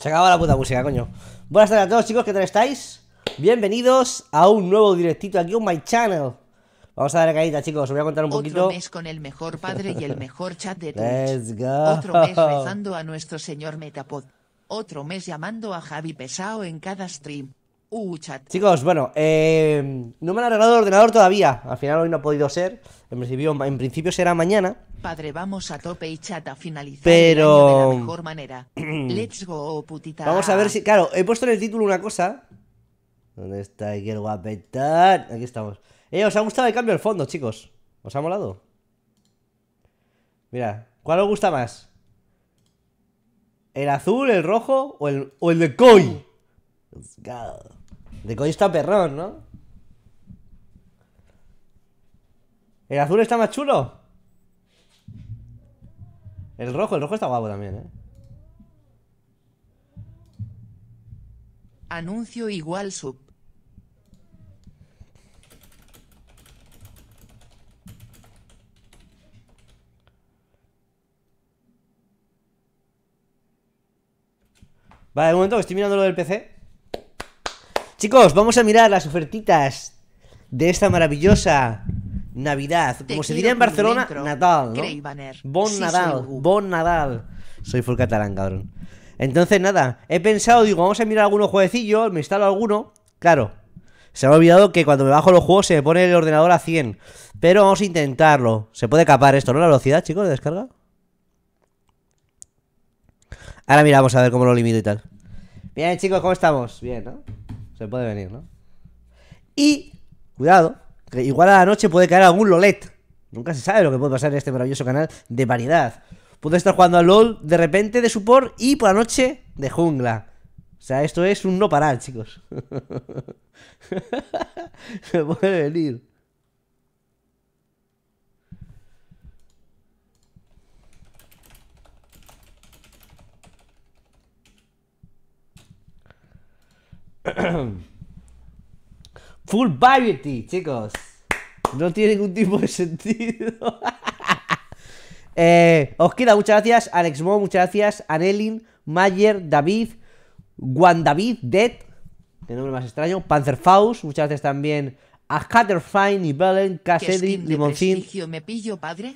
Se acaba la puta música, coño. Buenas tardes a todos, chicos, ¿qué tal estáis? Bienvenidos a un nuevo directito aquí en My Channel. Vamos a darle caída, chicos, os voy a contar un poquito. Otro mes con el mejor padre y el mejor chat de Twitch. Let's go. Otro mes rezando a nuestro señor Metapod. Otro mes llamando a Javi Pesao en cada stream. Uh, chicos, bueno, eh, no me han arreglado el ordenador todavía. Al final hoy no ha podido ser. En principio, será mañana. Padre, vamos a tope y chat a finalizar Pero... de la mejor manera. Let's go, putita. Vamos a ver si. Claro, he puesto en el título una cosa. ¿Dónde está aquí el Aquí estamos. Eh, ¿os ha gustado el cambio de fondo, chicos? ¿Os ha molado? Mira, ¿cuál os gusta más? ¿El azul, el rojo o el, o el de Koi? Let's go de está perrón, ¿no? ¿El azul está más chulo? El rojo, el rojo está guapo también, ¿eh? Anuncio igual sub. Vale, de momento estoy mirando lo del PC. Chicos, vamos a mirar las ofertitas de esta maravillosa Navidad. Como se diría en Barcelona, Natal, ¿no? Bon Nadal, Bon Nadal. Soy full catalán, cabrón. Entonces, nada, he pensado, digo, vamos a mirar algunos jueguecillos, me instalo alguno. Claro, se me ha olvidado que cuando me bajo los juegos se me pone el ordenador a 100. Pero vamos a intentarlo. Se puede capar esto, ¿no? La velocidad, chicos, de descarga. Ahora miramos a ver cómo lo limito y tal. Bien, chicos, ¿cómo estamos? Bien, ¿no? Se puede venir, ¿no? Y, cuidado, que igual a la noche puede caer algún lolet. Nunca se sabe lo que puede pasar en este maravilloso canal de variedad. Puede estar jugando a LOL de repente de support y por la noche de jungla. O sea, esto es un no parar, chicos. se puede venir. Full variety, chicos. No tiene ningún tipo de sentido. eh, os queda, muchas gracias. Alex Mo, muchas gracias. Anelin, Mayer, David, Juan David, Dead. De nombre más extraño. Panzerfaust, muchas gracias también. A Catterfine y Cassidy, Limoncín. me pillo, padre?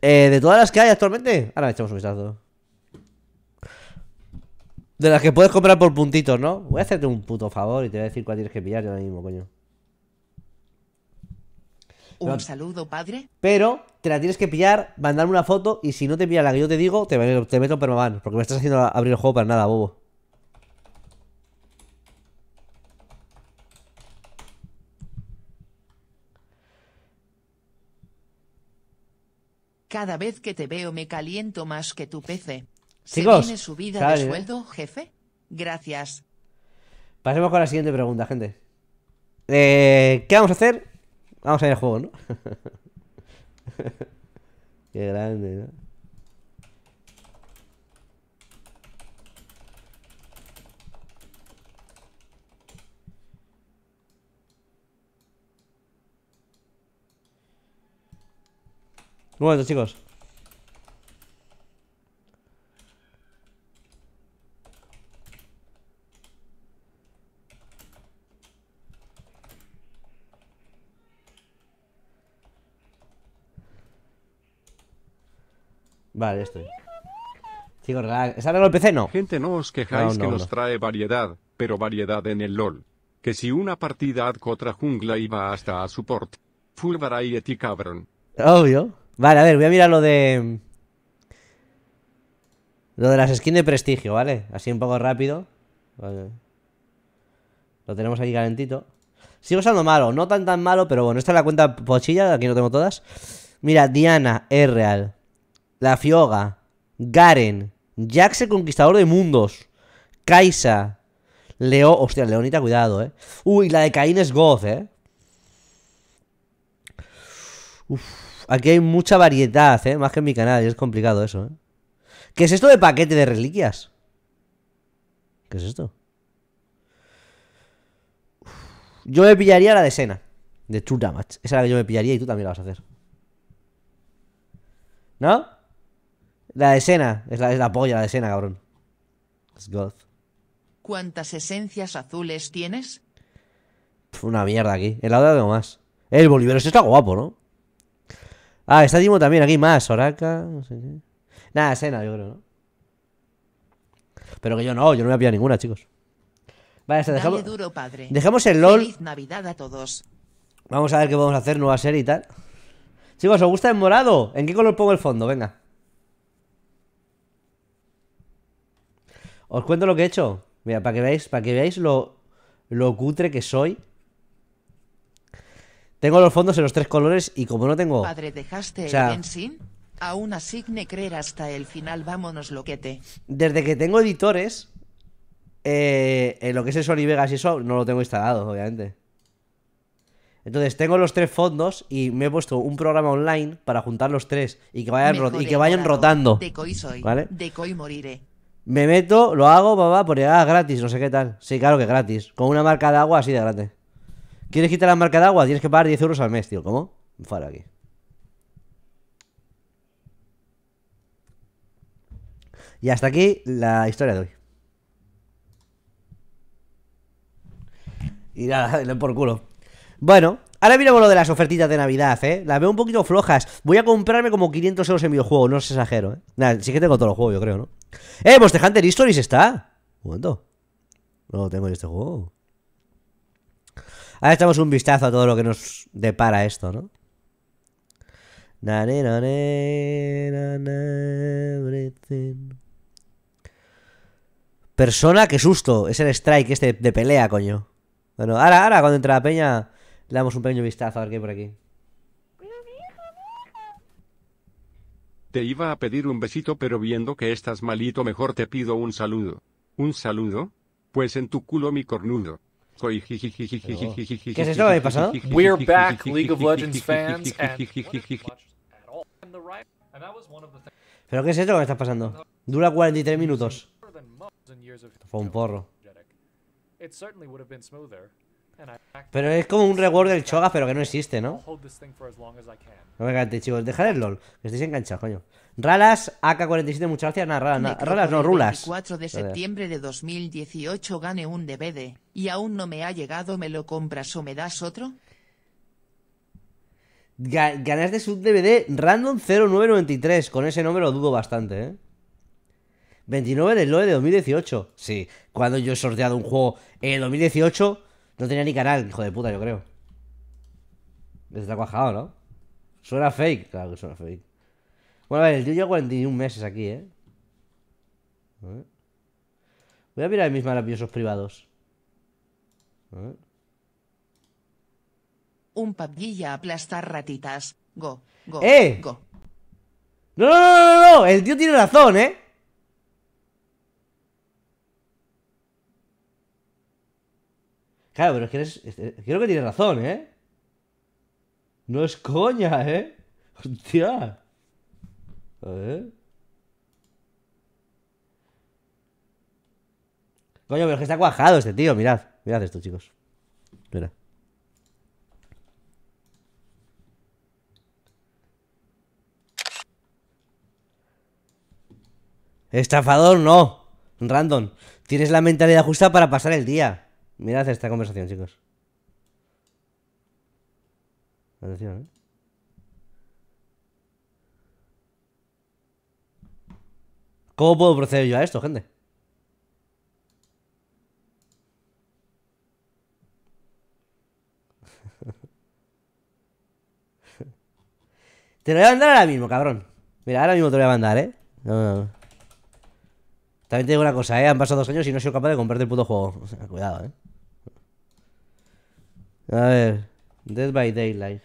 Eh, de todas las que hay actualmente. Ahora echamos un vistazo. De las que puedes comprar por puntitos, ¿no? Voy a hacerte un puto favor y te voy a decir cuál tienes que pillar yo ahora mismo, coño. Un saludo, padre. Pero te la tienes que pillar, mandarme una foto y si no te pilla la que yo te digo, te, meto en permaban. Porque me estás haciendo abrir el juego para nada, bobo. Cada vez que te veo me caliento más que tu PC. Chicos, ¿Se viene de ¿eh? sueldo, jefe? Gracias. Pasemos con la siguiente pregunta, gente. Eh, ¿Qué vamos a hacer? Vamos a ir al juego, ¿no? Qué grande, ¿no? Un momento, chicos. Vale, estoy. Chicos, ¿Sale el PC? No. Gente, no os quejáis que nos trae variedad, pero variedad en el LOL. Que si una partida ad contra jungla iba hasta a support. Full variety, cabrón. Obvio. Vale, a ver, voy a mirar lo de... Lo de las skins de prestigio, ¿vale? Así un poco rápido. Vale. Lo tenemos ahí calentito. Sigo usando malo, no tan tan malo, pero bueno, esta es la cuenta pochilla, aquí no tengo todas. Mira, Diana, es real. La Fioga, Garen, Jax el Conquistador de Mundos, Kaisa, Leo... Hostia, Leonita, cuidado, eh. Uy, la de Caín es Goth, eh. Uf, aquí hay mucha variedad, eh. Más que en mi canal, y es complicado eso, eh. ¿Qué es esto de paquete de reliquias? ¿Qué es esto? yo me pillaría la de Sena. de True Damage. Esa es la que yo me pillaría y tú también la vas a hacer. ¿No? La escena, es la, es la polla, la escena, cabrón. Es ¿Cuántas esencias azules tienes? una mierda aquí. El lado tengo más. El bolívar, ese está guapo, ¿no? Ah, está Dimo también aquí más. Oraca, no sé qué. Nada, escena, yo creo, ¿no? Pero que yo no, yo no me voy a ninguna, chicos. Vale, hasta dejamos. Duro, padre. Dejamos el LOL. Navidad a todos. Vamos a ver qué podemos hacer, nueva serie y tal. Chicos, ¿os gusta el morado? ¿En qué color pongo el fondo? Venga. Os cuento lo que he hecho. Mira, para que veáis, para que veáis lo, lo cutre que soy. Tengo los fondos en los tres colores y como no tengo. Padre, dejaste Aún creer hasta el final. Vámonos, loquete. Desde que tengo editores, eh, en lo que es el Sony Vegas y eso, no lo tengo instalado, obviamente. Entonces, tengo los tres fondos y me he puesto un programa online para juntar los tres y que vayan, y que vayan rotando. De soy. moriré. Me meto, lo hago, papá, por allá ah, gratis, no sé qué tal. Sí, claro que gratis. Con una marca de agua así de grande. ¿Quieres quitar la marca de agua? Tienes que pagar 10 euros al mes, tío. ¿Cómo? Fuera aquí. Y hasta aquí la historia de hoy. Y nada, por culo. Bueno, Ahora miramos lo de las ofertitas de Navidad, ¿eh? Las veo un poquito flojas. Voy a comprarme como 500 euros en juego no os exagero, ¿eh? Nada, sí que tengo todos los juegos, yo creo, ¿no? ¡Eh, Monster Hunter Histories está! Un momento. No lo tengo en este juego. Ahora echamos un vistazo a todo lo que nos depara esto, ¿no? Persona, qué susto. Es el strike este de pelea, coño. Bueno, ahora, ahora cuando entra la peña... Le damos un pequeño vistazo a ver qué hay por aquí. Te iba a pedir un besito, pero viendo que estás malito, mejor te pido un saludo. ¿Un saludo? Pues en tu culo mi cornudo. ¿Qué es esto? ha pasado? We're back, League of Legends fans. ¿Pero qué es esto que está pasando? Dura 43 minutos. Fue un porro. Pero es como un reward del Choga, pero que no existe, ¿no? No me cante, chicos, dejad el LOL, que estéis enganchados, coño. Ralas, AK-47, muchas gracias. Nada, Ralas, no, Rulas. 4 de septiembre de 2018 gane un DVD, y aún no me ha llegado, ¿me lo compras o me das otro? de sub DVD Random 0993, con ese nombre lo dudo bastante, ¿eh? 29 de LOE de 2018. Sí, cuando yo he sorteado un juego en 2018 no tenía ni canal, hijo de puta, yo creo. Está cuajado, ¿no? Suena fake. Claro que suena fake. Bueno, a ver, el tío lleva 41 meses aquí, ¿eh? Voy a mirar mis maravillosos privados. Un papilla aplastar ratitas. Go, go, ¡Eh! Go. no, no, no, no. El tío tiene razón, ¿eh? Claro, pero es que eres, creo que tienes razón, ¿eh? No es coña, ¿eh? Hostia. A ver. Coño, pero es que está cuajado este tío, mirad. Mirad esto, chicos. Mira. Estafador, no. Random. Tienes la mentalidad justa para pasar el día. Mirad esta conversación, chicos. Atención, ¿eh? ¿Cómo puedo proceder yo a esto, gente? Te lo voy a mandar ahora mismo, cabrón. Mira, ahora mismo te lo voy a mandar, ¿eh? También te digo una cosa, ¿eh? Han pasado dos años y no he sido capaz de comprarte el puto juego. O sea, cuidado, ¿eh? A ver, Dead by Daylight.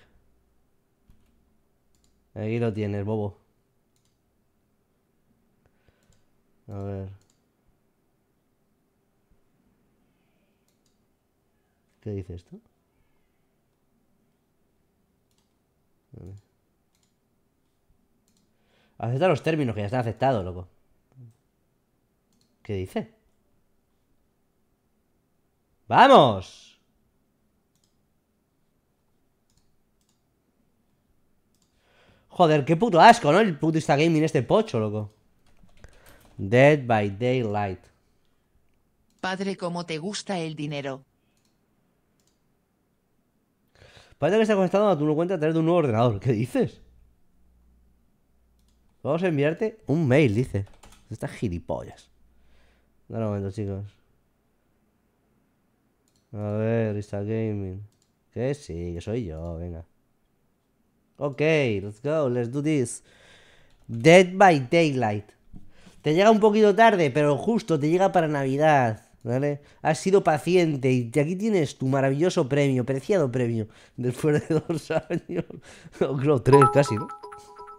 Ahí lo tienes, bobo. A ver. ¿Qué dice esto? Acepta los términos que ya están aceptados, loco. ¿Qué dice? ¡Vamos! Joder, qué puto asco, ¿no? El puto gaming este pocho, loco. Dead by Daylight. Padre, ¿cómo te gusta el dinero? Parece que está conectado a tu cuenta a través de un nuevo ordenador. ¿Qué dices? Vamos a enviarte un mail, dice. Estas gilipollas. Dale un momento, chicos. A ver, Instagaming. Que sí, que soy yo, venga. Ok, let's go, let's do this. Dead by Daylight. Te llega un poquito tarde, pero justo te llega para Navidad. ¿Vale? Has sido paciente y aquí tienes tu maravilloso premio, preciado premio, después de dos años, o creo, tres casi, ¿no?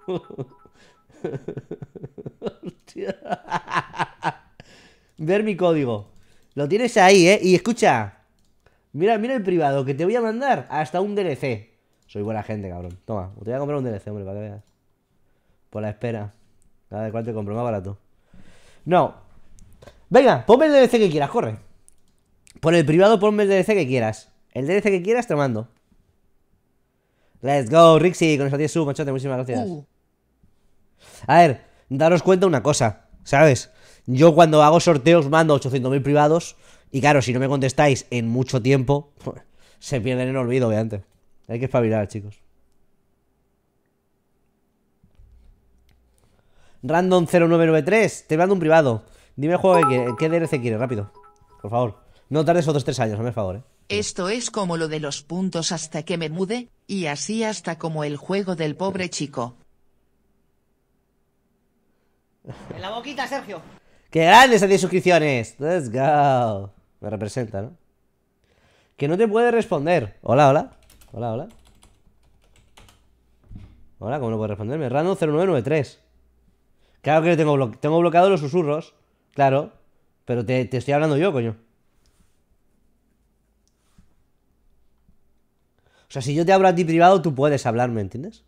Ver mi código. Lo tienes ahí, ¿eh? Y escucha, mira, mira el privado que te voy a mandar hasta un DLC. Soy buena gente, cabrón. Toma, te voy a comprar un DLC, hombre, para que veas. Por la espera. Cada cual te compro más barato. No. Venga, ponme el DLC que quieras, corre. Por el privado ponme el DLC que quieras. El DLC que quieras te mando. Let's go, Rixy. con esa 10 sub, machote, muchísimas gracias. Uh. A ver, daros cuenta una cosa, ¿sabes? Yo cuando hago sorteos mando 800.000 privados y claro, si no me contestáis en mucho tiempo, se pierden en olvido, obviamente. Hay que espabilar, chicos. Random0993, te mando un privado. Dime el juego que quiere, qué DLC quieres, rápido. Por favor. No tardes otros tres años, hazme favor, eh. Esto es como lo de los puntos hasta que me mude, y así hasta como el juego del pobre chico. En la boquita, Sergio. ¡Qué grandes 10 suscripciones! ¡Let's go! Me representa, ¿no? Que no te puede responder. Hola, hola. Hola, hola. Hola, ¿cómo no puedes responderme? Random 0993. Claro que tengo, tengo bloqueado los susurros. Claro. Pero te, te estoy hablando yo, coño. O sea, si yo te hablo a ti privado, tú puedes hablarme, ¿entiendes?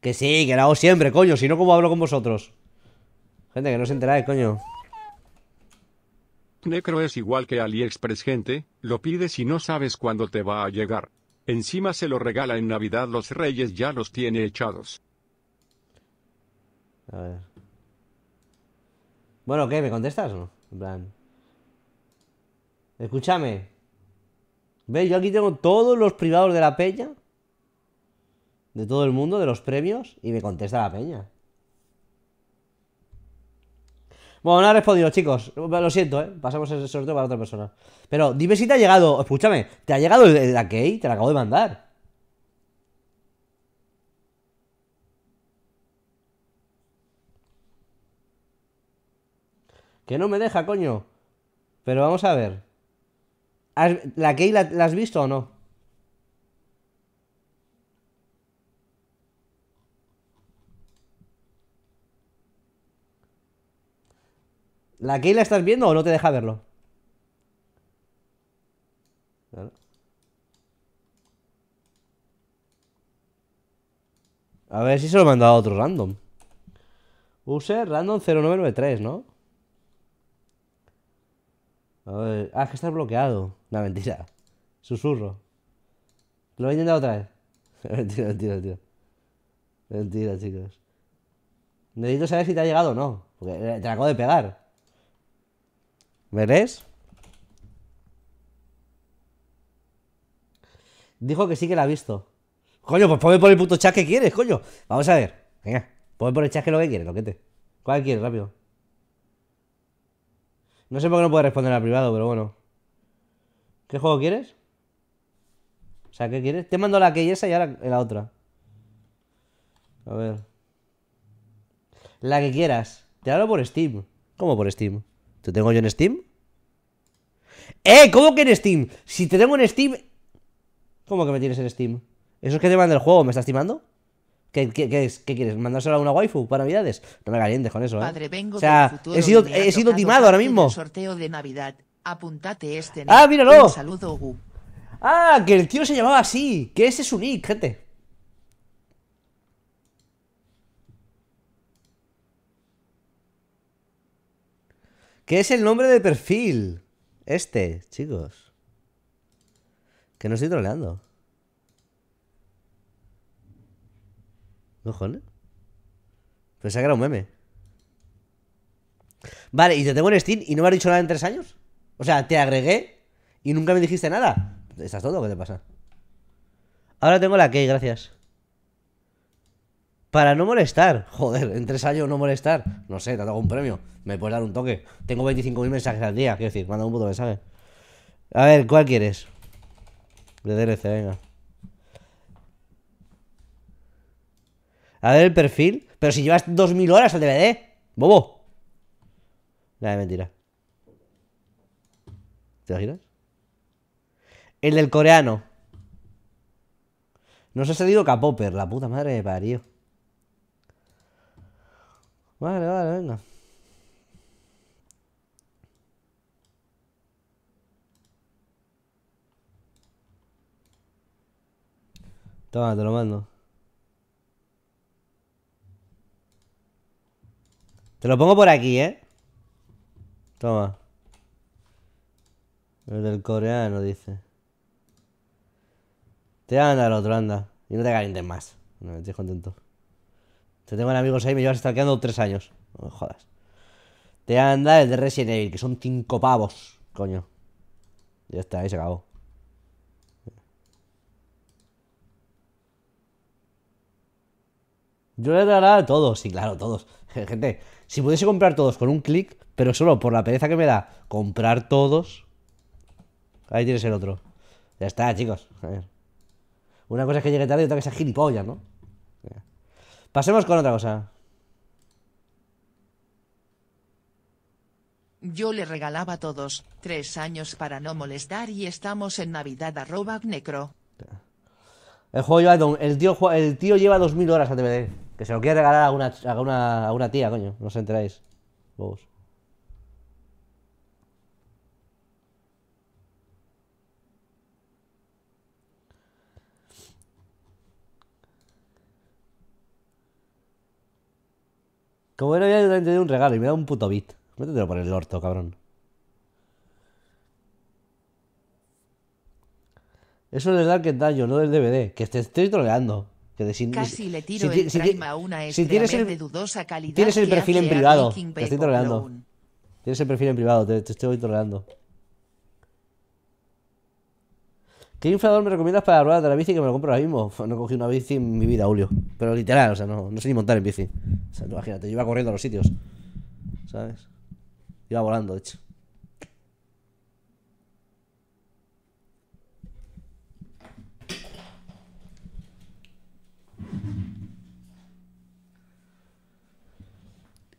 Que sí, que lo hago siempre, coño. Si no, ¿cómo hablo con vosotros? Gente, que no os enteráis, coño. Necro es igual que AliExpress gente, lo pides y no sabes cuándo te va a llegar. Encima se lo regala en Navidad los reyes ya los tiene echados. A ver. Bueno, ¿qué? ¿Me contestas o Escúchame. ¿Veis? Yo aquí tengo todos los privados de la peña. De todo el mundo, de los premios. Y me contesta la peña. Bueno, no ha respondido, chicos. Lo siento, ¿eh? Pasamos ese sorteo para otra persona. Pero dime si te ha llegado. Escúchame, ¿te ha llegado la key? Te la acabo de mandar. Que no me deja, coño. Pero vamos a ver. ¿La key la has visto o no? ¿La Key la estás viendo o no te deja verlo? A ver si se lo mandado a otro random. User random 0993, ¿no? A ver. Ah, es que está bloqueado. Una mentira. Susurro. Lo he intentado otra vez. mentira, mentira, tío Mentira, chicos. Necesito saber si te ha llegado o no. Porque te la acabo de pegar ves? Dijo que sí que la ha visto. Coño, pues ponme por el puto chat que quieres, coño. Vamos a ver. Venga, ponme por el chat que lo que quieres, lo que te. ¿Cuál quieres? Rápido. No sé por qué no puedes responder al privado, pero bueno. ¿Qué juego quieres? O sea, ¿qué quieres? Te mando la que y esa y ahora la otra. A ver. La que quieras. Te hablo por Steam. ¿Cómo por Steam? ¿Te tengo yo en Steam? ¡Eh! ¿Cómo que en Steam? Si te tengo en Steam... ¿Cómo que me tienes en Steam? ¿Eso es que te manda el juego? ¿Me estás timando? ¿Qué, quieres? ¿Mandárselo a una waifu para Navidades? No me calientes con eso, ¿eh? Padre, vengo o sea, he sido, timado ahora mismo. Sorteo de Navidad. Apuntate este. ¡Ah, míralo! saludo, ¡Ah, que el tío se llamaba así! Que ese es un nick, gente. ¿Qué es el nombre de perfil? Este, chicos. Que no estoy troleando. ¿Cojones? Pensaba que era un meme. Vale, y te tengo en Steam y no me has dicho nada en tres años. O sea, te agregué y nunca me dijiste nada. ¿Estás todo? ¿Qué te pasa? Ahora tengo la key, gracias. Para no molestar. Joder, en tres años no molestar. No sé, te ha un premio. Me puedes dar un toque. Tengo 25.000 mensajes al día. Quiero decir, manda un puto mensaje. A ver, ¿cuál quieres? De venga. A ver el perfil. Pero si llevas 2.000 horas al DVD. Bobo. Nada, mentira. ¿Te imaginas? El del coreano. Nos ha salido Capopper, la puta madre de parió. Vale, vale, venga. Toma, te lo mando. Te lo pongo por aquí, ¿eh? Toma. El del coreano, dice. Te anda el otro, anda. Y no te calientes más. No, estoy contento. Te tengo en amigos ahí, me llevas stalkeando tres años. No me jodas. Te anda el de Resident Evil, que son cinco pavos, coño. Ya está, ahí se acabó. Yo le dará a todos, sí, claro, todos. Gente, si pudiese comprar todos con un clic, pero solo por la pereza que me da comprar todos. Ahí tienes el otro. Ya está, chicos. Una cosa es que llegue tarde y otra que sea gilipollas, ¿no? Pasemos con otra cosa. Yo le regalaba a todos, tres años para no molestar y estamos en Navidad arroba necro. El juego lleva, el tío, el tío lleva 2000 horas a TVD Que se lo quiere regalar a una, tía, coño. No os enteráis. Vos. Como era yo también te un regalo y me da un puto bit. Métetelo por el orto, cabrón. Eso es el que daño, no del DVD. Que te estoy troleando. Que de sin, Casi le tiro si, el si, a una si tienes el, dudosa calidad perfil en privado. Te estoy troleando. Tienes el perfil en privado, te, te estoy troleando. ¿Qué inflador me recomiendas para la rueda de la bici que me lo compro ahora mismo? No cogí una bici en mi vida, Julio. Pero literal, o sea, no, sé ni montar en bici. O sea, imagínate, yo iba corriendo a los sitios. ¿Sabes? Iba volando, de hecho.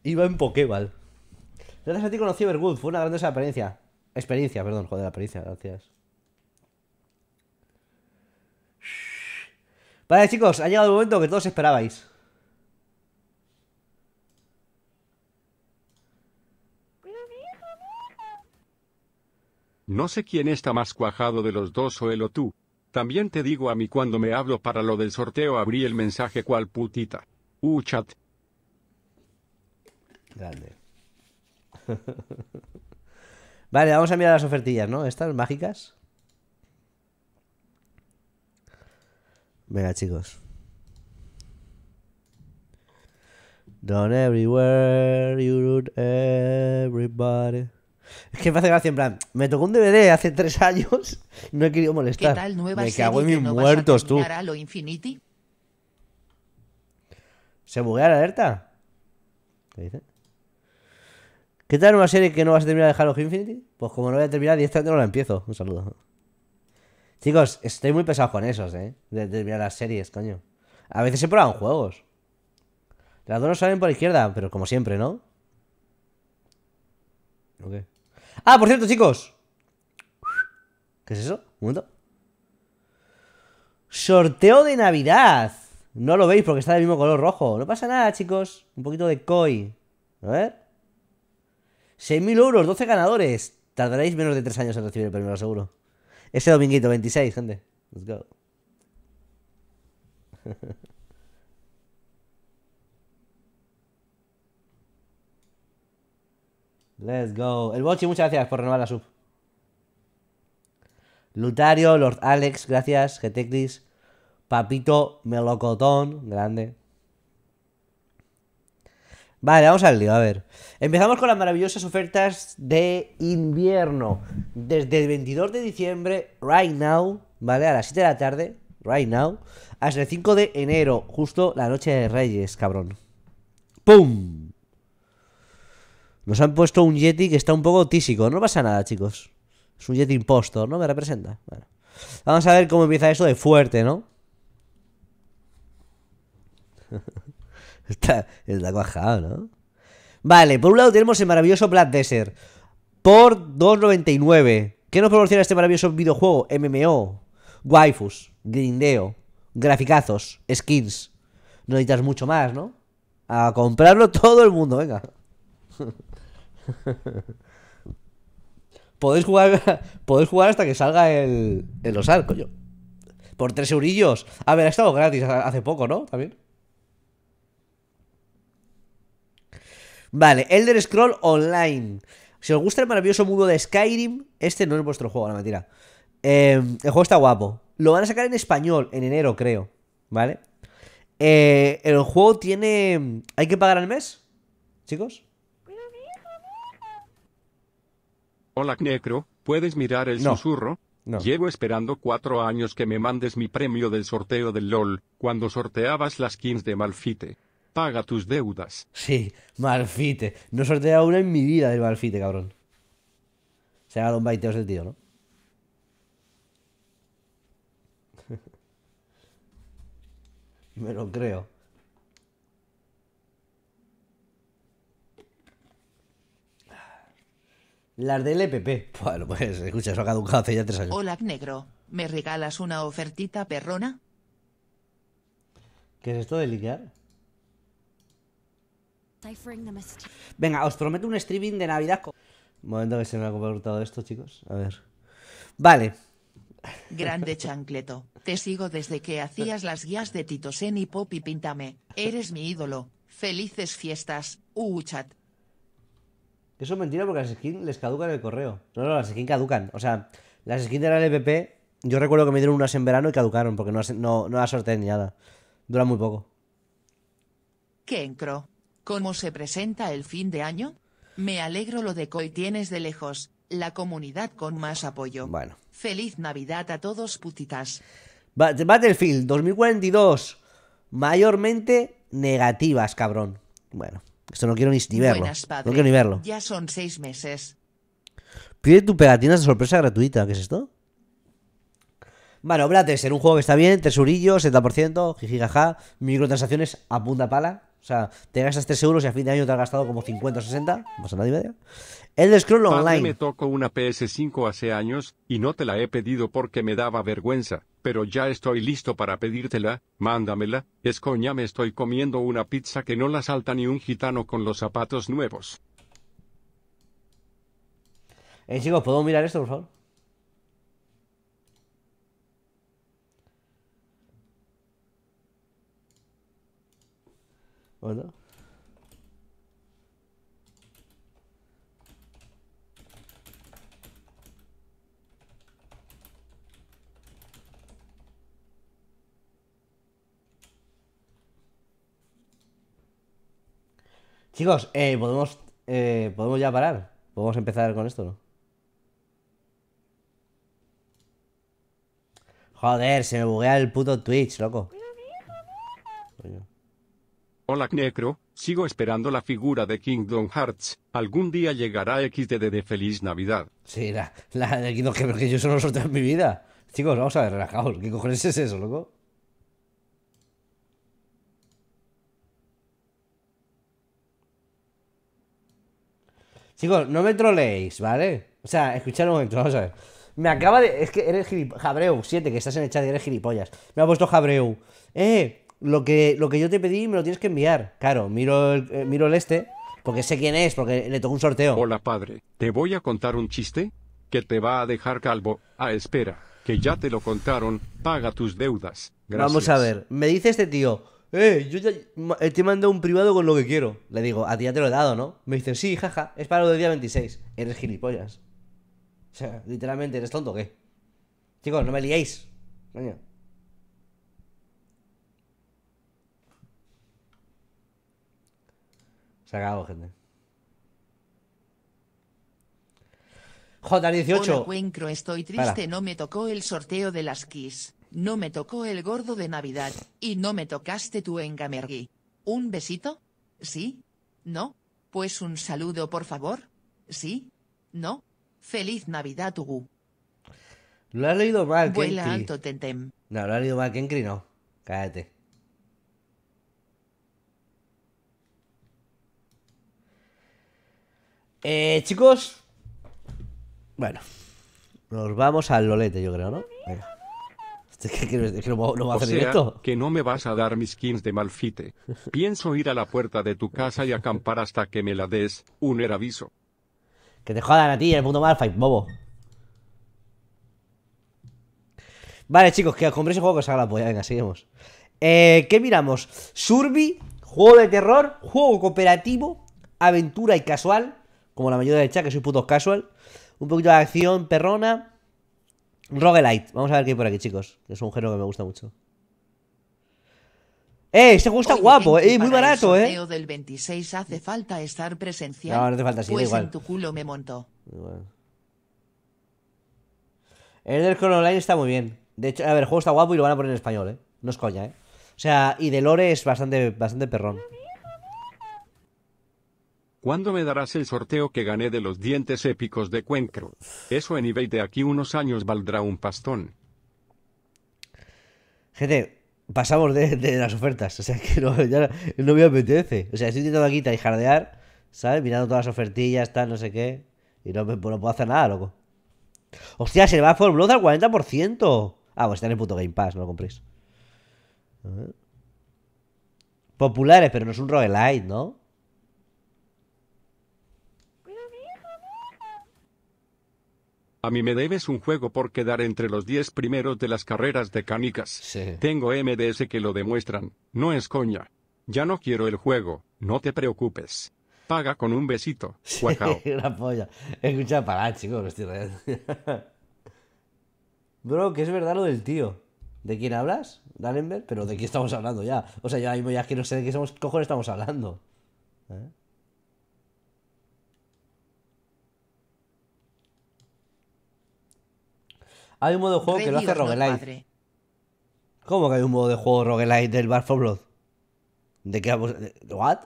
Iba en Pokéball. Gracias a ti conocí Everwood, fue una grandiosa experiencia. Experiencia, perdón, joder, la experiencia, gracias. Vale, chicos, ha llegado el momento que todos esperabais. No sé quién está más cuajado de los dos o el o tú. También te digo a mí cuando me hablo para lo del sorteo abrí el mensaje cual putita. Uh, chat. Grande. vale, vamos a mirar las ofertillas, ¿no? Estas mágicas. Venga, chicos. Don't everywhere, you root everybody. Es que me hace gracia, en plan, me tocó un DVD hace tres años, no he querido molestar. ¿Qué tal nueva me cago en mis no muertos, tú. A lo infinity? ¿Se buguea la alerta? ¿Qué dice? ¿Qué tal nueva serie que no vas a terminar de Halo Infinity? Pues como no voy a terminar, directamente no la empiezo. Un saludo. Chicos, estoy muy pesado con esos, ¿eh? De, las series, coño. A veces se prueban juegos. Las dos no salen por la izquierda, pero como siempre, ¿no? Ah, por cierto, chicos. ¿Qué es eso? Un momento. Sorteo de Navidad. No lo veis porque está del mismo color rojo. No pasa nada, chicos. Un poquito de koi. A ver. 6.000 euros, 12 ganadores. Tardaréis menos de 3 años en recibir el premio, lo ese dominguito, 26, gente. Let's go. Let's go. El Bochi, muchas gracias por renovar la sub. Lutario, Lord Alex, gracias. Getecris, Papito, Melocotón, grande. Vale, vamos al lío, a ver. Empezamos con las maravillosas ofertas de invierno. Desde el 22 de diciembre, right now, ¿vale? A las 7 de la tarde, right now, hasta el 5 de enero, justo la noche de Reyes, cabrón. ¡Pum! Nos han puesto un Yeti que está un poco tísico. No pasa nada, chicos. Es un Yeti imposto, ¿no? Me representa. Bueno. Vamos a ver cómo empieza eso de fuerte, ¿no? Está, la cuajado, ¿no? Vale, por un lado tenemos el maravilloso Black Desert. Por 2.99. ¿Qué nos proporciona este maravilloso videojuego? MMO. Waifus. Grindeo. Graficazos. Skins. No necesitas mucho más, ¿no? A comprarlo todo el mundo, venga. podéis jugar, podéis jugar hasta que salga el, Osar, coño. Por tres eurillos. A ver, ha estado gratis hace poco, ¿no? También. Vale, Elder Scroll Online. Si os gusta el maravilloso mundo de Skyrim, este no es vuestro juego, la mentira. Em, el juego está guapo. Lo van a sacar en español, en enero, creo. ¿Vale? Eh, el juego tiene... ¿Hay que pagar al mes? Chicos. Hola, Necro. ¿Puedes mirar el susurro? Llevo esperando cuatro años que me mandes mi premio del sorteo del LOL, cuando sorteabas las skins de Malfite. Paga tus deudas. Sí, Malfite. No he sorteado una en mi vida de Malfite, cabrón. Se ha dado un baiteo ese tío, ¿no? Me lo creo. Las del EPP. Bueno, pues escucha, eso ha caducado hace ya tres años. Hola, negro. ¿Me regalas una ofertita perrona? ¿Qué es esto de liquear? Venga, os prometo un streaming de Navidad. momento que se me ha comportado esto, chicos. A ver. Vale. Grande chancleto. Te sigo desde que hacías las guías de Tito Sen y Pop y Píntame. Eres mi ídolo. Felices fiestas. Uh, chat Eso es mentira porque las skins les caducan el correo. No, no, las skins caducan. O sea, las skins de la LPP, yo recuerdo que me dieron unas en verano y caducaron porque no, no, no sorteé ni nada. Dura muy poco. Kencro. ¿Cómo se presenta el fin de año? Me alegro lo de Coy tienes de lejos, la comunidad con más apoyo. Bueno. Feliz Navidad a todos putitas. Battlefield 2042. Mayormente negativas, cabrón. Bueno, esto no quiero ni, verlo. no quiero ni verlo. Ya son seis meses. Pide tu pegatina de sorpresa gratuita. ¿Qué es esto? Bueno, en un juego que está bien, tesurillo, 70%, jijijaja, microtransacciones a punta pala. O sea, te gastas 3 euros y a fin de año te has gastado como 50 o 60. No a nada El Scroll Online. Padre, me tocó una PS5 hace años y no te la he pedido porque me daba vergüenza. Pero ya estoy listo para pedírtela, mándamela. Es me estoy comiendo una pizza que no la salta ni un gitano con los zapatos nuevos. Eh, chicos, ¿puedo mirar esto, por favor? Chicos, eh, podemos eh, podemos ya parar. Podemos empezar con esto, ¿no? Joder, se me buguea el puto Twitch, loco. Hola Necro, sigo esperando la figura de Kingdom Hearts. Algún día llegará XDD de Feliz Navidad. Sí, la, la de Kingdom Hearts que yo solo solté en mi vida. Chicos, vamos a ver, relajaos. ¿Qué cojones es eso, loco? Chicos, no me troleéis, ¿vale? O sea, escuchad un momento, vamos a ver. Me acaba de. Es que eres gilipollas. Jabreu, 7, que estás en el chat y eres gilipollas. Me ha puesto Jabreu. ¡Eh! lo que, lo que yo te pedí me lo tienes que enviar. Claro, miro el, eh, miro el este, porque sé quién es, porque le tocó un sorteo. Hola padre, te voy a contar un chiste que te va a dejar calvo. Ah, espera, que ya te lo contaron, paga tus deudas. Gracias. Vamos a ver, me dice este tío, eh, yo ya eh, te mando un privado con lo que quiero. Le digo, a ti ya te lo he dado, ¿no? Me dice, sí, jaja, es para el día 26. Eres gilipollas. O sea, literalmente, ¿eres tonto o qué? Chicos, no me liéis. J18. estoy triste, no me tocó el sorteo de las Kiss, no me tocó el gordo de Navidad, y no me tocaste tú en ¿Un besito? ¿Sí? ¿No? Pues un saludo, por favor. ¿Sí? ¿No? Feliz Navidad, Tugu. Lo has leído mal, No, lo has leído mal, Kenkri, no. Cállate. Eh, chicos. Bueno. Nos vamos al lolete, yo creo, ¿no? que, no, Que no me vas a dar mis skins de malfite. Pienso ir a la puerta de tu casa y acampar hasta que me la des. Un eraviso. aviso. Que te jodan a ti el mundo malfite, bobo. Vale, chicos, que al comprarse ese juego que os haga la polla. Venga, seguimos. Eh, ¿Qué miramos? Surby, juego de terror, juego cooperativo, aventura y casual, como la mayoría de chat, que soy puto casual. Un poquito de acción perrona. Roguelite. Vamos a ver qué hay por aquí, chicos. Que es un género que me gusta mucho. ¡Eh! Este juego está guapo, eh, muy barato, eh. del 26 hace falta estar presencial. No, no hace falta, sí, pues igual. en tu culo me monto. El del Online está muy bien. De hecho, a ver, el juego está guapo y lo van a poner en español, eh. No es coña, eh. O sea, y de lore es bastante, bastante perrón. ¿Cuándo me darás el sorteo que gané de los dientes épicos de Cuencro? Eso en eBay de aquí unos años valdrá un pastón. Gente, pasamos de, las ofertas. O sea que no, me apetece. O sea, estoy intentando aquí taijardear, ¿sabes? Mirando todas las ofertillas, tal, no sé qué. Y no, puedo hacer nada, loco. Hostia, se le va a Blood al 40%. Ah, pues está en el puto Game Pass, no lo compréis. Populares, pero no es un roguelite, ¿no? A mí me debes un juego por quedar entre los 10 primeros de las carreras de canicas. Tengo MDS que lo demuestran. No es coña. Ya no quiero el juego, no te preocupes. Paga con un besito. polla. Escucha para chicos, estoy Bro, que es verdad lo del tío. ¿De quién hablas, ¿Dalenberg? Pero ¿de qué estamos hablando ya? O sea, ya mismo ya que no sé de qué somos, cojones estamos hablando. ¿Eh? Hay un modo de juego que lo hace roguelite. ¿Cómo que hay un modo de juego roguelite del Bar for Blood? ¿De qué ¿What?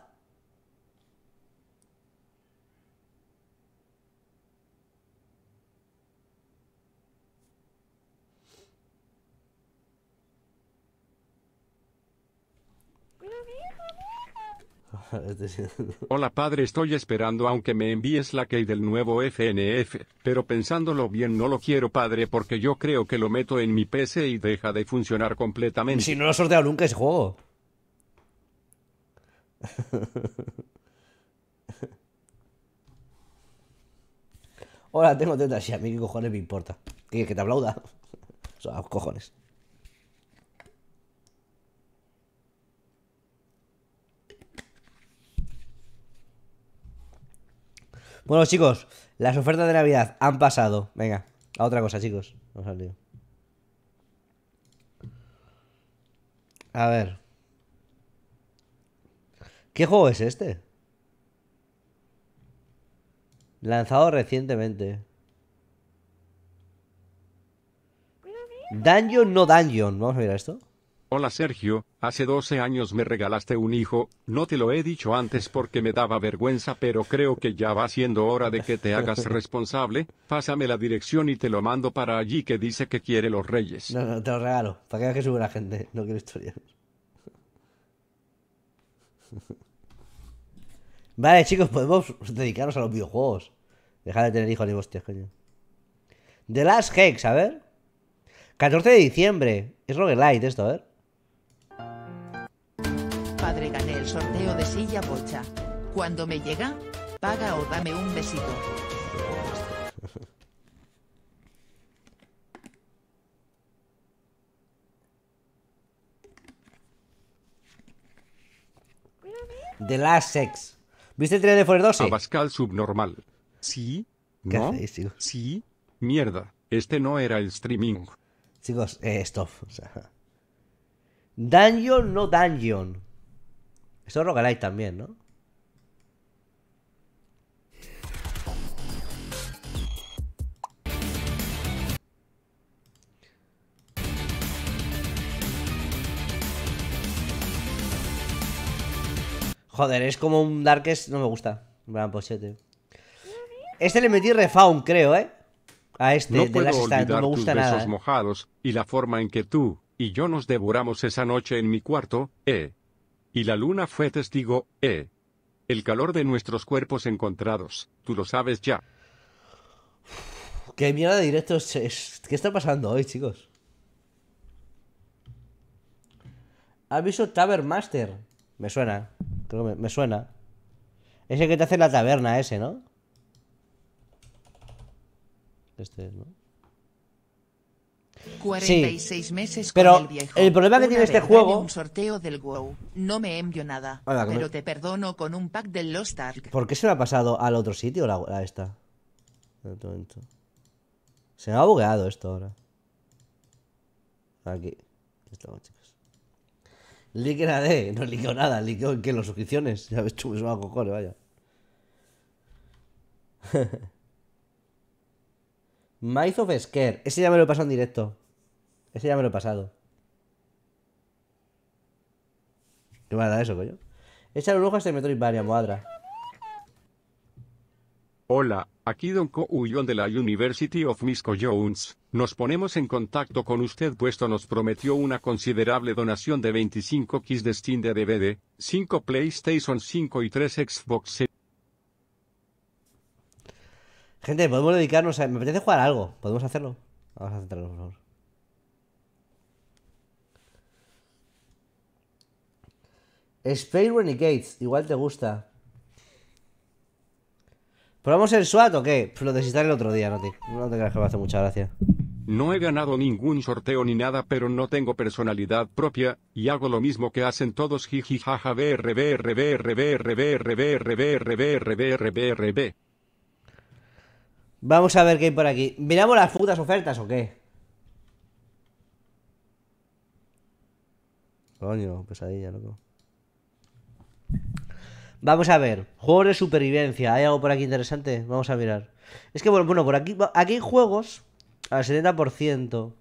Hola padre, estoy esperando aunque me envíes la key del nuevo FNF, pero pensándolo bien no lo quiero padre porque yo creo que lo meto en mi PC y deja de funcionar completamente. Si no lo he sorteado nunca ese juego. Hola, tengo tetas y a mí cojones me importa. Tienes que te aplauda. O sea, cojones. Bueno, chicos, las ofertas de Navidad han pasado. Venga, a otra cosa, chicos. Vamos A ver. ¿Qué juego es este? Lanzado recientemente. Dungeon, no dungeon. Vamos a mirar esto. Hola Sergio, hace 12 años me regalaste un hijo, no te lo he dicho antes porque me daba vergüenza pero creo que ya va siendo hora de que te hagas responsable, pásame la dirección y te lo mando para allí que dice que quiere los reyes. No, no, te lo regalo, para que veas que sube la gente, no quiero historias. Vale chicos, podemos dedicarnos a los videojuegos. Deja de tener hijos ni hostias, coño. The Last Hex, a ver. 14 de diciembre. Es roguelite esto, a ver. sorteo de silla porcha Cuando me llega, paga o dame un besito. The Last Sex. ¿Viste el trailer de Forer 12? Abascal subnormal. Sí. ¿Qué no. Sí. Mierda. Este no era el streaming. Chicos, eh, stop. Dungeon, no dungeon. Esto es roguelite también, ¿no? Joder, es como un Darkest. No me gusta. Gran pochete. Pues este. este le metí refaun, creo, ¿eh? A este, no de puedo olvidar no me gusta tus nada. besos mojados y la forma en que tú y yo nos devoramos esa noche en mi cuarto, ¿eh? Y la luna fue testigo, eh. El calor de nuestros cuerpos encontrados, tú lo sabes ya. ¿Qué mierda de directos ¿Qué está pasando hoy, chicos? Aviso Tavern Master. Me suena. Creo que me, suena. Ese que te hace la taberna, ese, ¿no? Este, ¿no? 46 sí. meses pero con el, viejo. el problema que Una tiene este juego un sorteo del WoW no me envió nada pero te perdono con un pack del Lost Ark ¿por qué se lo ha pasado al otro sitio la, la esta? se me ha bugueado esto ahora aquí estamos chicos Liquena D, no liqueo nada, liqueo en que las suscripciones. Ya ves tú, me poco a cojones, vaya. Mice of Scare. Ese ya me lo he pasado en directo. Ese ya me lo he pasado. ¿Qué va a dar eso, coño? Echar un ojo a este Metroidvania, muadra! Hola, aquí Don Kouyón de la University of Misco Jones. Nos ponemos en contacto con usted puesto nos prometió una considerable donación de 25 kits de Steam de DVD, 5 PlayStation 5 y 3 Xbox Gente, podemos dedicarnos a. Me apetece jugar algo. Podemos hacerlo. Vamos a centrarnos, por favor. Space Renegades, igual te gusta. ¿Probamos el SWAT o qué? Pues lo necesitaré el otro día, no te, no te creas que me hace mucha gracia. No he ganado ningún sorteo ni nada, pero no tengo personalidad propia, y hago lo mismo que hacen todos jiji jaja Vamos a ver qué hay por aquí. ¿Miramos las putas ofertas o qué? Coño, pesadilla, loco. Vamos a ver. Juegos de supervivencia. ¿Hay algo por aquí interesante? Vamos a mirar. Es que, bueno, bueno por aquí, aquí hay juegos al 70%.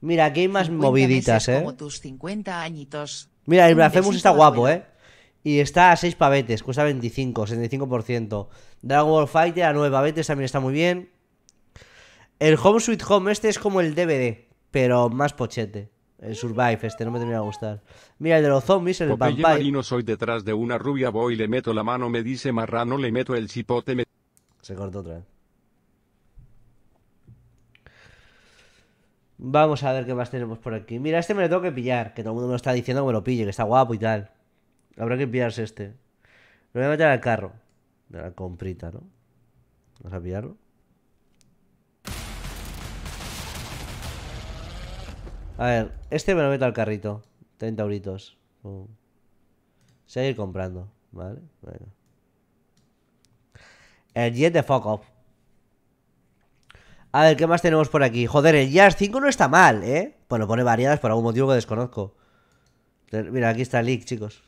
Mira, aquí hay más moviditas, ¿eh? Como tus 50 añitos. Mira, el Blasphemous está guapo, ¿eh? Y está a 6 pavetes, cuesta 25, 75%. Dragon Ball Fighter a 9 pavetes también está muy bien. El Home Sweet Home, este es como el DVD, pero más pochete. El Survive, este no me tendría que gustar. Mira, el de los zombies, el Popeye Vampire. soy detrás de una rubia, voy, le meto la mano, me dice marrano, le meto el chipote, me... Se cortó otra vez. Vamos a ver qué más tenemos por aquí. Mira, este me lo tengo que pillar, que todo el mundo me lo está diciendo que me lo pille, que está guapo y tal. Habrá que pillarse este. Lo voy a meter al carro. De la comprita, ¿no? Vamos a pillarlo. A ver, este me lo meto al carrito. 30 euritos. Seguir comprando, ¿vale? Bueno. El jet de fuck off. A ver, ¿qué más tenemos por aquí? Joder, el Jazz 5 no está mal, ¿eh? Bueno, pone variadas por algún motivo que desconozco. Mira, aquí está el leak, chicos.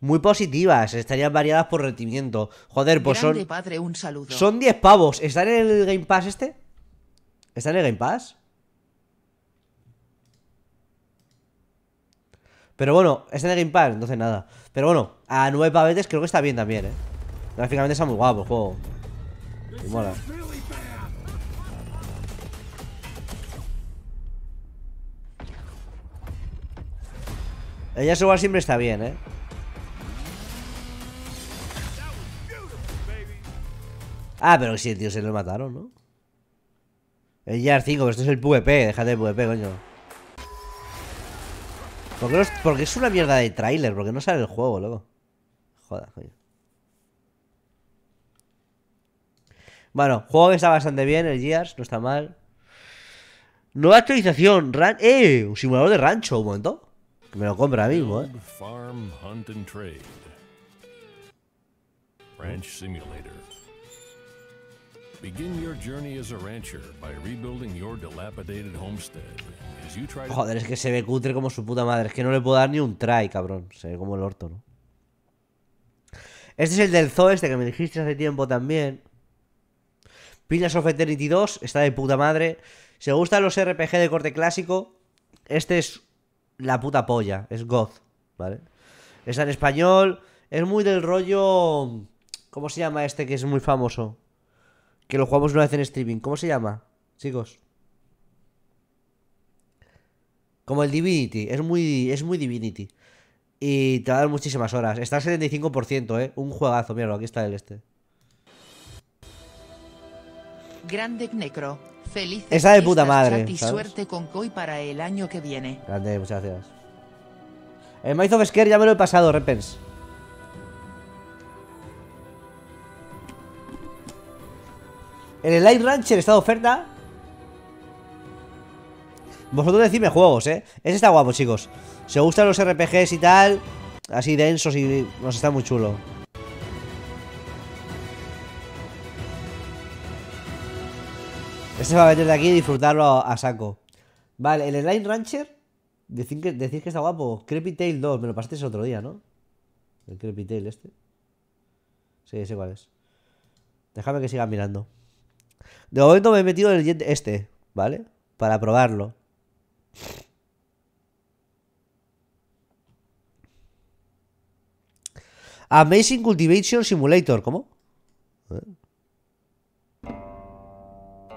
Muy positivas, estarían variadas por rendimiento. Joder, pues son. Son 10 pavos. ¿Está en el Game Pass este? ¿Está en el Game Pass? Pero bueno, está en el Game Pass, entonces nada. Pero bueno, a 9 pavetes creo que está bien también, eh. Gráficamente está muy guapo el juego. mola. El igual siempre está bien, ¿eh? Ah, pero sí, tío, se lo mataron, ¿no? El Yar 5, pero esto es el PvP, déjate de PvP, coño. es, porque es una mierda de trailer porque no sale el juego, luego. Joda, coño. Bueno, juego que está bastante bien, el Gears, no está mal. Nueva actualización, ¡eh! Un simulador de rancho, un momento. Me lo compra mismo, ¿eh? a Joder, es que se ve cutre como su puta madre. Es que no le puedo dar ni un try, cabrón. Se ve como el orto, ¿no? Este es el del zoo este que me dijiste hace tiempo también. Pillars of Eternity 2, está de puta madre. Se gustan los RPG de corte clásico, este es la puta polla, es God, ¿vale? Está en español, es muy del rollo... ¿Cómo se llama este que es muy famoso? Que lo jugamos una vez en streaming. ¿Cómo se llama, chicos? Como el Divinity, es muy, es muy Divinity. Y te va a dar muchísimas horas. Está al 75%, ¿eh? Un juegazo, míralo, aquí está el este. Grande Necro. Esa de puta madre. Y suerte con Koi para el año que viene. Grande, muchas gracias. El Maze of Scare ya me lo he pasado, Repens. En el Light Rancher está de oferta. Vosotros decidme juegos, ¿eh? Ese está guapo, chicos. Se gustan los RPGs y tal, así densos y nos está muy chulo. Se va a meter de aquí y disfrutarlo a saco. Vale, el Line Rancher. Decir que, que está guapo. Creepy Tail 2, me lo pasasteis otro día, ¿no? El Creepy Tail este. Sí, sé cuál es. Déjame que siga mirando. De momento me he metido en el jet este, ¿vale? Para probarlo. Amazing Cultivation Simulator, ¿cómo? ¿Eh?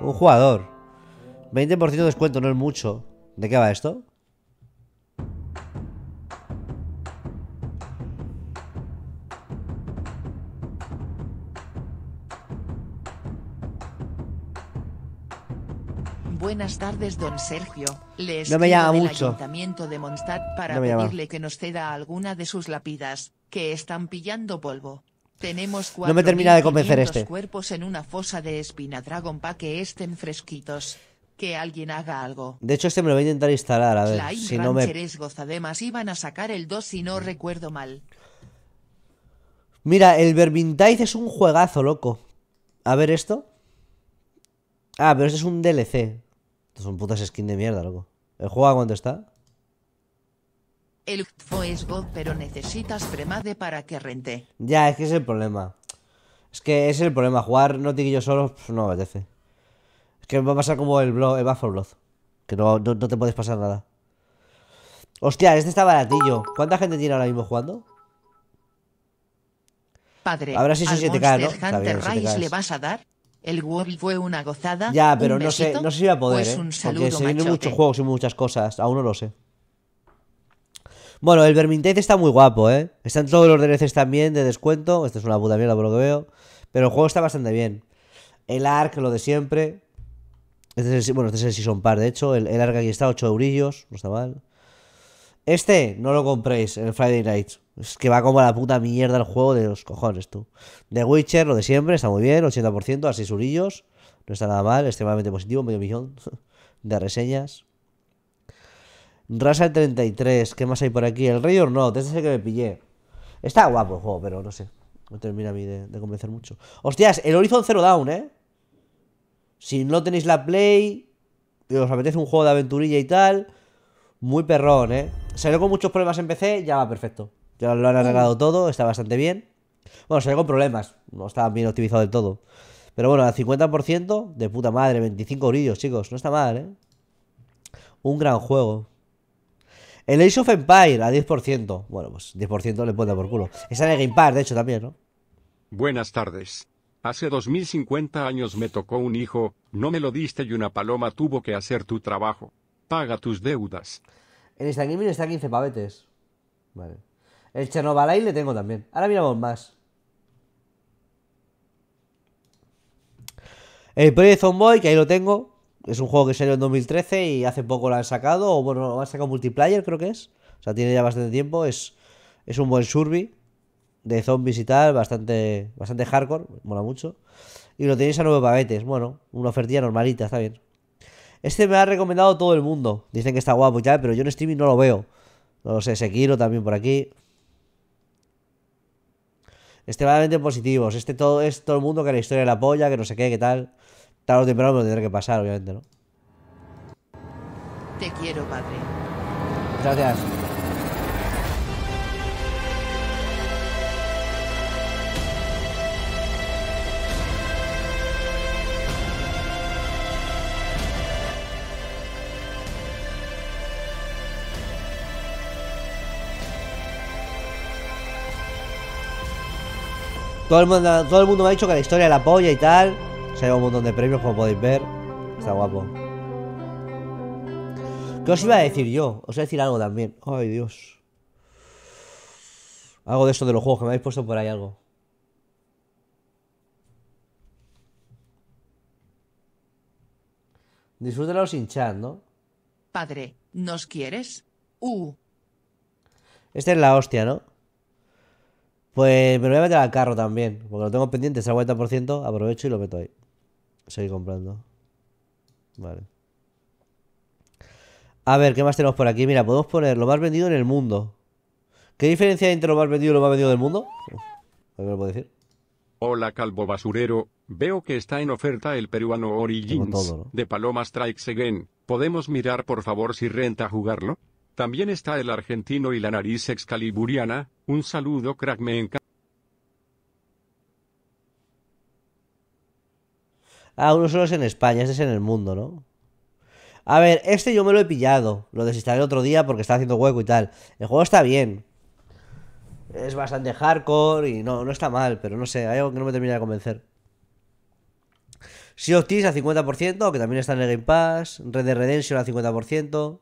Un jugador. 20% de descuento, no es mucho. ¿De qué va esto? Buenas tardes, don Sergio. Le no me llama mucho. Ayuntamiento de Mondstadt para pedirle que nos ceda alguna de sus lápidas, que están pillando polvo. Tenemos cuatro no me termina de convencer este. cuerpos en una fosa de Dragon para que estén fresquitos. Que alguien haga algo. De hecho, este me lo voy a intentar instalar, a ver. si no me... además. iban a sacar el 2 si no recuerdo mal. Mira, el Vermintide es un juegazo, loco. A ver esto. Ah, pero este es un DLC. son putas skin de mierda, loco. ¿El juego a cuánto está? El fue es God, pero necesitas premade para que rente. Ya, es que es el problema. Es que es el problema. Jugar no tiquillo yo solo pues, no apetece. Es que va a pasar como el blog, el Blood, Que no, te puedes pasar nada. Hostia, este está baratillo. ¿Cuánta gente tiene ahora mismo jugando? Padre, Ahora sí son 7K, ¿no? le vas a dar? El World fue una gozada. Ya, pero no sé, no sé si va a poder, ¿eh? Porque se vienen muchos juegos y muchas cosas. Aún no lo sé. Bueno, el Vermintide está muy guapo, ¿eh? Están todos los DLCs también de descuento. Esto es una puta mierda por lo que veo. Pero el juego está bastante bien. El Ark, lo de siempre. Este es bueno, este es el Season de hecho. El, Ark aquí está, 8 eurillos. No está mal. Este no lo compréis el Friday Night. Es que va como a la puta mierda el juego de los cojones, tú. The Witcher, lo de siempre, está muy bien. 80%, a 6 eurillos. No está nada mal. Extremadamente positivo, medio millón de reseñas. Rasa 33, ¿qué más hay por aquí? El Rey no? desde es el que me pillé. Está guapo el juego, pero no sé. No termina a mí de, convencer mucho. Hostias, el Horizon Zero Down, ¿eh? Si no tenéis la Play y os apetece un juego de aventurilla y tal, muy perrón, ¿eh? Salió con muchos problemas en PC, ya va perfecto. Ya lo han arreglado todo, está bastante bien. Bueno, salió con problemas, no estaba bien optimizado del todo. Pero bueno, al 50% de puta madre, 25 orillos, chicos, no está mal, ¿eh? Un gran juego. El Ace of Empire a 10%. Bueno, pues 10% le pone por culo. Está en el Game Pass, de hecho, también, ¿no? Buenas tardes. Hace 2050 años me tocó un hijo, no me lo diste y una paloma tuvo que hacer tu trabajo. Paga tus deudas. En esta está 15 pavetes. Vale. El Chernobyl le tengo también. Ahora miramos más. El Project Zomboy, que ahí lo tengo es un juego que salió en 2013 y hace poco lo han sacado, o bueno, lo han sacado multiplayer, creo que es. O sea, tiene ya bastante tiempo. Es, es un buen survey de zombies y tal, bastante, bastante hardcore, mola mucho. Y lo tenéis a 9 pavetes bueno, una ofertilla normalita, está bien. Este me ha recomendado todo el mundo. Dicen que está guapo ya, pero yo en streaming no lo veo. No lo sé, Sekiro también por aquí. Extremadamente positivos. Este todo, es todo el mundo que la historia la apoya que no sé qué, que tal. Tarde lo temprano me lo que pasar, obviamente, ¿no? Te quiero, padre. Gracias. Todo el, mundo, todo el mundo me ha dicho que la historia de la polla y tal. Se ha llegado un montón de premios, como podéis ver. Está guapo. ¿Qué os iba a decir yo? Os iba a decir algo también. Ay, Dios. Algo de eso de los juegos, que me habéis puesto por ahí algo. Disfrútalo sin chat, ¿no? Padre, ¿nos quieres? Uh. Esta es la hostia, ¿no? Pues me lo voy a meter al carro también, porque lo tengo pendiente, es el 40%, aprovecho y lo meto ahí. Seguir comprando. Vale. A ver, ¿qué más tenemos por aquí? Mira, podemos poner lo más vendido en el mundo. ¿Qué diferencia hay entre lo más vendido y lo más vendido del mundo? A ¿lo puedo decir? Hola, calvo basurero. Veo que está en oferta el peruano Origins de Paloma Strikes Again. ¿Podemos mirar por favor si renta jugarlo? También está el argentino y la nariz excaliburiana. Un saludo, crack, me encanta. Ah, uno solo es en España, este es en el mundo, ¿no? A ver, este yo me lo he pillado. Lo desinstalé otro día porque estaba haciendo hueco y tal. El juego está bien. Es bastante hardcore y no, no está mal, pero no sé, hay algo que no me termina de convencer. Sea of Thieves a 50%, que también está en el Game Pass. Red de Redemption a 50%.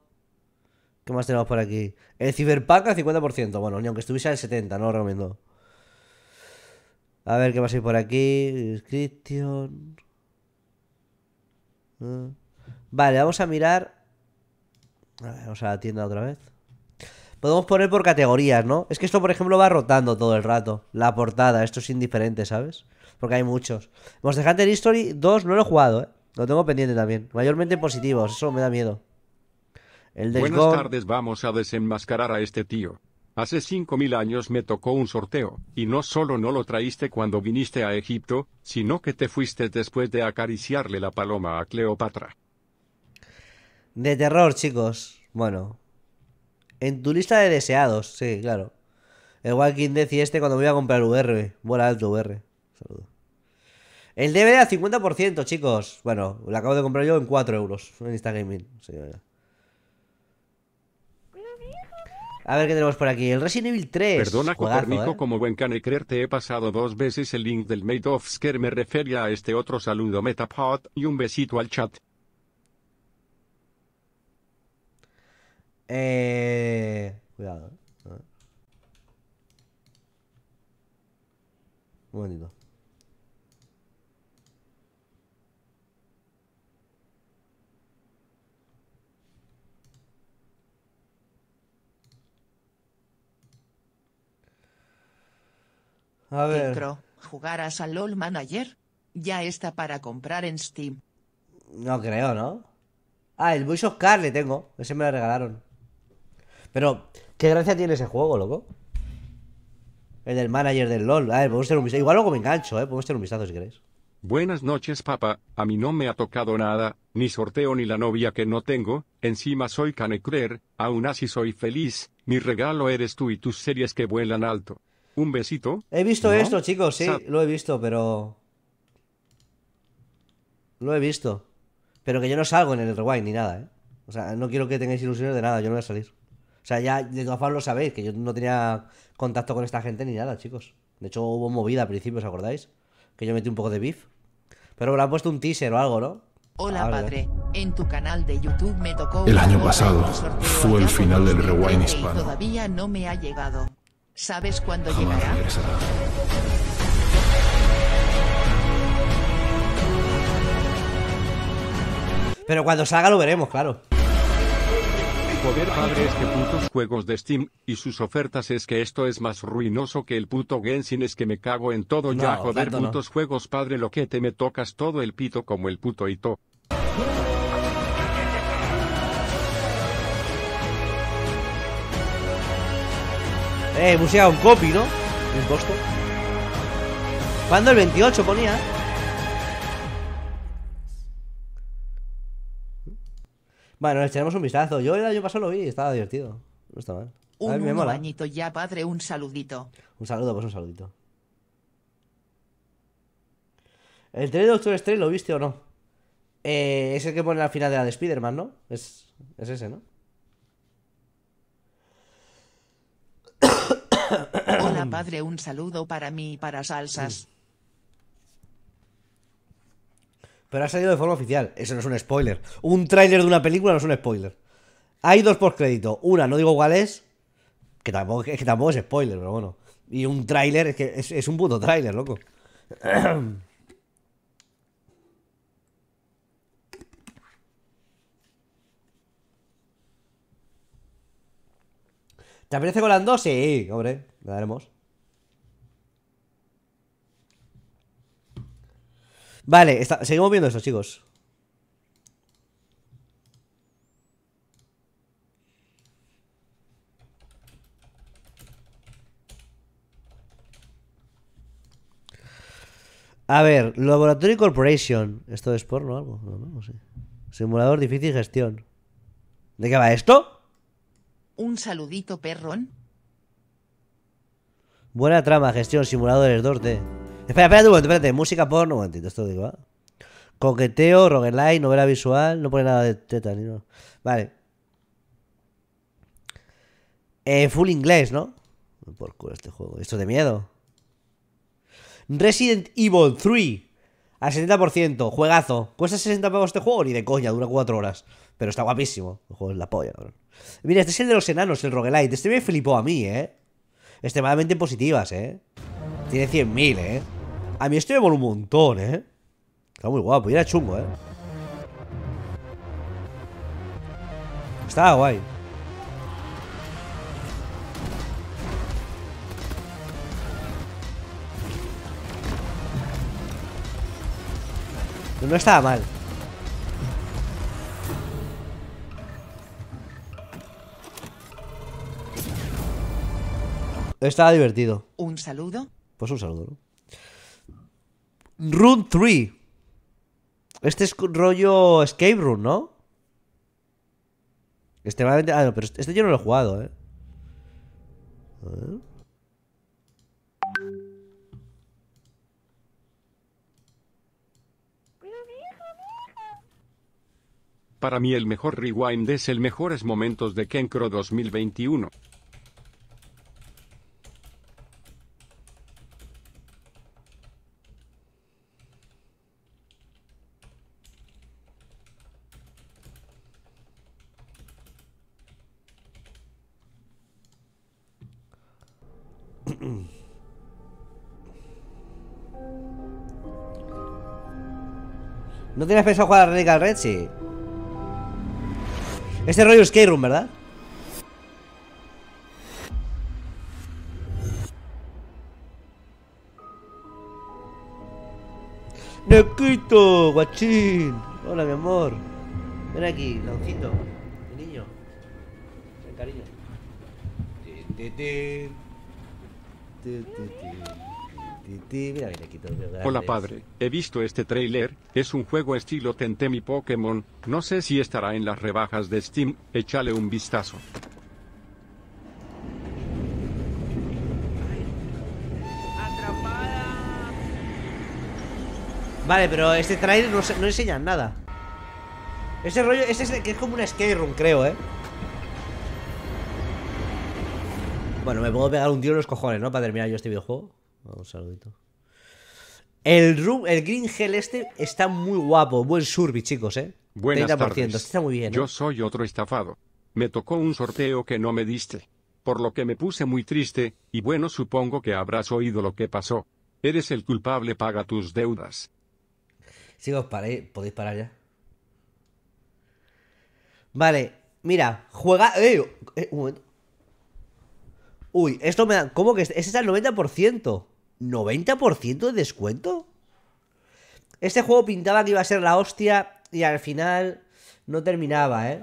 ¿Qué más tenemos por aquí? El Cyberpunk a 50%. Bueno, ni aunque estuviese al 70%, no lo recomiendo. A ver qué más hay por aquí. Christian. Mm. Vale, vamos a mirar. vamos a la tienda otra vez. Podemos poner por categorías, ¿no? Es que esto, por ejemplo, va rotando todo el rato. La portada, esto es indiferente, ¿sabes? Porque hay muchos. Monster Hunter History 2 no lo he jugado, ¿eh? Lo tengo pendiente también. Mayormente positivos, eso me da miedo. El Buenas tardes, vamos a desenmascarar a este tío. Hace cinco mil años me tocó un sorteo, y no solo no lo traíste cuando viniste a Egipto, sino que te fuiste después de acariciarle la paloma a Cleopatra. De terror, chicos. Bueno. En tu lista de deseados, sí, claro. El Walking Dead y este cuando me voy a comprar VR. vuela alto VR. Saludo. El DVD al 50%, chicos. Bueno, lo acabo de comprar yo en 4 euros en Instagram. Sí, A ver qué tenemos por aquí. El Resident Evil 3. Perdona, ¿eh? como buen canecrer te he pasado dos veces el link del Made of Scare. Me refería a este otro saludo, Metapod, y un besito al chat. Eh... Cuidado. ¿eh? Un A ver. al LOL Manager? Ya está para comprar en Steam. No creo, ¿no? Ah, el Bush Oscar le tengo. Ese me lo regalaron. Pero, ¿qué gracia tiene ese juego, loco? El del manager del LOL. A ver, podemos tener un vistazo. Igual luego me engancho, ¿eh? Podemos tener un vistazo si queréis. Buenas noches, papá. A mí no me ha tocado nada, ni sorteo ni la novia que no tengo. Encima soy canecler, aún así soy feliz. Mi regalo eres tú y tus series que vuelan alto. Un besito. He visto esto, chicos, sí, lo he visto, pero. Lo he visto. Pero que yo no salgo en el rewind ni nada, ¿eh? O sea, no quiero que tengáis ilusiones de nada, yo no voy a salir. O sea, ya de todas formas lo sabéis, que yo no tenía contacto con esta gente ni nada, chicos. De hecho, hubo movida al principio, ¿os acordáis? Que yo metí un poco de beef. Pero me han puesto un teaser o algo, ¿no? Hola ah, padre, en tu canal de YouTube me tocó... El año pasado fue el final del Rewind hispano. Todavía no me ha llegado. ¿Sabes cuándo llegará? Pero cuando salga lo veremos, claro. Joder, padre, es que putos juegos de Steam y sus ofertas es que esto es más ruinoso que el puto Genshin, es que me cago en todo ya, joder, putos juegos, padre, lo que te me tocas todo el pito como el puto Ito. Eh, música un copy, ¿no? Un costo. ¿Cuándo el 28 ponía? Bueno, le echaremos un vistazo. Yo el año pasado lo vi estaba divertido. No está mal. un bañito ya, padre, un saludito. Un saludo, pues un saludito. ¿El 3 de Doctor Strange lo viste o no? Eh, es el que pone la final de la de Spider-Man, ¿no? es ese, ¿no? padre, un saludo para mí para Salsas. Pero ha salido de forma oficial, eso no es un spoiler. Un tráiler de una película no es un spoiler. Hay dos por crédito, una no digo cuál es, que tampoco, es que tampoco es spoiler, pero bueno. Y un tráiler, es que es, un puto tráiler, loco. ¿Te apetece con las Sí, hombre, le daremos. Vale, seguimos viendo eso, chicos. A ver, Laboratory Corporation. ¿Esto es porno o algo? No, Simulador difícil gestión. ¿De qué va esto? Un saludito, perrón. Buena trama, gestión, simuladores 2D. Espera, espera un momento, espérate. Música porno, un momentito, esto digo, ¿eh? Coqueteo, roguelite, novela visual, no pone nada de teta ni no. Vale. Eh, full inglés, ¿no? Por culo este juego. Esto es de miedo. Resident Evil 3. Al 70%, juegazo. ¿Cuesta 60 pavos este juego? Ni de coña, dura 4 horas. Pero está guapísimo. El juego es la polla, Mira, este es el de los enanos, el roguelite. Este me flipó a mí, ¿eh? Extremadamente positivas, ¿eh? Tiene 100.000, ¿eh? A mí estoy me un montón, ¿eh? Está muy guapo. Y era chungo, ¿eh? Estaba guay. No estaba mal. Estaba divertido. ¿Un saludo? Pues un saludo, ¿no? Rune 3. Este es rollo escape room, ¿no? Este Ah, no, pero este, este yo no lo he jugado, ¿eh? Para mí el mejor rewind es el mejores momentos de Kencro 2021. ¿No tienes pensado jugar a Radical Red? Sí. Este rollo es K-Room, ¿verdad? Nequito, guachín. Hola, mi amor. Ven aquí, Loncito. Mi niño. Ven, cariño. Hola padre, he visto este trailer, es un juego estilo Tentemi Pokémon, no sé si estará en las rebajas de Steam, échale un vistazo. Vale, pero este trailer no, enseña nada. Ese rollo, ese es, que es como una skate room, creo, eh. Bueno, me puedo pegar un tiro en los cojones, ¿no? Para terminar yo este videojuego. Un saludito. El, el Green Hell este está muy guapo. Buen surbi, chicos, ¿eh? Buenas 30%. Tardes. Este está muy bien. ¿eh? Yo soy otro estafado. Me tocó un sorteo que no me diste. Por lo que me puse muy triste, y bueno, supongo que habrás oído lo que pasó. Eres el culpable, paga tus deudas. os paréis, podéis parar ya. Vale, mira, juega. eh, eh un momento. Uy, esto me da. ¿Cómo que es? es el 90%? ¿90% de descuento? Este juego pintaba que iba a ser la hostia y al final no terminaba, ¿eh?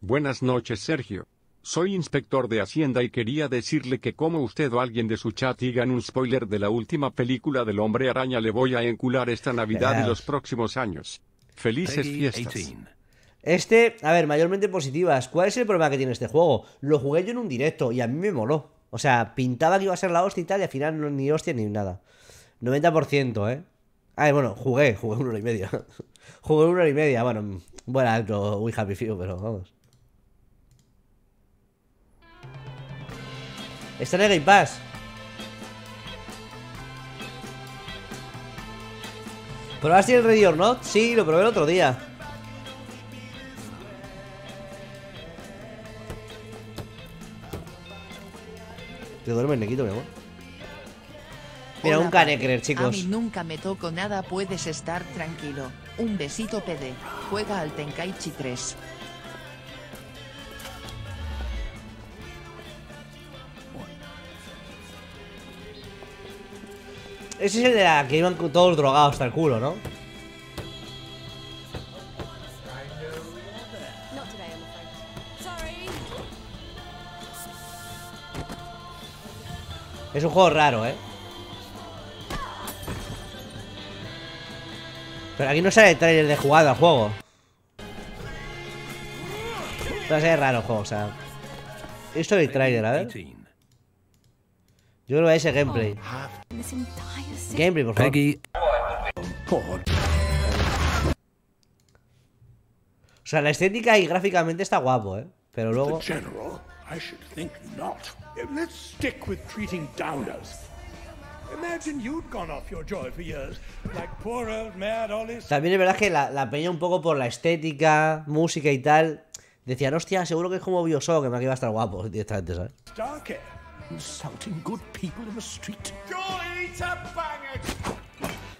Buenas noches, Sergio. Soy inspector de Hacienda y quería decirle que como usted o alguien de su chat digan un spoiler de la última película del hombre araña le voy a encular esta Navidad y los próximos años. Felices fiestas. Este, a ver, mayormente positivas. ¿Cuál es el problema que tiene este juego? Lo jugué yo en un directo y a mí me moló. O sea, pintaba que iba a ser la hostia y tal, y al final no, ni hostia ni nada. 90%, ¿eh? Ah, bueno, jugué, jugué una hora y media. jugué una hora y media, bueno, bueno, we happy few, pero vamos. Está en el Game Pass. ¿Probaste el or Not? Sí, lo probé el otro día. ¿Te duermes, Nequito, mi amor? Mira, Hola, un canecrer, chicos. A mí nunca me toco nada, puedes estar tranquilo. Un besito, PD. Juega al Tenkaichi 3. Ese es el de la que iban todos drogados hasta el culo, ¿no? Es un juego raro, ¿eh? Pero aquí no sale trailer de jugada al juego. Va a raro el juego, o sea. Esto es el trailer, a ver. Yo creo que es el gameplay. Gameplay, por favor. O sea, la estética y gráficamente está guapo, ¿eh? Pero luego... También es verdad que la, peña un poco por la estética, música y tal. Decían, hostia, seguro que es como Bioshock, que me iba a estar guapo directamente, ¿sabes?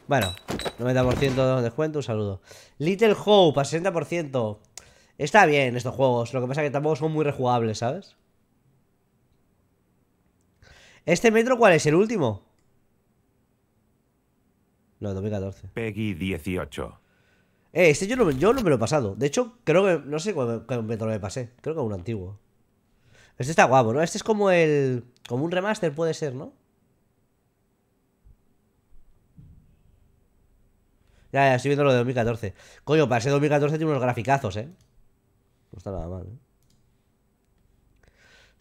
Bueno, 90% de descuento, un saludo. Little Hope, a 60%. Está bien estos juegos, lo que pasa es que tampoco son muy rejugables, ¿sabes? ¿Este metro cuál es? ¿El último? No, 2014. Peggy 18. Eh, este yo no, yo me lo he pasado. De hecho, creo que. No sé cuál, metro me pasé. Creo que un antiguo. Este está guapo, ¿no? Este es como el. Como un remaster, puede ser, ¿no? Ya, ya, estoy viendo lo de 2014. Coño, para ese 2014 tiene unos graficazos, ¿eh? No está nada mal, ¿eh?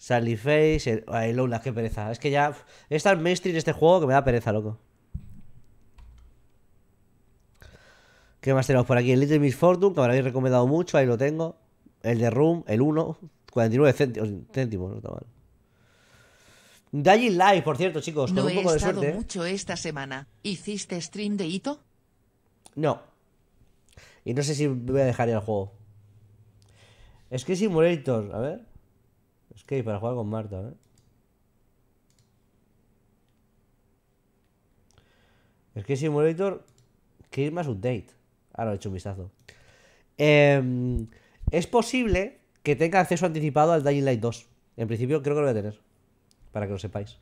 Sally Face, el Lola, qué pereza. Es que ya es tan mainstream este juego que me da pereza, loco. ¿Qué más tenemos por aquí? El Little Miss Fortune, que me lo habéis recomendado mucho, ahí lo tengo. El de Room, el 1, 49 céntimos, no está mal. Dying Live, por cierto, chicos, no un poco he estado ¿eh? mucho esta semana. ¿Hiciste stream de Ito? No. Y no sé si voy a dejar el juego. Es que Simulator, a ver. Es que para jugar con Marta, ¿eh? Es que Simulator. Que más update. Ahora he hecho un vistazo. Em, es posible que tenga acceso anticipado al Dying Light 2. En principio creo que lo voy a tener. Para que lo sepáis.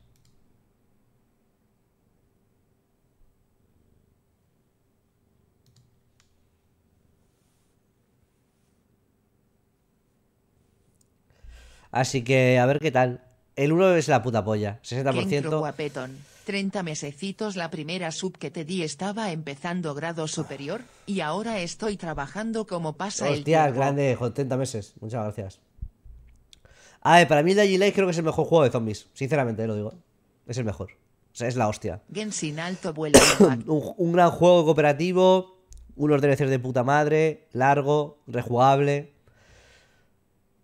Así que a ver qué tal. El 1 es la puta polla, 60%. 30 mesecitos la primera sub que te di estaba empezando grado superior y ahora estoy trabajando como pasa el grande, 30 meses. Muchas gracias. A ver, para mí el Light creo que es el mejor juego de zombies. Sinceramente, eh, lo digo. Es el mejor. O sea, es la hostia. alto un, gran juego cooperativo, unos DLCs de puta madre, largo, rejugable.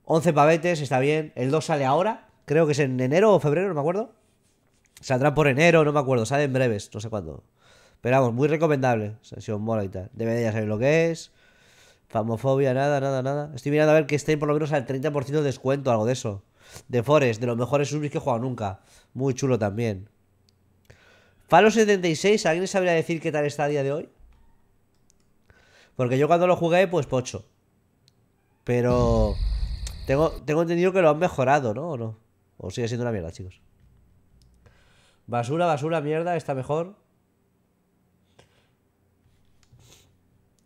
11 pavetes, está bien. El 2 sale ahora. Creo que es en enero o febrero, no me acuerdo. Saldrá por enero, no me acuerdo. Sale en breves, no sé cuándo. Pero vamos, muy recomendable. Sesión mola y tal. Debe ya saber lo que es. Famofobia, nada, nada, nada. Estoy mirando a ver que estén por lo menos al 30% de descuento, algo de eso. De Forest, de los mejores subs que he jugado nunca. Muy chulo también. Falo 76, ¿alguien sabría decir qué tal está a día de hoy? Porque yo cuando lo jugué, pues pocho. Pero. Tengo, entendido que lo han mejorado, ¿no? ¿O no? O sigue siendo una mierda, chicos. Basura, basura, mierda, está mejor.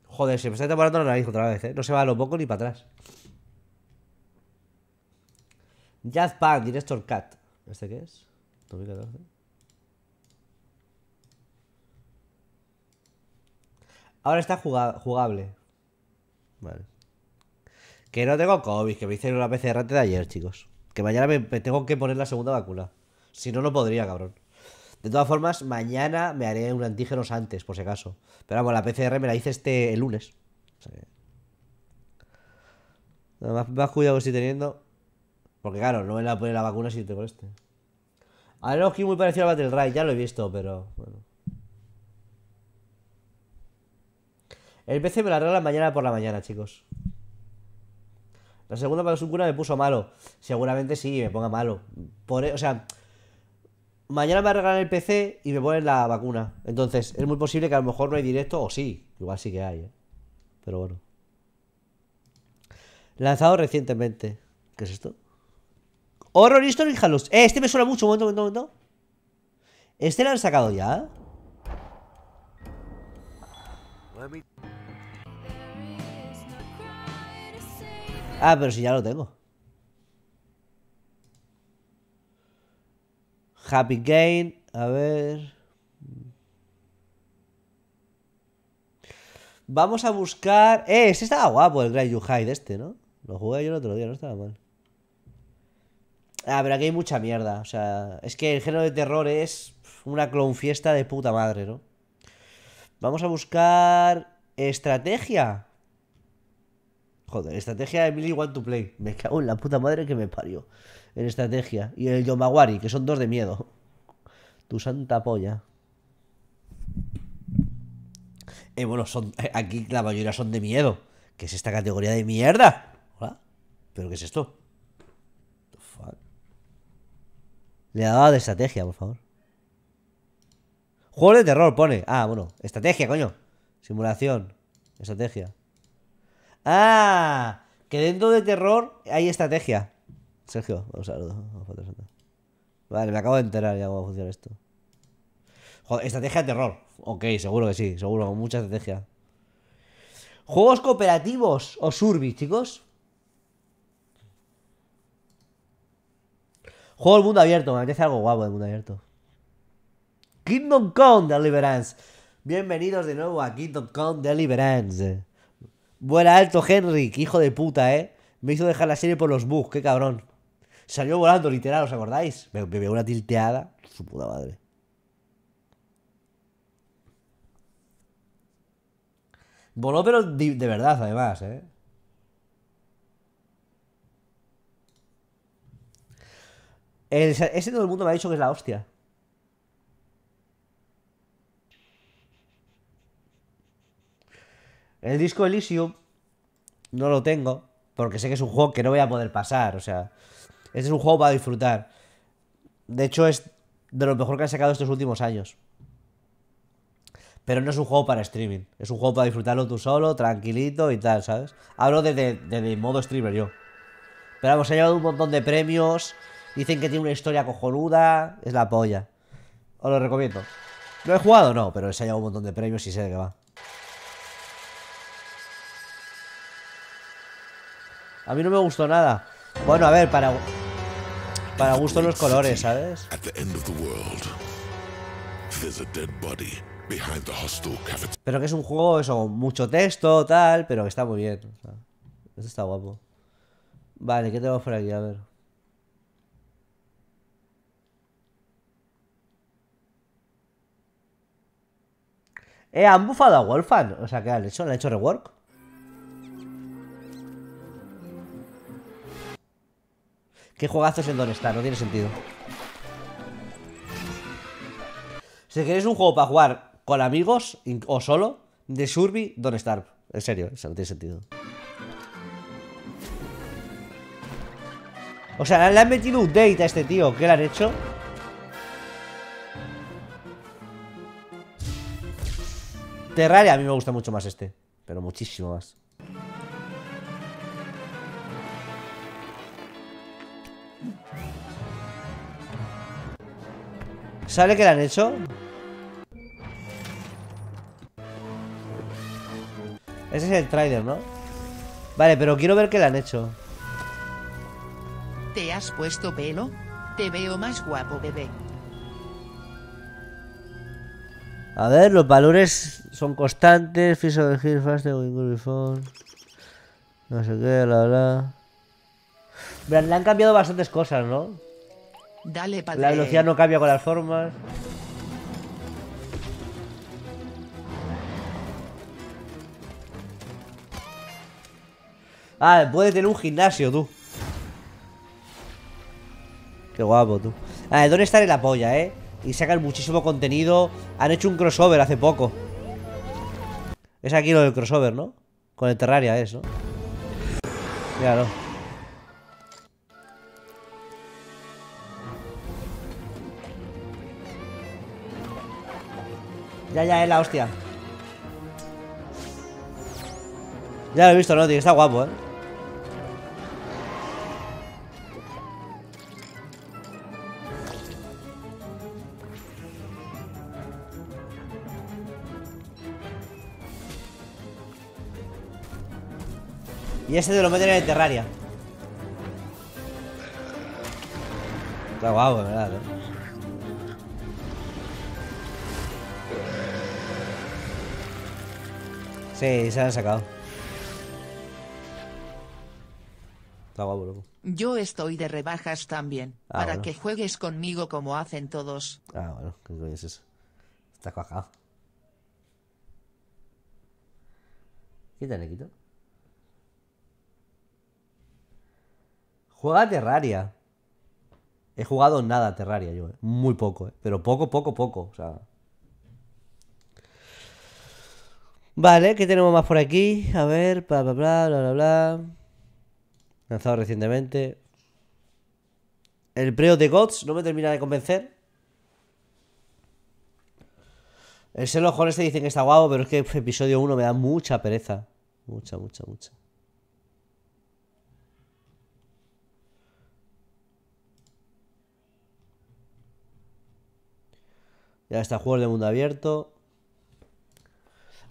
Joder, se me está tapando la nariz otra vez, ¿eh? No se va a lo poco ni para atrás. Jazz Pan, Director Cat. ¿Este qué es? 2014. Ahora está jugable. Vale. Que no tengo COVID, que me hice una PCR de ayer, chicos. Que mañana me, tengo que poner la segunda vacuna. Si no, no podría, cabrón. De todas formas, mañana me haré un antígenos antes, por si acaso. Pero vamos, la PCR me la hice este el lunes. O más, cuidado que estoy teniendo. Porque claro, no me la pone la vacuna si te pones. este. Ahora que muy parecido al Battle Ride, ya lo he visto, pero bueno. El PC me la la mañana por la mañana, chicos. La segunda vacuna me puso malo. Seguramente sí, me ponga malo. E, o sea, mañana me va el PC y me ponen la vacuna. Entonces, es muy posible que a lo mejor no hay directo, o sí. Igual sí que hay, ¿eh? Pero bueno. Lanzado recientemente. ¿Qué es esto? Horror History Hallows. Eh, este me suena mucho. Un momento, un momento, ¿Este lo han sacado ya? Ah, pero si ya lo tengo. Happy game, a ver. Vamos a buscar... Eh, este estaba guapo el Great You Hide este, ¿no? Lo jugué yo el otro día, no estaba mal. Ah, pero aquí hay mucha mierda. O sea, es que el género de terror es una clown fiesta de puta madre, ¿no? Vamos a buscar estrategia. Joder, estrategia de Billy Want to Play. Me cago en la puta madre que me parió. En estrategia. Y el Yomaguari, que son dos de miedo. Tu santa polla. Eh, bueno, son, eh, aquí la mayoría son de miedo. ¿Qué es esta categoría de mierda? ¿Hola? ¿Pero qué es esto? The fuck? Le de estrategia, por favor. Juego de terror, pone. Ah, bueno. Estrategia, coño. Simulación. Estrategia. Ah, que dentro de terror hay estrategia. Sergio, un saludo. Vale, me acabo de enterar ya cómo funciona esto. estrategia de terror. Ok, seguro que sí, seguro, mucha estrategia. Juegos cooperativos o surbi, chicos. Juego del mundo abierto, me parece algo guapo del mundo abierto. Kingdom Come Deliverance. Bienvenidos de nuevo a Kingdom Come Deliverance. Vuela alto, Henry, hijo de puta, ¿eh? Me hizo dejar la serie por los bugs, qué cabrón. Salió volando, literal, ¿os acordáis? Me, una tilteada. Su puta madre. Voló, pero de, verdad, además, ¿eh? ese todo el mundo me ha dicho que es la hostia. El disco Elysium no lo tengo, porque sé que es un juego que no voy a poder pasar, o sea, este es un juego para disfrutar. De hecho, es de lo mejor que han sacado estos últimos años. Pero no es un juego para streaming, es un juego para disfrutarlo tú solo, tranquilito y tal, ¿sabes? Hablo de, modo streamer yo. Pero vamos, ha llevado un montón de premios, dicen que tiene una historia cojonuda, es la polla. Os lo recomiendo. No he jugado, no, pero se ha llevado un montón de premios y sé de qué va. A mí no me gustó nada. Bueno, a ver, para, para gusto los colores, ¿sabes? Pero que es un juego, eso, mucho texto, tal, pero que está muy bien. O está guapo. Vale, ¿qué tengo por aquí? A ver. Eh, han bufado a Wolfan. O sea, ¿qué han hecho? ¿Le han hecho rework? Qué juegazos en Don't Star, no tiene sentido. Si queréis un juego para jugar con amigos o solo, de Surby, Don't Star. En serio, no tiene sentido. O sea, le han metido un date a este tío. ¿Qué le han hecho? Terraria a mí me gusta mucho más este. Pero muchísimo más. Sale que le han hecho? Ese es el trailer, ¿no? Vale, pero quiero ver qué le han hecho. ¿Te has puesto pelo? Te veo más guapo, bebé. A ver, los valores son constantes. Fiso de Hill, faster, No sé qué, la verdad. Le han cambiado bastantes cosas, ¿no? Dale, La velocidad no cambia con las formas. Ah, puede tener un gimnasio, tú. Qué guapo, tú. Ah, ver, dónde Star en la polla, ¿eh? Y sacan muchísimo contenido. Han hecho un crossover hace poco. Es aquí lo del crossover, ¿no? Con el Terraria eso Claro. Ya, ya, es la hostia. Ya lo he visto, ¿no, tío? Está guapo, ¿eh? Y ese te lo meten en el Terraria. Está guapo, verdad, ¿eh? Sí, se han sacado. Está guapo, loco. Yo estoy de rebajas también, ah, para que juegues conmigo como hacen todos. Ah, bueno, ¿qué coño es eso? Está cuajado. ¿Qué te quito? Juega Terraria. He jugado nada a Terraria yo, eh. muy poco, eh. pero poco, poco, poco. O sea, Vale, ¿qué tenemos más por aquí? A ver, bla, bla, bla, bla, bla, bla. Lanzado recientemente. El preo de Gods no me termina de convencer. El Sherlock Holmes te dicen que está guapo, pero es que episodio 1 me da mucha pereza. Mucha, mucha, mucha. Ya está, juego de mundo abierto.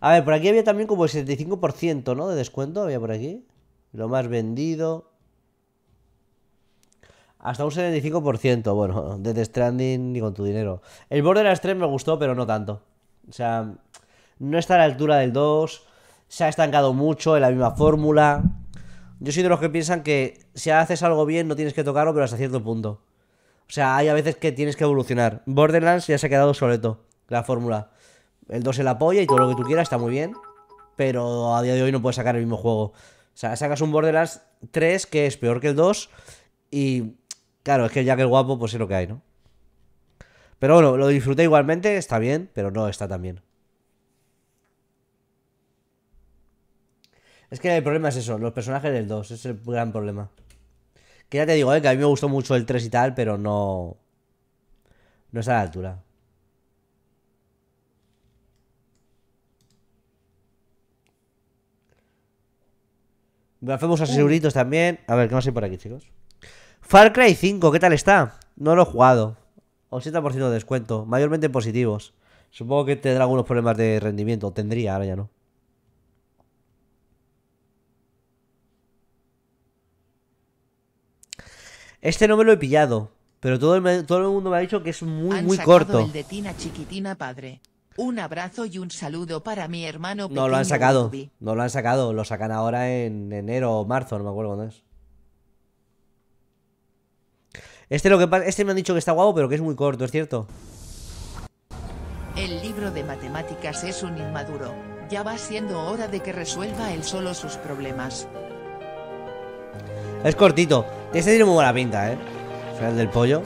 A ver, por aquí había también como el 75%, ¿no? De descuento había por aquí. Lo más vendido. Hasta un 75%, bueno, de The Stranding ni con tu dinero. El Borderlands 3 me gustó, pero no tanto. O sea, no está a la altura del 2. Se ha estancado mucho en la misma fórmula. Yo soy de los que piensan que si haces algo bien no tienes que tocarlo, pero hasta cierto punto. O sea, hay a veces que tienes que evolucionar. Borderlands ya se ha quedado obsoleto la fórmula. El 2 se la apoya y todo lo que tú quieras está muy bien. Pero a día de hoy no puedes sacar el mismo juego. O sea, sacas un Borderlands 3 que es peor que el 2. Y claro, es que ya que el guapo, pues es lo que hay, ¿no? Pero bueno, lo disfruté igualmente, está bien, pero no está tan bien. Es que el problema es eso, los personajes del 2, es el gran problema. Que ya te digo, eh, que a mí me gustó mucho el 3 y tal, pero no. No está a la altura. Hacemos a también. A ver, ¿qué más hay por aquí, chicos? Far Cry 5, ¿qué tal está? No lo he jugado. 80% de descuento, mayormente positivos. Supongo que tendrá algunos problemas de rendimiento. Tendría, ahora ya no. Este no me lo he pillado, pero todo el, todo el mundo me ha dicho que es muy, muy corto. El de Tina Chiquitina Padre. Un abrazo y un saludo para mi hermano. No lo han sacado. No lo han sacado. Lo sacan ahora en enero o marzo, no me acuerdo cuándo es. Este, lo que, este me han dicho que está guapo, pero que es muy corto, es cierto. El libro de matemáticas es un inmaduro. Ya va siendo hora de que resuelva él solo sus problemas. Es cortito. Este tiene muy buena pinta, ¿eh? el del pollo.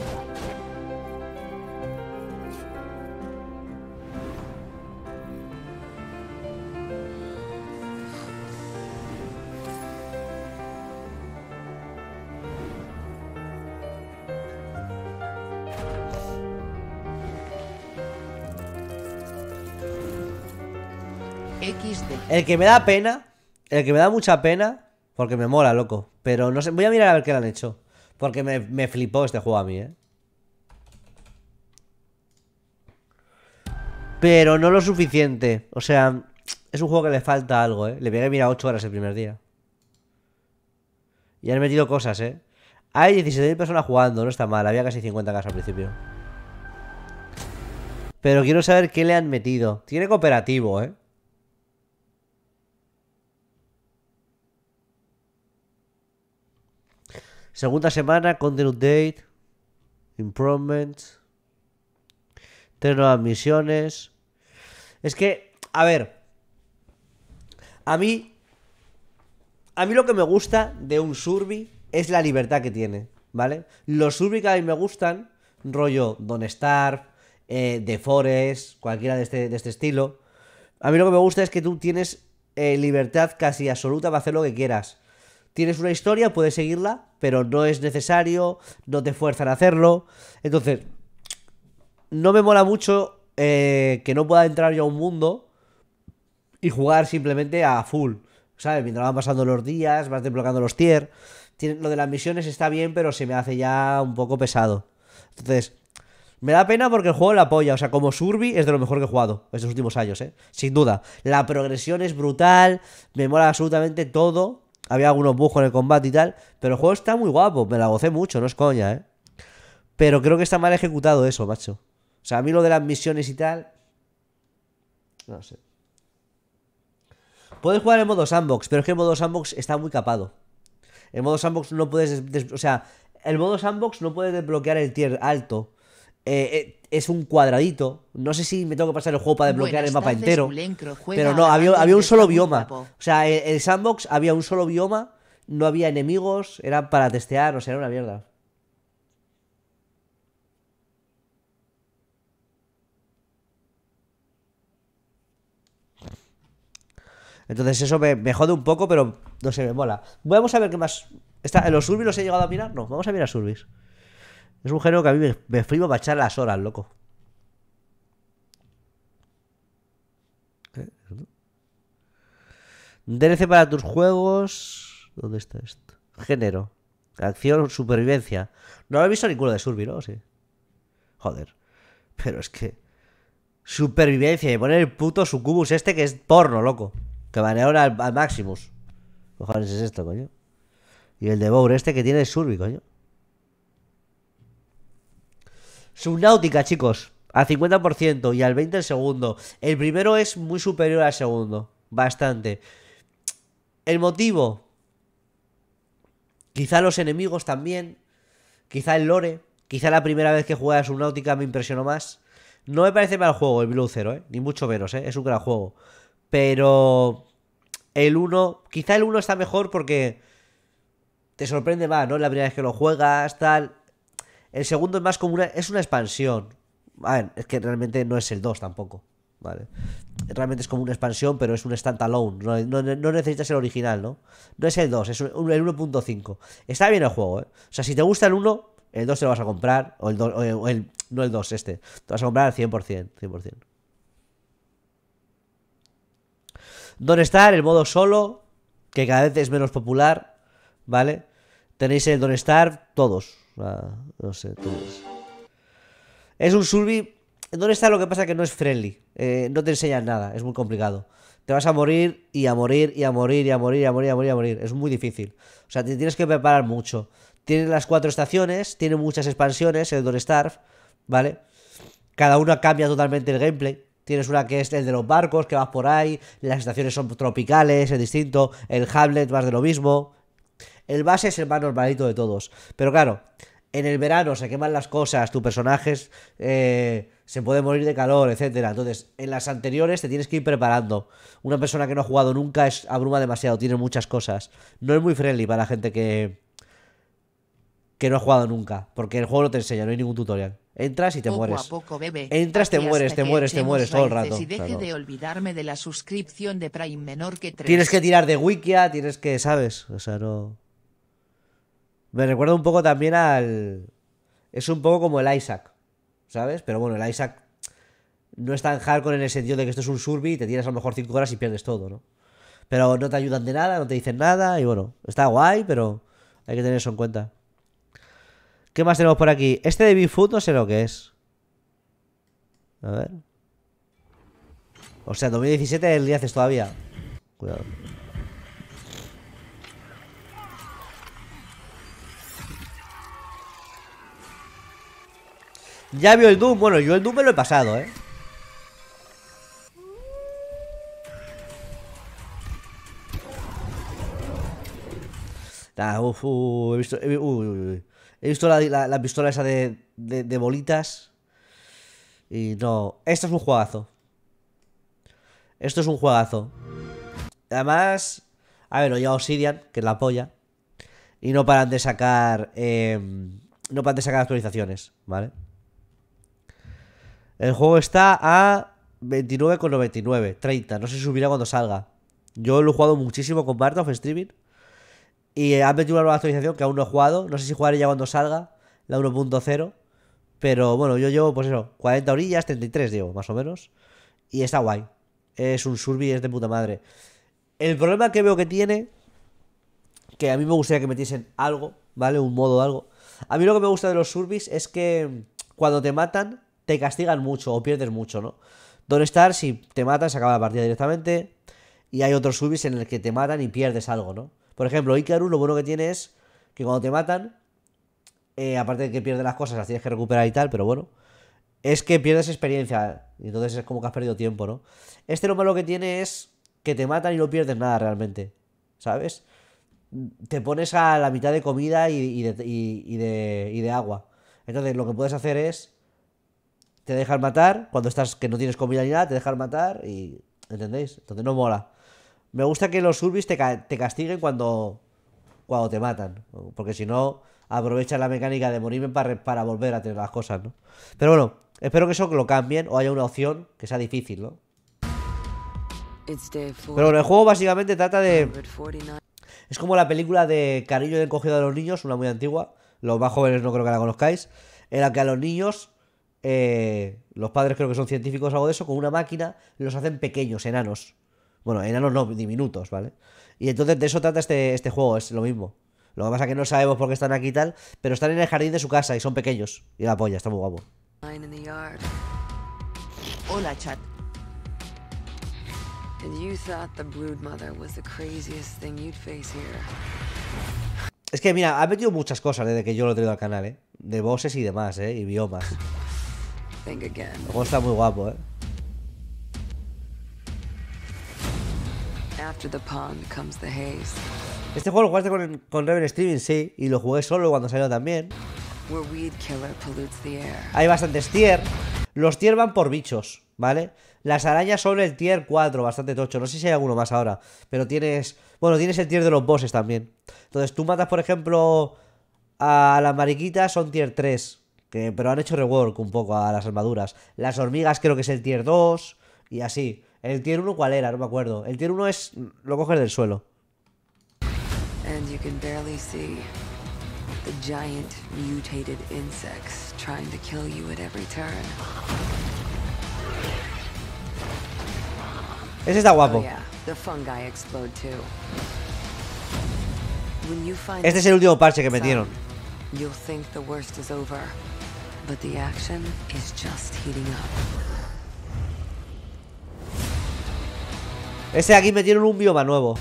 El que me da pena, el que me da mucha pena, porque me mola, loco. Pero no sé, voy a mirar a ver qué le han hecho. Porque me, me flipó este juego a mí, ¿eh? Pero no lo suficiente. O sea, es un juego que le falta algo, ¿eh? Le pegué, mira, 8 horas el primer día. Y han metido cosas, ¿eh? Hay 17.000 personas jugando, no está mal. Había casi 50 casas al principio. Pero quiero saber qué le han metido. Tiene cooperativo, ¿eh? Segunda semana, Content Update, Improvements, tres nuevas misiones. Es que, a ver, a mí, a mí lo que me gusta de un Surbi es la libertad que tiene, ¿vale? Los Surby que a mí me gustan, rollo Don star, eh, The Forest, cualquiera de este, de este estilo, a mí lo que me gusta es que tú tienes eh, libertad casi absoluta para hacer lo que quieras tienes una historia, puedes seguirla, pero no es necesario, no te fuerzan a hacerlo. Entonces, no me mola mucho eh, que no pueda entrar yo a un mundo y jugar simplemente a full. ¿Sabes? Mientras van pasando los días, vas desbloqueando los tier. lo de las misiones está bien, pero se me hace ya un poco pesado. Entonces, me da pena porque el juego la apoya. O sea, como Surby es de lo mejor que he jugado estos últimos años, ¿eh? Sin duda. La progresión es brutal. Me mola absolutamente todo había algunos bujos en el combate y tal. Pero el juego está muy guapo, me la gocé mucho, no es coña, ¿eh? Pero creo que está mal ejecutado eso, macho. O sea, a mí lo de las misiones y tal. No sé. Puedes jugar en modo sandbox, pero es que el modo sandbox está muy capado. En modo sandbox no puedes. o sea, el modo sandbox no puedes desbloquear el tier alto. eh, eh es un cuadradito. No sé si me tengo que pasar el juego para desbloquear el mapa entero. pero no, había, había un solo bioma. O sea, el sandbox había un solo bioma, no había enemigos, era para testear, o sea, era una mierda. Entonces eso me, jode un poco, pero no se me mola. Vamos a ver qué más. Está, ¿Los Urbis los he llegado a mirar? No, vamos a mirar Urbis. Es un género que a mí me, frío para echar las horas, loco. Dnc para tus juegos. ¿Dónde está esto? Género. Acción, supervivencia. No lo he visto ninguno de Survi, ¿no? Sí. Joder. Pero es que. Supervivencia. Y poner el puto sucubus este que es porno, loco. Que banearon al, al Maximus. Cojones es esto, coño. Y el de Bour este que tiene Surby, coño. Subnáutica, chicos, al 50% y al 20% el segundo. El primero es muy superior al segundo, bastante. El motivo, quizá los enemigos también, quizá el lore, quizá la primera vez que jugué a Subnautica me impresionó más. No me parece mal juego el Blue Zero, ¿eh? ni mucho menos, ¿eh? es un gran juego. Pero el 1, quizá el 1 está mejor porque te sorprende más, ¿no? La primera vez que lo juegas, tal. El segundo es más como una. Es una expansión. A ver, es que realmente no es el 2 tampoco. Vale. Realmente es como una expansión, pero es un stand No, no, necesitas el original, ¿no? No es el 2, es el 1.5. Está bien el juego, ¿eh? O sea, si te gusta el 1, el 2 te lo vas a comprar. O el, 2, no el 2, este. Te vas a comprar al 100%. 100%. Don Star, el modo solo, que cada vez es menos popular, ¿vale? Tenéis el Don't Star todos, Ah, no sé, Es un Sulby. ¿Dónde está lo que pasa? Que no es friendly. Eh, no te enseñan nada, es muy complicado. Te vas a morir y a morir y a morir y a morir y a morir y a morir a morir. Es muy difícil. O sea, te tienes que preparar mucho. Tiene las cuatro estaciones, tiene muchas expansiones, el don Starf, ¿vale? Cada una cambia totalmente el gameplay. Tienes una que es el de los barcos, que vas por ahí, las estaciones son tropicales, es distinto, el Hamlet más de lo mismo, el base es el más normalito de todos. Pero claro, en el verano se queman las cosas, tus personajes eh, se puede morir de calor, etcétera. Entonces, en las anteriores te tienes que ir preparando. Una persona que no ha jugado nunca es abruma demasiado, tiene muchas cosas. No es muy friendly para la gente que que no ha jugado nunca, porque el juego no te enseña, no hay ningún tutorial. Entras y te mueres. poco, Entras, te mueres, te mueres, te mueres todo el rato. Si deje de olvidarme de la suscripción de Prime menor que 3. Tienes que tirar de Wikia, tienes que, ¿sabes? O sea, no me recuerda un poco también al. Es un poco como el Isaac, ¿sabes? Pero bueno, el Isaac no es tan hardcore en el sentido de que esto es un surby y te tienes a lo mejor 5 horas y pierdes todo, ¿no? Pero no te ayudan de nada, no te dicen nada y bueno, está guay, pero hay que tener eso en cuenta. ¿Qué más tenemos por aquí? Este de Bigfoot no sé lo que es. A ver. O sea, 2017 el día es todavía. Cuidado. Ya vio el Doom. Bueno, yo el Doom me lo he pasado, ¿eh? Ah, uf, uh, he visto, he visto la, pistola esa de, de, bolitas. Y no. Esto es un juegazo. Esto es un juegazo. Además, a ver, lo lleva Obsidian, que es la polla. Y no paran de sacar. Eh, no paran de sacar actualizaciones, ¿vale? El juego está a 29,99, 30. No sé si subirá cuando salga. Yo lo he jugado muchísimo con Bart of streaming. Y han metido una nueva actualización que aún no he jugado. No sé si jugaré ya cuando salga, la 1.0. Pero bueno, yo llevo, pues eso, 40 orillas, 33 digo más o menos. Y está guay. Es un surbi, es de puta madre. El problema que veo que tiene, que a mí me gustaría que metiesen algo, ¿vale? Un modo o algo. A mí lo que me gusta de los surbis es que cuando te matan, te castigan mucho o pierdes mucho, ¿no? Don't Star, si te matan, se acaba la partida directamente. Y hay otros subis en el que te matan y pierdes algo, ¿no? Por ejemplo, Icarus lo bueno que tiene es que cuando te matan, eh, aparte de que pierdes las cosas, las tienes que recuperar y tal, pero bueno, es que pierdes experiencia. Y entonces es como que has perdido tiempo, ¿no? Este lo malo que tiene es que te matan y no pierdes nada realmente, ¿sabes? Te pones a la mitad de comida y, de, de agua. Entonces lo que puedes hacer es te dejan matar, cuando estás que no tienes comida ni nada, te dejan matar y... ¿Entendéis? Entonces no mola. Me gusta que los urbis te, castiguen cuando, cuando te matan, porque si no, aprovechan la mecánica de morirme para, para volver a tener las cosas, ¿no? Pero bueno, espero que eso lo cambien o haya una opción que sea difícil, ¿no? Pero bueno, el juego básicamente trata de... Es como la película de Cariño y encogido de los niños, una muy antigua, los más jóvenes no creo que la conozcáis, en la que a los niños eh, los padres creo que son científicos o algo de eso, con una máquina los hacen pequeños, enanos. Bueno, enanos no, diminutos, ¿vale? Y entonces de eso trata este, este juego, es lo mismo. Lo que pasa es que no sabemos por qué están aquí y tal, pero están en el jardín de su casa y son pequeños. Y la polla, está muy guapo. Hola, chat. Es que mira, ha metido muchas cosas desde que yo lo he traído al canal, ¿eh? De voces y demás, ¿eh? Y biomas. El está muy guapo, eh. Este juego lo jugaste con, con Streaming, sí, y lo jugué solo cuando salió también. Hay bastantes tier. Los tier van por bichos, ¿vale? Las arañas son el tier 4, bastante tocho. No sé si hay alguno más ahora, pero tienes... Bueno, tienes el tier de los bosses también. Entonces tú matas, por ejemplo, a la mariquita son tier 3 pero han hecho rework un poco a las armaduras. Las hormigas creo que es el tier 2 y así. El tier 1 cuál era, no me acuerdo. El tier 1 es lo coges del suelo. Ese está guapo. Oh, este es el último parche que metieron but the action is just heating up. Ese aquí me tiene un bioma nuevo.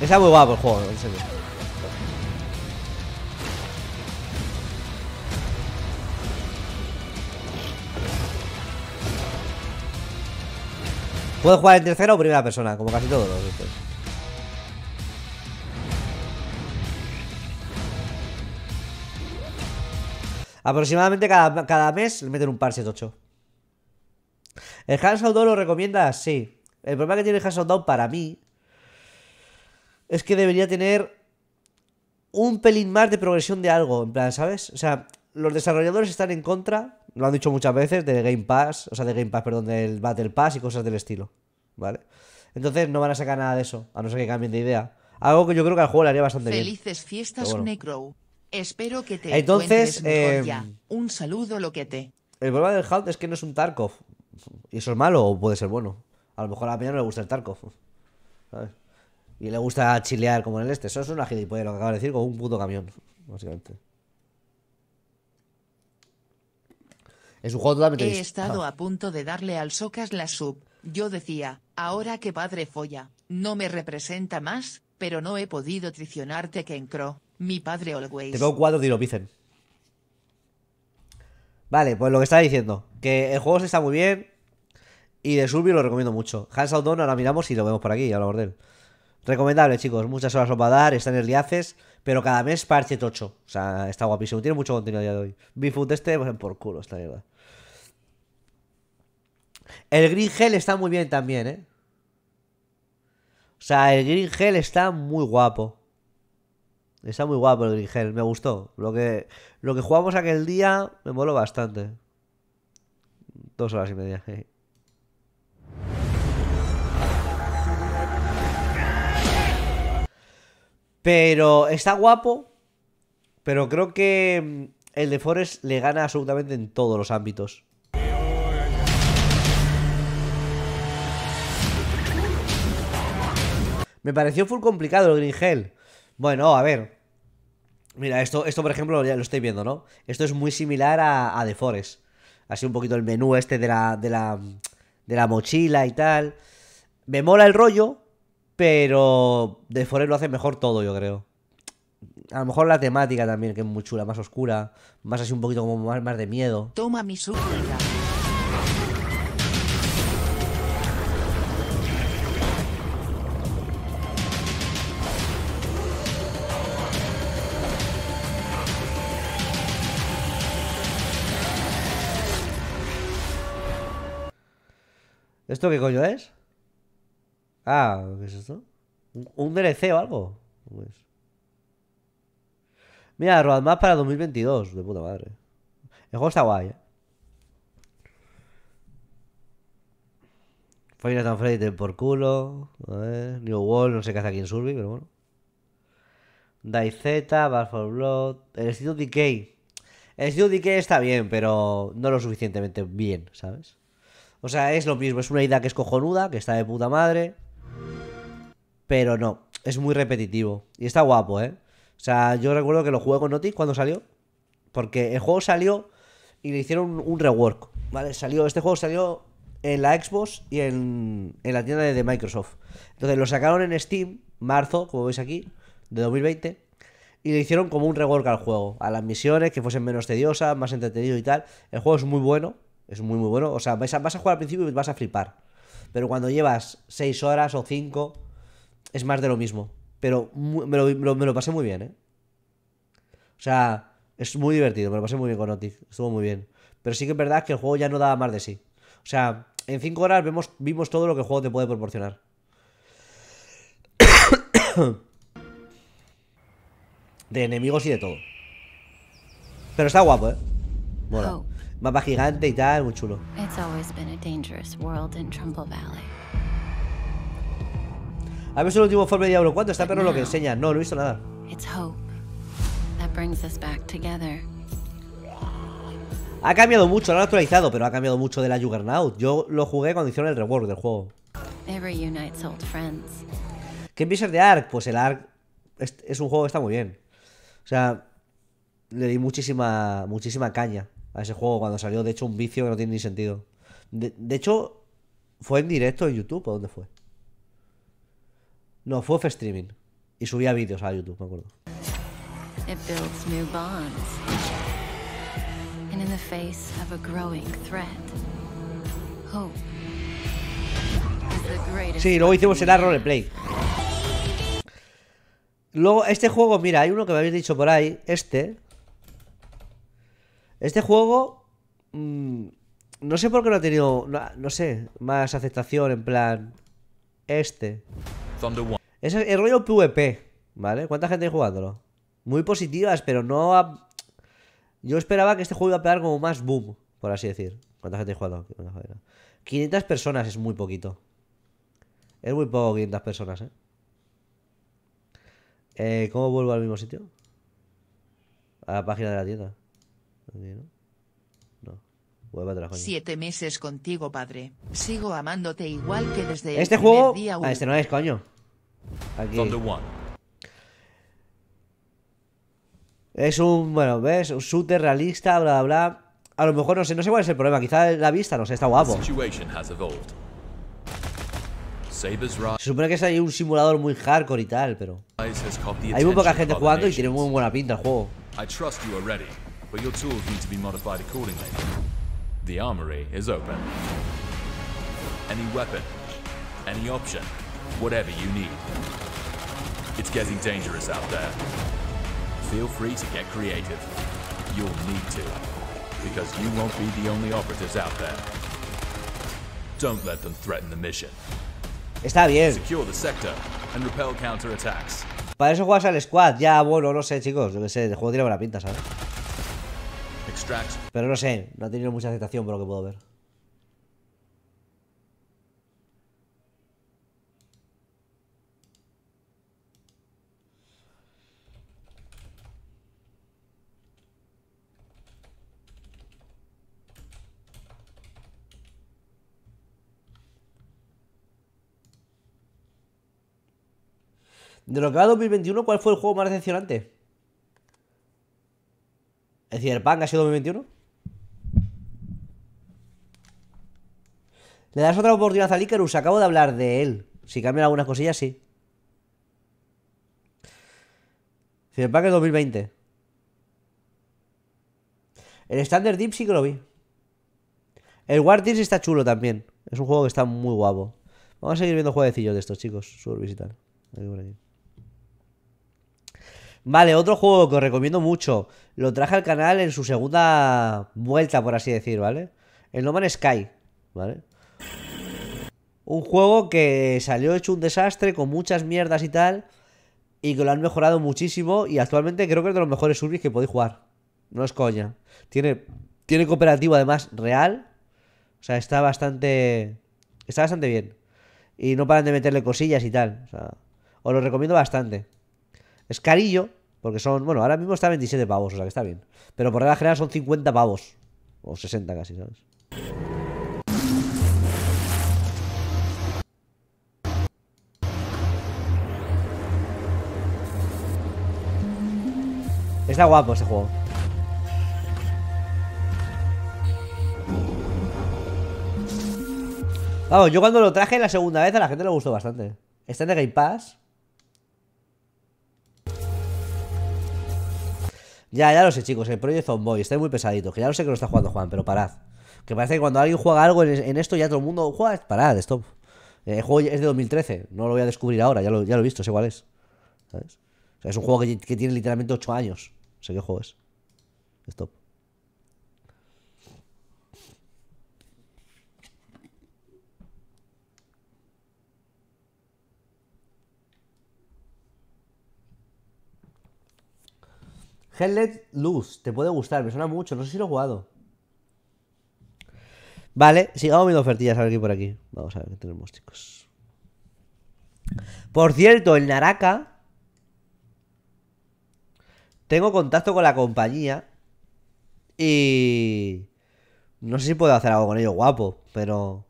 Está muy guapo el juego, en serio. Puedo jugar en tercera o primera persona, como casi todos los estos. Aproximadamente cada, cada mes le meten un parche tocho. ¿El Hands down lo recomienda Sí. El problema que tiene el Hands para mí es que debería tener un pelín más de progresión de algo, en plan, ¿sabes? O sea, los desarrolladores están en contra, lo han dicho muchas veces, De Game Pass, o sea, de Game Pass, perdón, del Battle Pass y cosas del estilo, ¿vale? Entonces no van a sacar nada de eso, a no ser que cambien de idea. Algo que yo creo que al juego le haría bastante bien. Felices fiestas, Necro. Espero que te Entonces, eh, ya. Un saludo lo que te. El problema del Hout es que no es un Tarkov. Y eso es malo o puede ser bueno. A lo mejor a la peña no le gusta el Tarkov. ¿Sabes? Y le gusta chilear como en el este. Eso es una gilipollas lo que acabo de decir, con un puto camión, básicamente. Es un juego He estado a punto de darle al Socas la sub. Yo decía, ahora que padre folla, no me representa más, pero no he podido tricionarte Ken Crow, mi padre always. Tengo veo Vale, pues lo que estaba diciendo, que el juego se está muy bien y de surbi lo recomiendo mucho. Hans Audon ahora miramos y lo vemos por aquí, a lo bordel. Recomendable, chicos, muchas horas os va a dar, está en el Liaces, pero cada mes parche tocho. O sea, está guapísimo, tiene mucho contenido a día de hoy. este, pues por culo esta mierda. El Green Hell está muy bien también, ¿eh? O sea, el Green Hell está muy guapo. Está muy guapo el Green Hell, me gustó. Lo que, lo que jugamos aquel día me moló bastante. Dos horas y media. Pero está guapo. Pero creo que mm, el de Forest le gana absolutamente en todos los ámbitos. Me pareció full complicado el Green Hell. Bueno, a ver. Mira, esto, esto por ejemplo ya lo estoy viendo, ¿no? Esto es muy similar a, a The Forest. Así un poquito el menú este de la, de la, de la mochila y tal. Me mola el rollo, pero De Forest lo hace mejor todo, yo creo. A lo mejor la temática también, que es muy chula, más oscura, más así un poquito como más, más de miedo. Toma mi súplica. ¿Esto qué coño es? Ah, ¿qué es esto? ¿Un DLC o algo? Pues. Mira, roadmap para 2022, de puta madre. El juego está guay, ¿eh? Final and Freddy por culo. A ver, New World, no sé qué hace aquí en Surby, pero bueno. Z, Battle for Blood. El Studio Decay. El Studio Decay está bien, pero no lo suficientemente bien, ¿sabes? O sea, es lo mismo, es una idea que es cojonuda, que está de puta madre. Pero no, es muy repetitivo. Y está guapo, ¿eh? O sea, yo recuerdo que lo jugué con Notis cuando salió. Porque el juego salió y le hicieron un rework. ¿Vale? Salió, este juego salió en la Xbox y en, la tienda de, de, Microsoft. Entonces lo sacaron en Steam, marzo, como veis aquí, de 2020. Y le hicieron como un rework al juego. A las misiones, que fuesen menos tediosas, más entretenido y tal. El juego es muy bueno. Es muy, muy bueno. O sea, vas a, jugar al principio y vas a flipar. Pero cuando llevas 6 horas o 5, es más de lo mismo. Pero me, lo, pasé muy bien, ¿eh? O sea, es muy divertido. Me lo pasé muy bien con Otis. Estuvo muy bien. Pero sí que es verdad que el juego ya no daba más de sí. O sea, en 5 horas vemos, vimos todo lo que el juego te puede proporcionar. de enemigos y de todo. Pero está guapo, ¿eh? Bueno mapa gigante y tal, muy chulo. Ha visto el último informe de Diablo 4? Está pero lo que enseña. No, no he visto nada. Ha cambiado mucho, lo han actualizado, pero ha cambiado mucho de la Juggernaut. Yo lo jugué cuando hicieron el rework del juego. ¿Qué empieza de Ark? Pues el Ark es, es un juego que está muy bien. O sea, le di muchísima, muchísima caña a ese juego cuando salió. De hecho, un vicio que no tiene ni sentido. De, hecho, ¿fue en directo en YouTube o dónde fue? No, fue off streaming. Y subía vídeos a YouTube, me acuerdo. Sí, luego hicimos el Play. Luego, este juego, mira, hay uno que me habéis dicho por ahí, este, este juego. Mm, no sé por qué no ha tenido. No, sé, más aceptación en plan. Este. Es el, rollo PvP, ¿vale? ¿Cuánta gente hay jugándolo? Muy positivas, pero no. Yo esperaba que este juego iba a pegar como más boom, por así decir. ¿Cuánta gente ha jugado? 500 personas es muy poquito. Es muy poco 500 personas, ¿eh? ¿eh? ¿Cómo vuelvo al mismo sitio? A la página de la tienda. ¿no? Siete meses contigo, padre. Sigo amándote igual que desde este juego. Día ah, este no es, coño. Aquí. Es un, bueno, ¿ves? Un shooter realista, bla, bla, bla. A lo mejor no sé, no sé cuál es el problema. Quizá la vista, no sé, está guapo. Se supone que es ahí un simulador muy hardcore y tal, pero... Hay muy poca gente jugando y tiene muy buena pinta el juego. but your tools need to be modified accordingly. The armory is open. Any weapon, any option, whatever you need. It's getting dangerous out there. Feel free to get creative. You'll need to, because you won't be the only operatives out there. Don't let them threaten the mission. Está bien. Secure the sector and repel counterattacks. Para eso juegas al squad, ya bueno, no sé, chicos, yo qué sé, el juego tiene buena pinta, ¿sabes? Pero no sé, no ha tenido mucha aceptación por lo que puedo ver. De lo que va 2021, ¿cuál fue el juego más decepcionante? ¿El ha sido 2021? ¿Le das otra oportunidad al Icarus? Acabo de hablar de él. Si cambian algunas cosillas, sí. Ciderpunk es 2020. El Standard Deep sí que lo vi. El War está chulo también. Es un juego que está muy guapo. Vamos a seguir viendo jueguecillos de estos, chicos. Sur visitar. por aquí. Vale, otro juego que os recomiendo mucho. Lo traje al canal en su segunda vuelta, por así decir, ¿vale? El No Man's Sky, ¿vale? Un juego que salió hecho un desastre, con muchas mierdas y tal, y que lo han mejorado muchísimo, y actualmente creo que es de los mejores Urbis que podéis jugar. No es coña. Tiene, tiene cooperativo además real, o sea, está bastante... Está bastante bien. Y no paran de meterle cosillas y tal. O os lo recomiendo bastante. Es carillo, porque son, bueno, ahora mismo está 27 pavos, o sea que está bien. Pero por regla general son 50 pavos. O 60 casi, ¿sabes? Está guapo este juego. Vamos, yo cuando lo traje la segunda vez a la gente le gustó bastante. Está en el Game Pass. Ya, ya lo sé, chicos. El Project Zomboy está muy pesadito. Que ya lo sé que lo está jugando Juan, pero parad. Que parece que cuando alguien juega algo en, esto, ya todo el mundo juega. Parad, stop. El juego es de 2013. No lo voy a descubrir ahora. Ya lo, ya lo he visto, sé cuál es. es un juego que, que tiene literalmente 8 años. Sé qué juego es. Stop. Headlet Luz, te puede gustar, me suena mucho, no sé si lo he jugado. Vale, sigamos viendo ofertillas a ver qué por aquí. Vamos a ver qué tenemos, chicos. Por cierto, el Naraka. Tengo contacto con la compañía. Y. No sé si puedo hacer algo con ello guapo, pero.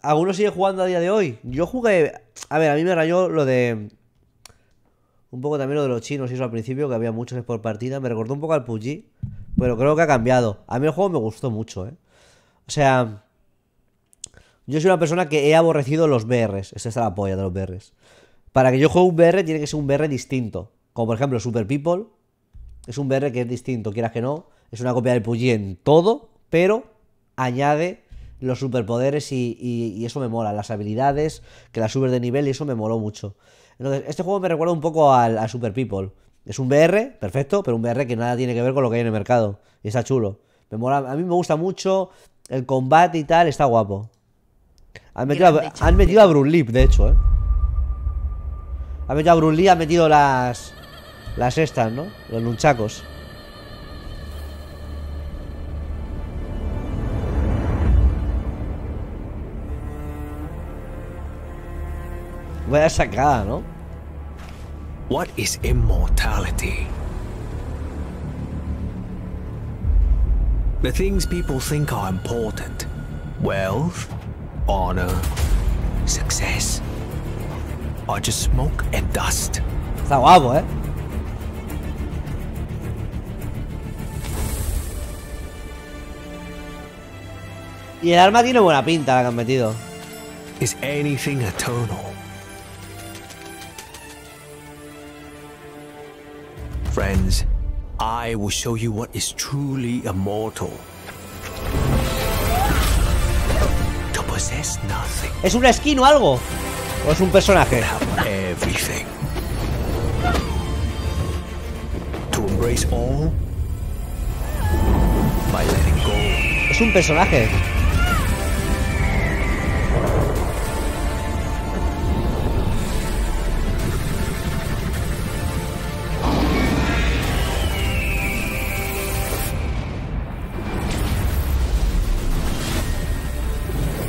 Alguno sigue jugando a día de hoy. Yo jugué. A ver, a mí me rayó lo de. Un poco también lo de los chinos y eso al principio, que había muchos por partida. Me recordó un poco al PUBG, pero creo que ha cambiado. A mí el juego me gustó mucho, ¿eh? O sea, yo soy una persona que he aborrecido los BRs. Esta es la polla de los BRs. Para que yo juegue un BR tiene que ser un BR distinto. Como por ejemplo Super People. Es un BR que es distinto, quieras que no. Es una copia del PUBG en todo, pero añade los superpoderes y, y, y eso me mola. Las habilidades, que las subes de nivel y eso me moló mucho. Entonces, este juego me recuerda un poco al, a Super People. Es un VR, perfecto, pero un VR que nada tiene que ver con lo que hay en el mercado. Y está chulo. a mí me gusta mucho el combate y tal, está guapo. Han metido, a, hecho, de hecho, ¿eh? Han metido a Brunlip han metido las... Las estas, ¿no? Los lunchacos. Vaya sacada, ¿no? What is immortality? The things people think are important wealth, honor, success are just smoke and dust. Está guapo, eh? Y el arma tiene buena pinta la que han metido. Is anything eternal? friends, I will show you what is truly immortal. To possess nothing. ¿Es una skin o algo? ¿O es un personaje? Everything. To embrace all by letting go. Es un personaje.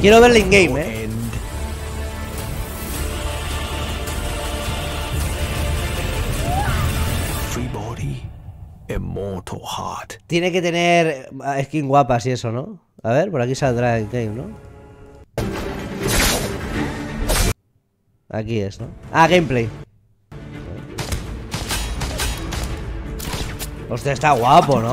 Quiero ver in-game, eh. Tiene que tener eh, skin guapas y eso, ¿no? A ver, por aquí saldrá el game, ¿no? Aquí es, ¿no? Ah, gameplay. Hostia, está guapo, ¿no?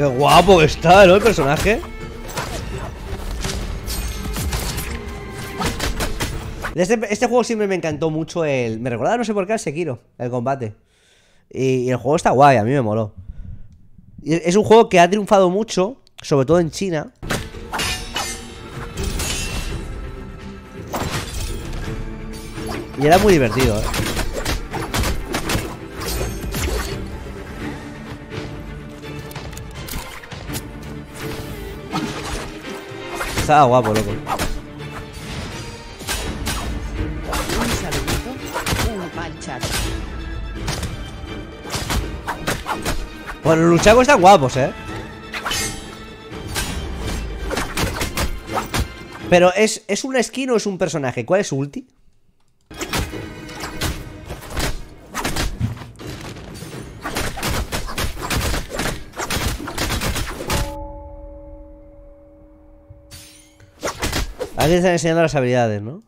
Qué guapo está, ¿no? El personaje. Este, este, juego siempre me encantó mucho el... Me recordaba, no sé por qué, al Sekiro, el combate. Y, el juego está guay, a mí me moló. es un juego que ha triunfado mucho, sobre todo en China. Y era muy divertido, ¿eh? Estaba guapo, loco. Bueno, los luchacos están guapos, eh. Pero, ¿es, ¿es una skin o es un personaje? ¿Cuál es su ulti? están enseñando las habilidades, ¿no?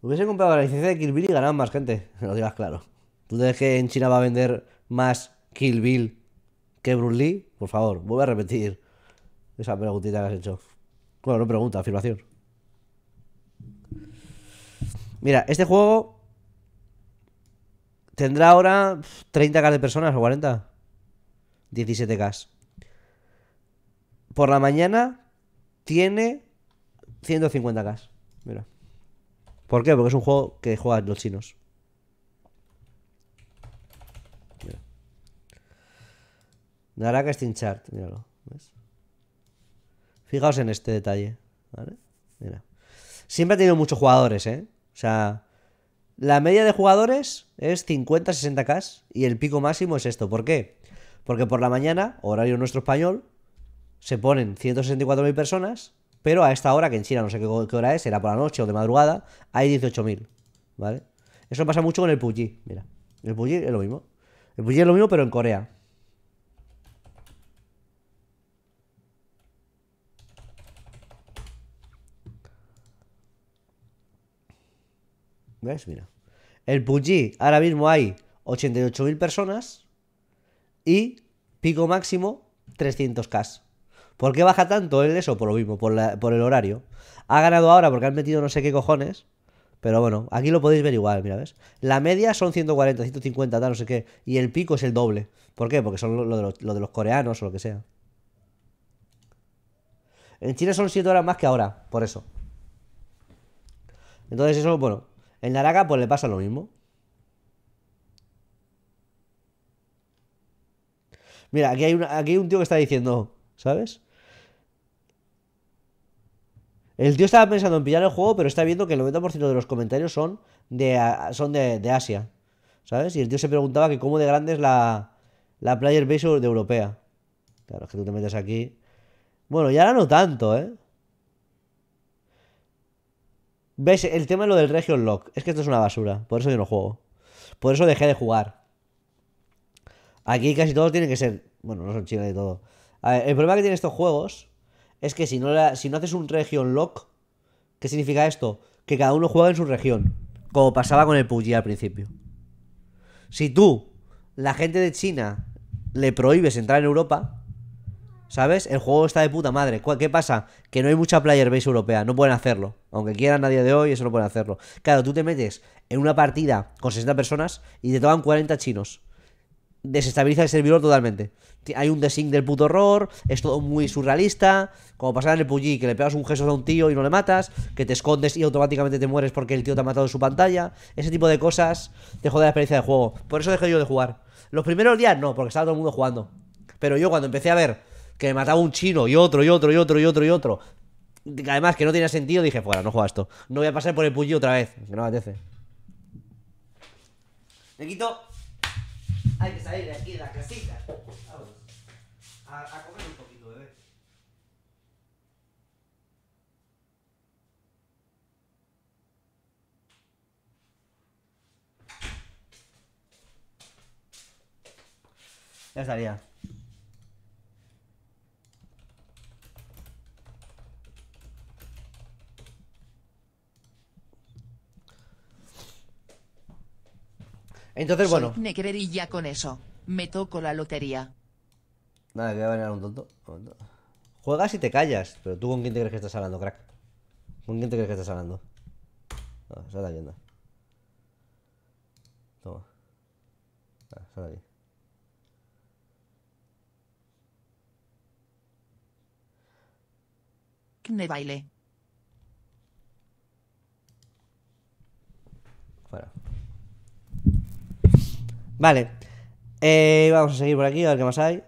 Hubiese comprado la licencia de Kill Bill y ganado más gente, lo digas claro. ¿Tú crees que en China va a vender más Kill Bill que Bruce Lee? Por favor, vuelve a repetir esa preguntita que has hecho. Bueno, no pregunta, afirmación. Mira, este juego tendrá ahora 30k de personas o 40. 17 k Por la mañana tiene 150k. Mira. ¿Por qué? Porque es un juego que juegan los chinos. Daraka Naraka Steam Chart, Fijaos en este detalle. ¿vale? Mira. Siempre ha tenido muchos jugadores, ¿eh? O sea, la media de jugadores es 50-60k y el pico máximo es esto. ¿Por qué? Porque por la mañana, horario nuestro español, se ponen 164.000 personas, pero a esta hora, que en China no sé qué, hora es, será por la noche o de madrugada, hay 18.000, ¿vale? Eso pasa mucho con el Puyi, mira. El Puyi es lo mismo. El Puyi es lo mismo, pero en Corea. ¿Ves? Mira. El Puyi, ahora mismo hay 88.000 personas, y pico máximo 300k. ¿Por qué baja tanto el eso? Por lo mismo, por, el horario. Ha ganado ahora porque han metido no sé qué cojones. Pero bueno, aquí lo podéis ver igual, mira, ¿ves? La media son 140, 150, tal, no sé qué. Y el pico es el doble. ¿Por qué? Porque son lo, de, los, de los coreanos o lo que sea. En China son 7 horas más que ahora, por eso. Entonces eso, bueno, en Naraka pues le pasa lo mismo. Mira, aquí hay, aquí un tío que está diciendo, ¿sabes? El tío estaba pensando en pillar el juego, pero está viendo que el 90% de los comentarios son, de, son de, Asia, ¿sabes? Y el tío se preguntaba que cómo de grande es la, la player base de europea. Claro, es que tú te metes aquí. Bueno, ya ahora no tanto, ¿eh? ¿Ves? El tema es lo del Region Lock. Es que esto es una basura. Por eso yo no juego. Por eso dejé de jugar. Aquí casi todos tienen que ser. Bueno, no son chinos de todo. el problema que tienen estos juegos es que si no, si no haces un region lock, ¿qué significa esto? Que cada uno juega en su región, como pasaba con el PUBG al principio. Si tú, la gente de China, le prohíbes entrar en Europa, ¿sabes? El juego está de puta madre. ¿Qué pasa? Que no hay mucha player base europea, no pueden hacerlo. Aunque quieran nadie de hoy, eso no pueden hacerlo. Claro, tú te metes en una partida con 60 personas y te toman 40 chinos desestabiliza el servidor totalmente. Hay un desync del puto horror, es todo muy surrealista, como pasar en el Puyi que le pegas un gesto a un tío y no le matas, que te escondes y automáticamente te mueres porque el tío te ha matado en su pantalla, ese tipo de cosas te jode la experiencia de juego. Por eso dejé yo de jugar. Los primeros días no, porque estaba todo el mundo jugando. Pero yo cuando empecé a ver que me mataba un chino y otro y otro y otro y otro y otro, que además que no tenía sentido, dije, fuera, no juego esto. No voy a pasar por el Puyi otra vez, que no me apetece. Le quito hay que salir de aquí de la casita. vamos A, comer un poquito, bebé. Ya salía. Entonces, bueno. y con eso. Me toco la lotería. Nada, que voy a ganar un tonto. Juegas y te callas. Pero tú con quién te crees que estás hablando, crack. ¿Con quién te crees que estás hablando? No, esa la tienda Toma. Ah, sal de baile. Fuera. Vale. Eh, vamos a seguir por aquí, a ver qué más hay.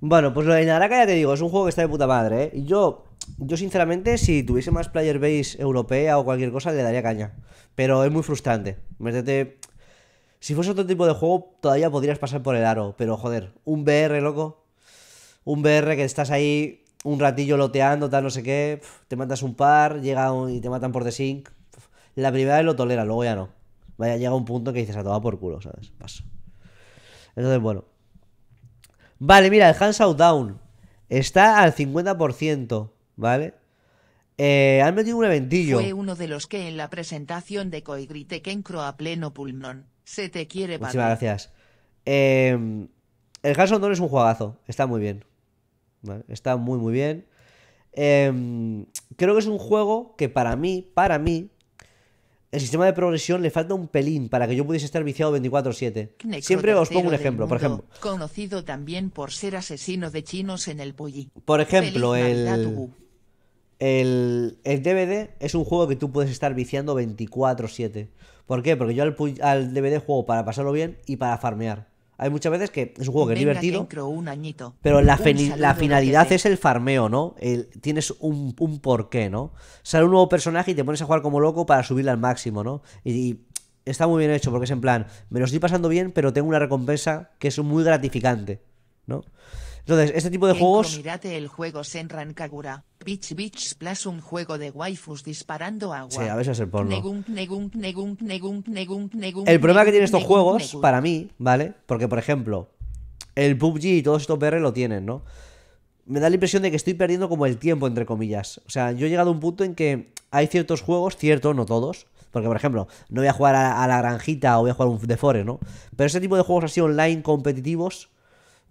Bueno, pues lo de Naraka ya te digo, es un juego que está de puta madre, ¿eh? Y yo, yo sinceramente, si tuviese más player base europea o cualquier cosa, le daría caña. Pero es muy frustrante. Métete... Si fuese otro tipo de juego, todavía podrías pasar por el aro. Pero joder, un BR, loco. Un BR que estás ahí un ratillo loteando, tal, no sé qué. Te matas un par, llega y te matan por The Sync. La primera lo tolera, luego ya no vaya, llega un punto que dices a tomar por culo, ¿sabes? Paso. Entonces, bueno. Vale, mira, el Hands Out Down está al 50%, ¿vale? Eh, han metido un eventillo. Fue uno de los que en la presentación de Koi a pleno pulmón. Se te quiere Muchísimas gracias. Eh, el Hands Out Down es un juegazo. Está muy bien. Está muy, muy bien. Eh, creo que es un juego que para mí, para mí, el sistema de progresión le falta un pelín para que yo pudiese estar viciado 24-7. Siempre os pongo un ejemplo, por ejemplo. Conocido también por ser asesino de chinos en el Por ejemplo, el, el, DVD es un juego que tú puedes estar viciando 24-7. ¿Por qué? Porque yo al, al, DVD juego para pasarlo bien y para farmear. Hay muchas veces que es un juego que es divertido. un añito. Pero la, finalidad es el farmeo, ¿no? tienes un, porqué, ¿no? Sale un nuevo personaje y te pones a jugar como loco para subirle al máximo, ¿no? y está muy bien hecho porque es en plan, me lo estoy pasando bien, pero tengo una recompensa que es muy gratificante, ¿no? Entonces, este tipo de juegos. Mirate el juego Senran Kagura. Beach Beach un juego de waifus disparando agua. Sí, a veces el porno. el problema que tienen estos juegos, para mí, ¿vale? Porque, por ejemplo, el PUBG y todos estos PR lo tienen, ¿no? Me da la impresión de que estoy perdiendo como el tiempo, entre comillas. O sea, yo he llegado a un punto en que hay ciertos juegos, cierto, no todos, porque, por ejemplo, no voy a jugar a, la granjita o voy a jugar un Defore, ¿no? Pero ese tipo de juegos así online competitivos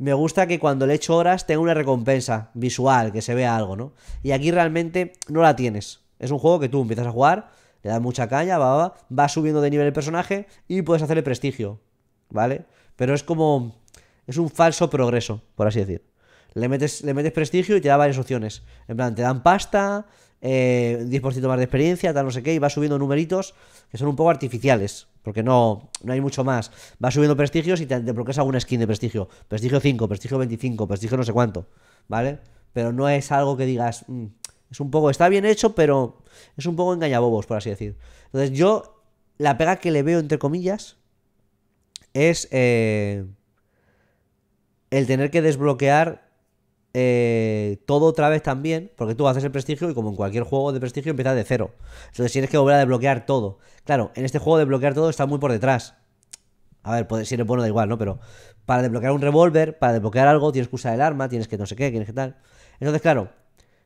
me gusta que cuando le echo horas tenga una recompensa visual, que se vea algo, ¿no? Y aquí realmente no la tienes. Es un juego que tú empiezas a jugar, le das mucha caña, va, va, va subiendo de nivel el personaje y puedes hacerle prestigio, ¿vale? Pero es como. Es un falso progreso, por así decir. Le metes, le metes prestigio y te da varias opciones. En plan, te dan pasta, eh, 10% más de experiencia, tal no sé qué, y va subiendo numeritos que son un poco artificiales, porque no, no hay mucho más. Va subiendo prestigios y te desbloqueas alguna skin de prestigio. Prestigio 5, prestigio 25, prestigio no sé cuánto, ¿vale? Pero no es algo que digas, mm, es un poco, está bien hecho, pero es un poco engañabobos, por así decir. Entonces yo, la pega que le veo, entre comillas, es eh, el tener que desbloquear eh, todo otra vez también, porque tú haces el prestigio y como en cualquier juego de prestigio empiezas de cero. Entonces tienes que volver a desbloquear todo. Claro, en este juego desbloquear todo está muy por detrás. A ver, puede, si eres bueno da igual, ¿no? Pero para desbloquear un revólver, para desbloquear algo, tienes que usar el arma, tienes que no sé qué, tienes que tal. Entonces, claro,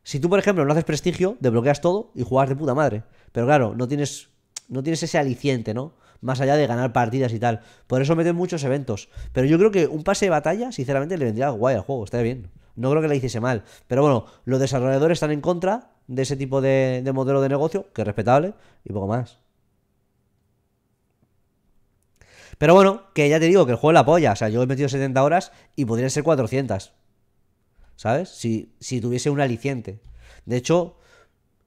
si tú, por ejemplo, no haces prestigio, desbloqueas todo y juegas de puta madre. Pero claro, no tienes, no tienes ese aliciente, ¿no? Más allá de ganar partidas y tal. Por eso meten muchos eventos. Pero yo creo que un pase de batalla, sinceramente, le vendría guay al juego, estaría bien. No creo que la hiciese mal. Pero bueno, los desarrolladores están en contra de ese tipo de, modelo de negocio, que es respetable, y poco más. Pero bueno, que ya te digo que el juego la apoya O sea, yo he metido 70 horas y podrían ser 400. ¿Sabes? Si, si tuviese un aliciente. De hecho,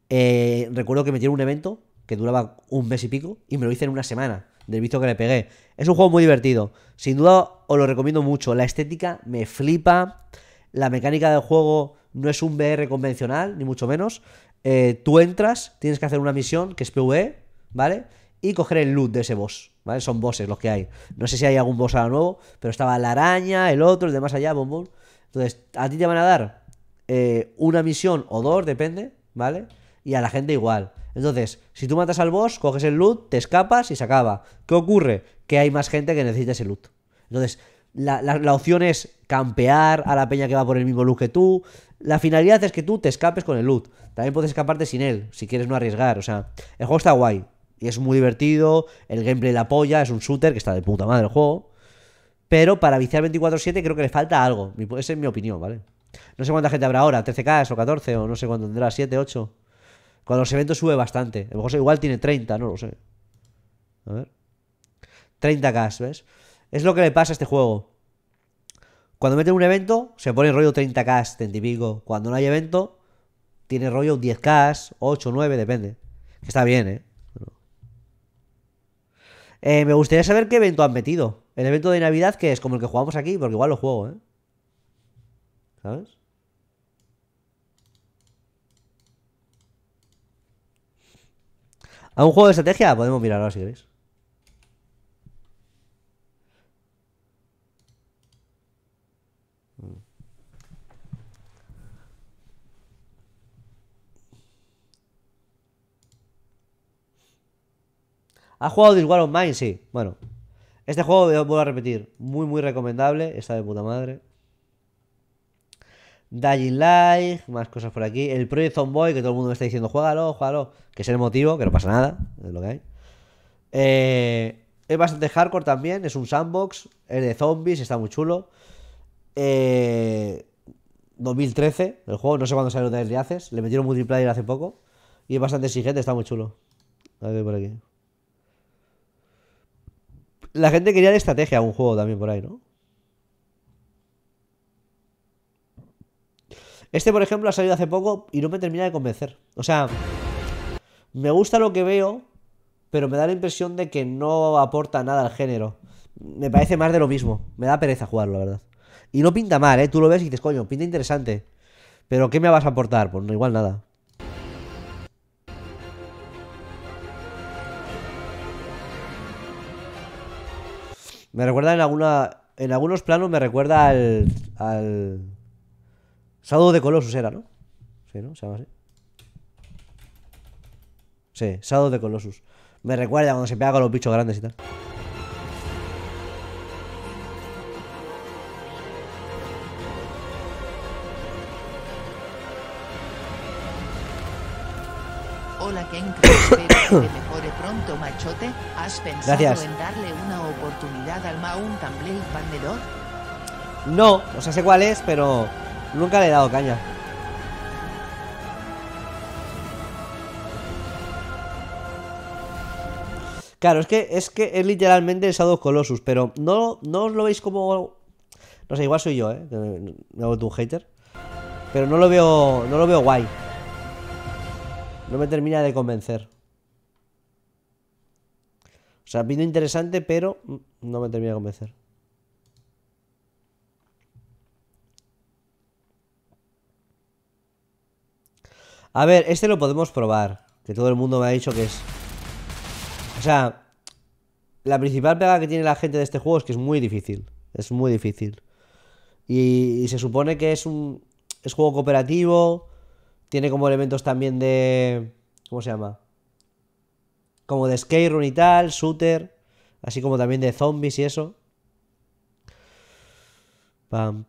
eh, recuerdo que metieron un evento que duraba un mes y pico y me lo hice en una semana del visto que le pegué. Es un juego muy divertido. Sin duda os lo recomiendo mucho. La estética me flipa la mecánica del juego no es un VR convencional, ni mucho menos. Eh, tú entras, tienes que hacer una misión que es PvE, ¿vale? Y coger el loot de ese boss, ¿vale? Son bosses los que hay. No sé si hay algún boss ahora nuevo, pero estaba la araña, el otro, el de más allá, bombón. Entonces, a ti te van a dar eh, una misión o dos, depende, ¿vale? Y a la gente igual. Entonces, si tú matas al boss, coges el loot, te escapas y se acaba. ¿Qué ocurre? Que hay más gente que necesita ese loot. Entonces, la opción es campear a la peña que va por el mismo loot que tú. La finalidad es que tú te escapes con el loot. También puedes escaparte sin él, si quieres no arriesgar. O sea, el juego está guay. Y es muy divertido. El gameplay la apoya. Es un shooter que está de puta madre el juego. Pero para viciar 24-7 creo que le falta algo. Esa es mi opinión, ¿vale? No sé cuánta gente habrá ahora, 13K o 14 o no sé cuánto tendrá, 7, 8. Cuando los eventos sube bastante. El mejor igual tiene 30, no lo sé. A ver. 30K, ¿ves? Es lo que le pasa a este juego. Cuando meten un evento, se pone rollo 30k, 30 y pico. Cuando no hay evento, tiene rollo 10k, 8, 9, depende. Que está bien, ¿eh? Eh, me gustaría saber qué evento han metido. El evento de Navidad, que es como el que jugamos aquí, porque igual lo juego, ¿eh? ¿Sabes? ¿A un juego de estrategia? Podemos mirarlo si queréis. ¿Ha jugado This War of Sí. Bueno. Este juego, lo vuelvo a repetir, muy, muy recomendable. Está de puta madre. Dying Light, más cosas por aquí. El Project Zomboy, que todo el mundo me está diciendo, juégalo, juégalo. Que es el motivo, que no pasa nada. Es lo que hay. Eh, es bastante hardcore también. Es un sandbox. Es de zombies, está muy chulo. 2013, eh, el juego. No sé cuándo salió de haces. Le metieron multiplayer hace poco. Y es bastante exigente, está muy chulo. A ver por aquí. La gente quería de estrategia un juego también por ahí, ¿no? Este, por ejemplo, ha salido hace poco y no me termina de convencer. O sea, me gusta lo que veo, pero me da la impresión de que no aporta nada al género. Me parece más de lo mismo. Me da pereza jugarlo, la verdad. Y no pinta mal, ¿eh? Tú lo ves y dices, coño, pinta interesante. Pero ¿qué me vas a aportar? Pues no, igual nada. Me recuerda en alguna. En algunos planos me recuerda al. al. de Colossus era, ¿no? Sí, ¿no? Se así. Sí, de Colossus. Me recuerda cuando se pega con los bichos grandes y tal. Hola, Ken. Gracias. en darle una oportunidad al Mountain Blade No, No, o sé cuál es, pero nunca le he dado caña. Claro, es que es que es literalmente el Shadow Colossus, pero no, no os lo veis como. No sé, igual soy yo, eh. Me hago un hater. Pero no lo veo. No lo veo guay. No me termina de convencer. O sea, vino interesante, pero no me termina de convencer. A ver, este lo podemos probar. Que todo el mundo me ha dicho que es... O sea, la principal pega que tiene la gente de este juego es que es muy difícil. Es muy difícil. Y, se supone que es un... Es juego cooperativo. Tiene como elementos también de... ¿Cómo se llama? como de Skate Run y tal, shooter, así como también de zombies y eso. Pam,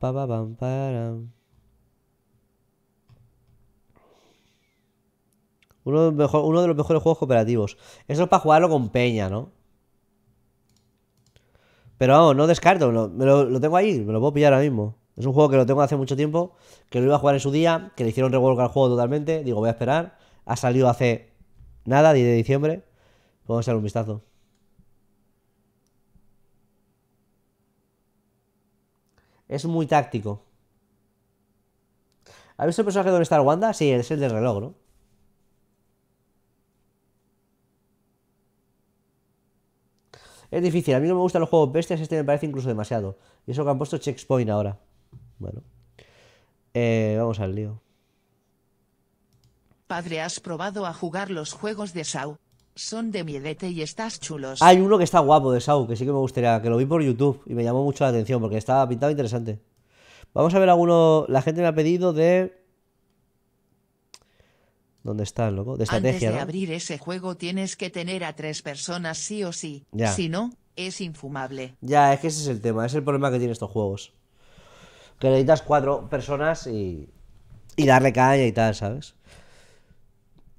Uno de, los mejores juegos cooperativos. Eso es para jugarlo con Peña, ¿no? Pero vamos, no descarto. Lo, tengo ahí, me lo puedo pillar ahora mismo. Es un juego que lo tengo hace mucho tiempo, que lo iba a jugar en su día, que le hicieron rework al juego totalmente. Digo, voy a esperar. Ha salido hace nada, 10 de diciembre. Vamos a dar un vistazo. Es muy táctico. ¿Has visto el personaje donde está Wanda? Sí, es el del reloj, ¿no? Es difícil, a mí no me gustan los juegos bestias, este me parece incluso demasiado. Y eso que han puesto checkpoint ahora. Bueno. Eh, vamos al lío. Padre, ¿has probado a jugar los juegos de sau son de miedete y estás chulos. Hay uno que está guapo de Sau, que sí que me gustaría, que lo vi por YouTube y me llamó mucho la atención porque estaba pintado interesante. Vamos a ver alguno. La gente me ha pedido de. ¿Dónde está, loco? De estrategia. Antes de abrir ese juego tienes que tener a tres personas sí o sí. Si no, es infumable. Ya, es que ese es el tema, es el problema que tienen estos juegos. Que necesitas cuatro personas y. y darle caña y tal, ¿sabes?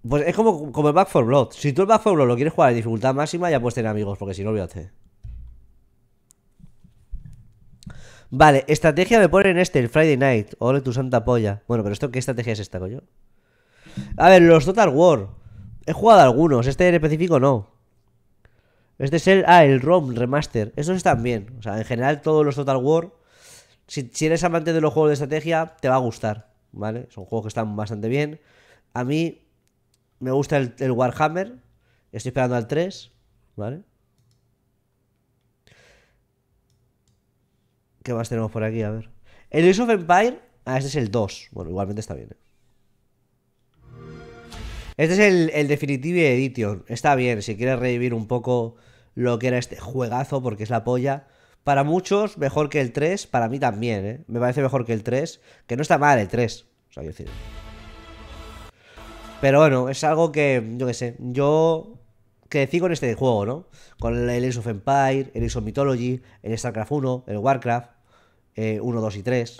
Pues es como, como el Back for Blood. Si tú el Back 4 Blood lo quieres jugar en dificultad máxima, ya puedes tener amigos, porque si no, hacer Vale, estrategia me ponen este, el Friday Night. Ole tu santa polla. Bueno, pero esto, ¿qué estrategia es esta, coño? A ver, los Total War. He jugado algunos, este en específico no. Este es el. Ah, el ROM Remaster. Esos están bien. O sea, en general, todos los Total War. si eres amante de los juegos de estrategia, te va a gustar. ¿Vale? Son juegos que están bastante bien. A mí me gusta el, Warhammer. Estoy esperando al 3. ¿Vale? ¿Qué más tenemos por aquí? A ver. El Age of Empire. Ah, este es el 2. Bueno, igualmente está bien. ¿eh? Este es el, el, Definitive Edition. Está bien, si quieres revivir un poco lo que era este juegazo, porque es la polla. Para muchos, mejor que el 3. Para mí también, ¿eh? Me parece mejor que el 3. Que no está mal el 3. O sea, yo decir. Pero bueno, es algo que, yo qué sé, yo crecí con este juego, ¿no? Con el Ace of Empire, el Ace of Mythology, el StarCraft 1, el Warcraft 1, eh, 2 y 3.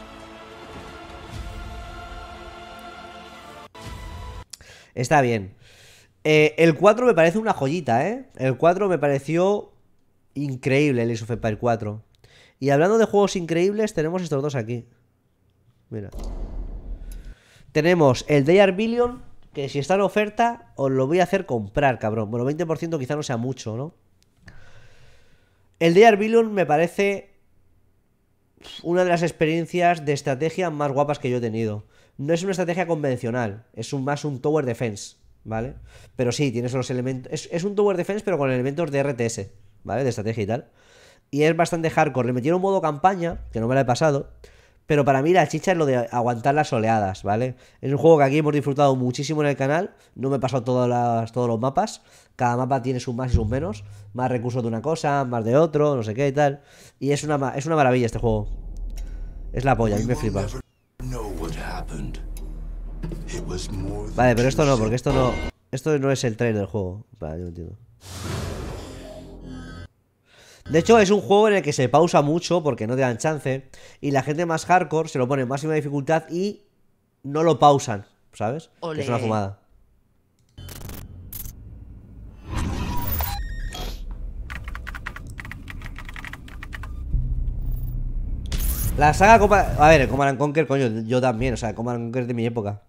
Está bien. Eh, el 4 me parece una joyita, ¿eh? El 4 me pareció increíble, el Ace of Empire 4. Y hablando de juegos increíbles, tenemos estos dos aquí. Mira. Tenemos el Day Billion que si está en oferta, os lo voy a hacer comprar, cabrón. Bueno, 20% quizá no sea mucho, ¿no? El de Arbilun me parece una de las experiencias de estrategia más guapas que yo he tenido. No es una estrategia convencional, es más un tower defense, ¿vale? Pero sí, tienes los elementos... Es, un tower defense pero con elementos de RTS, ¿vale? De estrategia y tal. Y es bastante hardcore. Le metieron un modo campaña, que no me la he pasado pero para mí la chicha es lo de aguantar las oleadas, ¿vale? Es un juego que aquí hemos disfrutado muchísimo en el canal. No me he pasado todas las, todos los mapas. Cada mapa tiene su más y su menos. Más recursos de una cosa, más de otro, no sé qué y tal. Y es una, es una maravilla este juego. Es la polla, a mí me flipa. Vale, pero esto no, porque esto no... Esto no es el trailer del juego. Vale, yo entiendo. De hecho, es un juego en el que se pausa mucho porque no te dan chance. Y la gente más hardcore se lo pone en máxima dificultad y no lo pausan, ¿sabes? es una fumada. La saga A ver, Command Conquer, coño, yo también, o sea, Command Conquer de mi época.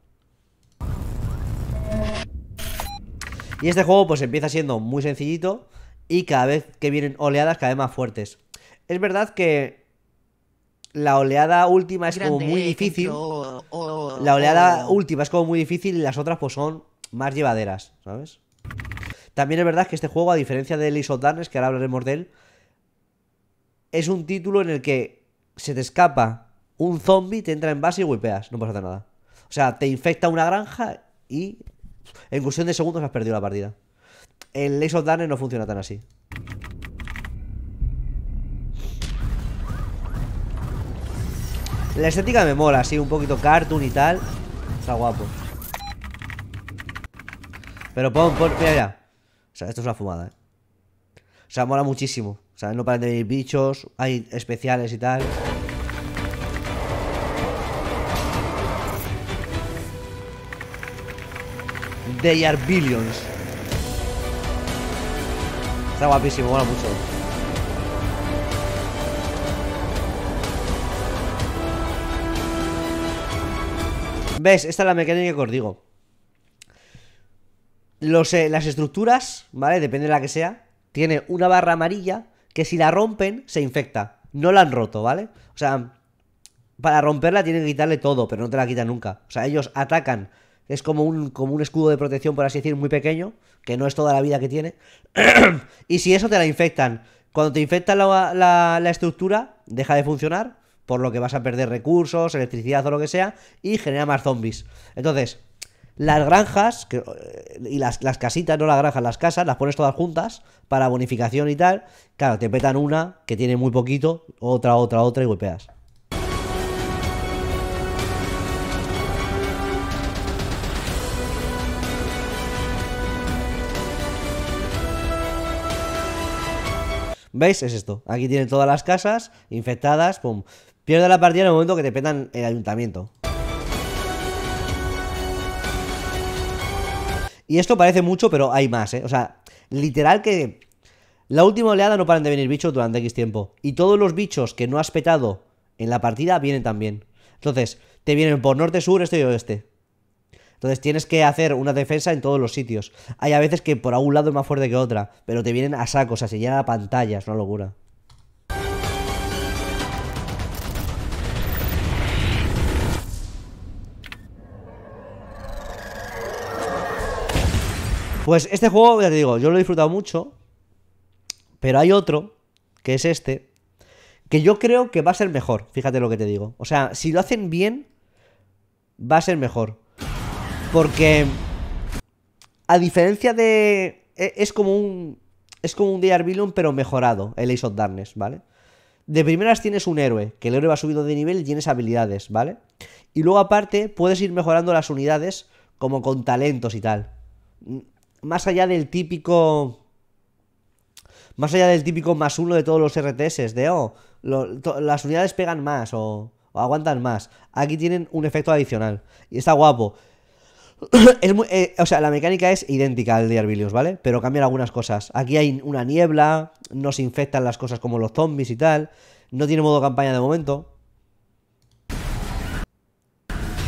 Y este juego pues empieza siendo muy sencillito y cada vez que vienen oleadas cada vez más fuertes. Es verdad que la oleada última es como muy difícil. la oleada última es como muy difícil y las otras pues son más llevaderas, ¿sabes? También es verdad que este juego, a diferencia de Lisotanes of que ahora hablaremos de él, es un título en el que se te escapa un zombie, te entra en base y golpeas no pasa nada. O sea, te infecta una granja y en cuestión de segundos has perdido la partida. El Ace of no funciona tan así. La estética me mola, así, un poquito cartoon y tal. Está guapo. Pero pon, pon, mira, ya, O sea, esto es una fumada, ¿eh? O sea, mola muchísimo. O sea, no paran de venir bichos, hay especiales y tal. They are billions. Está guapísimo, mola mucho. ¿Ves? Esta es la mecánica que os digo. Eh, las estructuras, ¿vale? Depende de la que sea. Tiene una barra amarilla que si la rompen se infecta. No la han roto, ¿vale? O sea, para romperla tienen que quitarle todo, pero no te la quitan nunca. O sea, ellos atacan. Es como un, como un escudo de protección, por así decir, muy pequeño que no es toda la vida que tiene. y si eso te la infectan, cuando te infecta la, estructura, deja de funcionar, por lo que vas a perder recursos, electricidad o lo que sea, y genera más zombies. Entonces, las granjas eh, y las, las, casitas, no las granjas, las casas, las pones todas juntas para bonificación y tal. Claro, te petan una que tiene muy poquito, otra, otra, otra y golpeas. ¿Veis? Es esto. Aquí tienen todas las casas infectadas, pum. Pierde la partida en el momento que te petan el ayuntamiento. Y esto parece mucho, pero hay más, ¿eh? O sea, literal que... La última oleada no paran de venir bichos durante X tiempo. Y todos los bichos que no has petado en la partida vienen también. Entonces, te vienen por norte, sur, este y oeste. Entonces tienes que hacer una defensa en todos los sitios. Hay a veces que por algún lado es más fuerte que otra, pero te vienen a sacos, o sea, se llena la pantalla, una locura. Pues este juego, ya te digo, yo lo he disfrutado mucho, pero hay otro, que es este, que yo creo que va a ser mejor, fíjate lo que te digo. O sea, si lo hacen bien, va a ser mejor. Porque... A diferencia de... E, es como un... Es como un Dear pero mejorado, el Ace of Darkness, ¿vale? De primeras tienes un héroe, que el héroe va subido de nivel y tienes habilidades, ¿vale? Y luego aparte puedes ir mejorando las unidades como con talentos y tal. Más allá del típico... Más allá del típico más uno de todos los RTS, de, oh, las unidades pegan más o, o aguantan más. Aquí tienen un efecto adicional. Y está guapo. Eh, o sea, la mecánica es idéntica al de Arbilius, ¿vale? Pero cambian algunas cosas. Aquí hay una niebla, no se infectan las cosas como los zombies y tal. No tiene modo campaña de momento.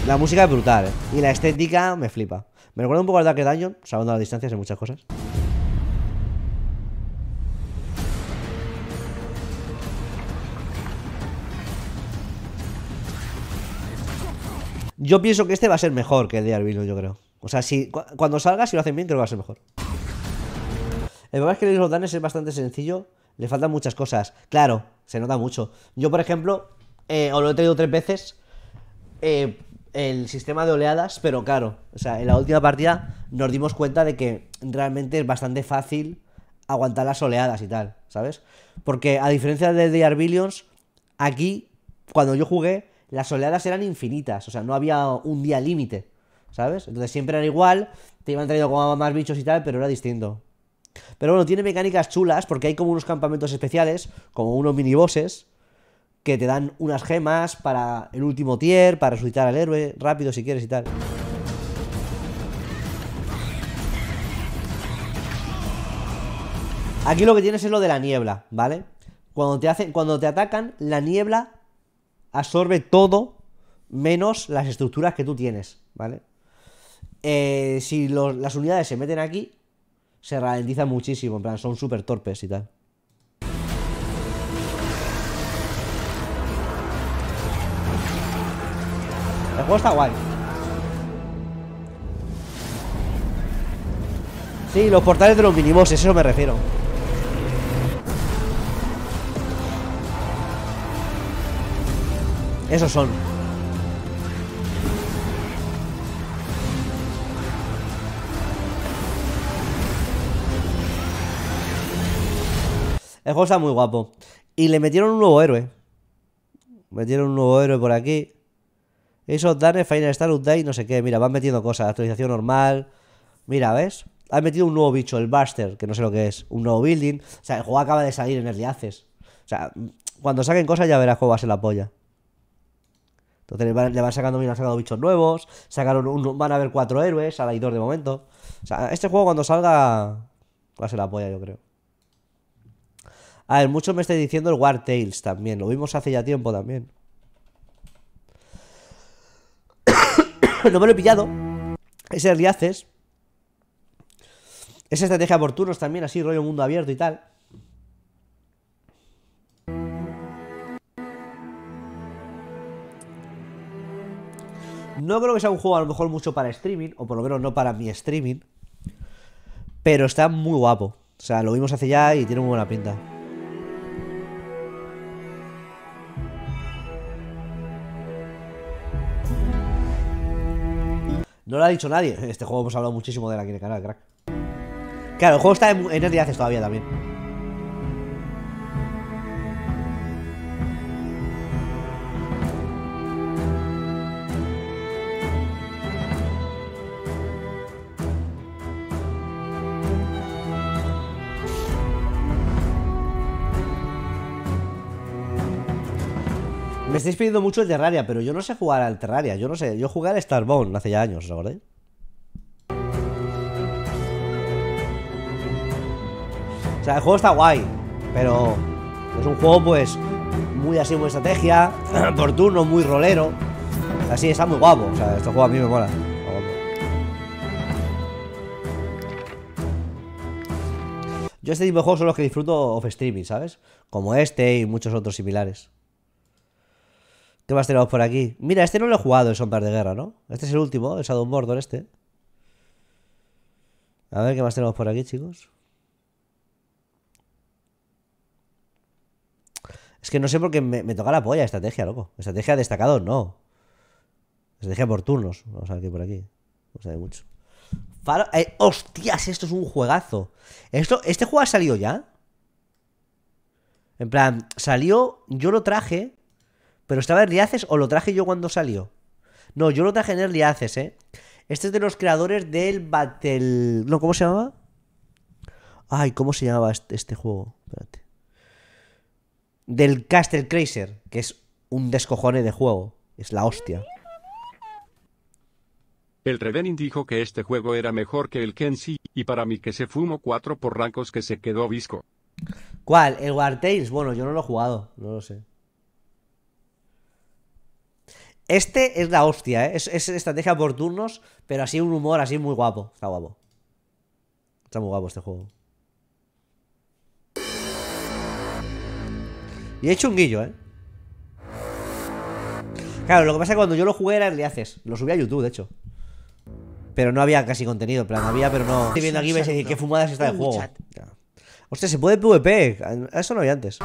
La música es brutal ¿eh? y la estética me flipa. Me recuerda un poco al Dark Dungeon, Sabiendo las distancias en muchas cosas. Yo pienso que este va a ser mejor que el de Billions, yo creo. O sea, si cuando salga, si lo hacen bien, creo que va a ser mejor. El problema es que los danes es bastante sencillo. Le faltan muchas cosas. Claro, se nota mucho. Yo, por ejemplo, eh, os lo he traído tres veces. Eh, el sistema de oleadas, pero claro, o sea, en la última partida nos dimos cuenta de que realmente es bastante fácil aguantar las oleadas y tal, ¿sabes? Porque a diferencia de The aquí, cuando yo jugué, las oleadas eran infinitas, o sea, no había un día límite, ¿sabes? Entonces siempre era igual, te iban trayendo como más bichos y tal, pero era distinto. Pero bueno, tiene mecánicas chulas porque hay como unos campamentos especiales, como unos minibosses, que te dan unas gemas para el último tier, para resucitar al héroe rápido si quieres y tal. Aquí lo que tienes es lo de la niebla, ¿vale? Cuando te, cuando te atacan, la niebla absorbe todo menos las estructuras que tú tienes, ¿vale? Eh, si las unidades se meten aquí, se ralentiza muchísimo, en plan, son súper torpes y tal. El juego está guay. Sí, los portales de los minimos, eso me refiero. Esos son. El juego está muy guapo. Y le metieron un nuevo héroe. Metieron un nuevo héroe por aquí. Eso, Dungeons, Final Star Update, no sé qué. Mira, van metiendo cosas. Actualización normal. Mira, ¿ves? Han metido un nuevo bicho, el Buster, que no sé lo que es. Un nuevo building. O sea, el juego acaba de salir en el Access. O sea, cuando saquen cosas ya verás cómo va a ser la polla le van sacando, bichos nuevos, sacaron van a haber cuatro héroes, ahora hay de momento. O sea, este juego cuando salga va a ser la polla, yo creo. A ver, muchos me estáis diciendo el War Tales también, lo vimos hace ya tiempo también. no me lo he pillado. Ese Riaces. Esa estrategia por turnos también, así, rollo mundo abierto y tal. No creo que sea un juego a lo mejor mucho para streaming, o por lo menos no para mi streaming. Pero está muy guapo. O sea, lo vimos hace ya y tiene muy buena pinta. No lo ha dicho nadie. Este juego hemos hablado muchísimo de la aquí canal, crack. Claro, el juego está en, en todavía también. Me estáis pidiendo mucho el Terraria, pero yo no sé jugar al Terraria. Yo no sé. Yo jugué al Starbound hace ya años, ¿os acordáis? O sea, el juego está guay, pero es un juego, pues, muy así, muy estrategia, por turno, muy rolero. Así está muy guapo. O sea, este juego a mí me mola. Yo este tipo de juegos son los que disfruto off streaming, ¿sabes? Como este y muchos otros similares. ¿Qué más tenemos por aquí? Mira, este no lo he jugado el Sombras de Guerra, ¿no? Este es el último, el Shadow Mordor este. A ver, ¿qué más tenemos por aquí, chicos? Es que no sé por qué me, toca la polla estrategia, loco. Estrategia destacado, no. Estrategia por turnos. Vamos a ver qué por aquí. sea, de mucho. Eh, ¡Hostias! Esto es un juegazo. Esto, ¿Este juego ha salido ya? En plan, salió, yo lo traje ¿Pero estaba en Riaces o lo traje yo cuando salió? No, yo lo traje en Early ¿eh? Este es de los creadores del Battle... No, ¿cómo se llamaba? Ay, ¿cómo se llamaba este, juego? Espérate. Del Castle Crazer, que es un descojone de juego. Es la hostia. El Revenin dijo que este juego era mejor que el Kenshi, y para mí que se fumó cuatro porrancos que se quedó visco. ¿Cuál? ¿El War Tales? Bueno, yo no lo he jugado, no lo sé. Este es la hostia, ¿eh? es, estrategia por turnos, pero así un humor así muy guapo. Está guapo. Está muy guapo este juego. Y he hecho un guillo, ¿eh? Claro, lo que pasa es que cuando yo lo jugué era le haces, Lo subí a YouTube, de hecho. Pero no había casi contenido, plan, había, pero no. Ah, Estoy viendo aquí y qué fumadas está de juego. Hostia, se puede PvP. Eso no había antes.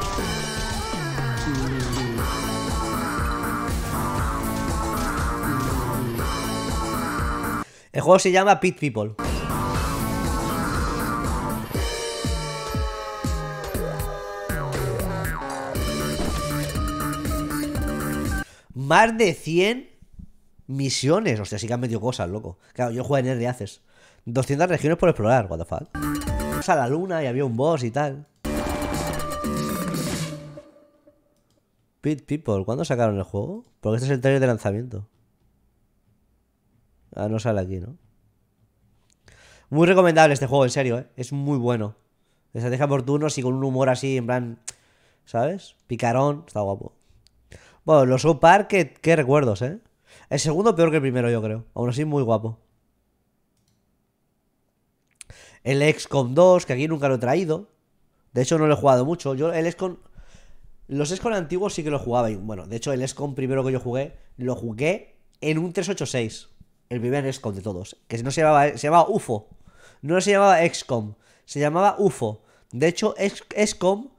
El juego se llama Pit People. Más de 100 misiones. o sea, sí que han metido cosas, loco. Claro, yo juego en el de haces. 200 regiones por explorar, what the fuck. Vamos a la luna y había un boss y tal. Pit People, ¿cuándo sacaron el juego? Porque este es el trailer de lanzamiento. Ah, no sale aquí, ¿no? Muy recomendable este juego, en serio, ¿eh? Es muy bueno. estrategia por turnos y con un humor así, en plan, ¿sabes? Picarón, está guapo. Bueno, los South Park, qué, recuerdos, ¿eh? El segundo peor que el primero, yo creo. Aún así, muy guapo. El XCOM 2, que aquí nunca lo he traído. De hecho, no lo he jugado mucho. Yo, el XCOM. Los XCOM antiguos sí que lo jugaba. Y, bueno, de hecho, el XCOM primero que yo jugué, lo jugué en un 386 el primer XCOM de todos, que no se llamaba, se llamaba UFO, no se llamaba XCOM, se llamaba UFO. De hecho, XCOM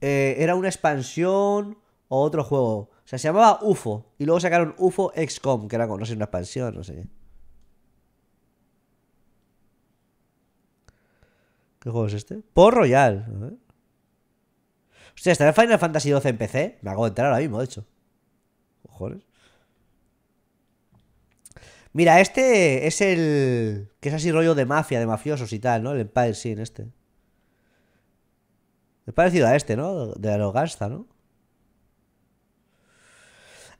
eh, era una expansión o otro juego. O sea, se llamaba UFO y luego sacaron UFO XCOM, que era como, no sé, una expansión, no sé qué. juego es este? Por Royal. Hostia, ¿estará Final Fantasy XII en PC? Me acabo de entrar ahora mismo, de hecho. Cojones. Mira, este es el. que es así rollo de mafia, de mafiosos y tal, ¿no? El Empire Sin, este. Es parecido a este, ¿no? De Arogasta, ¿no?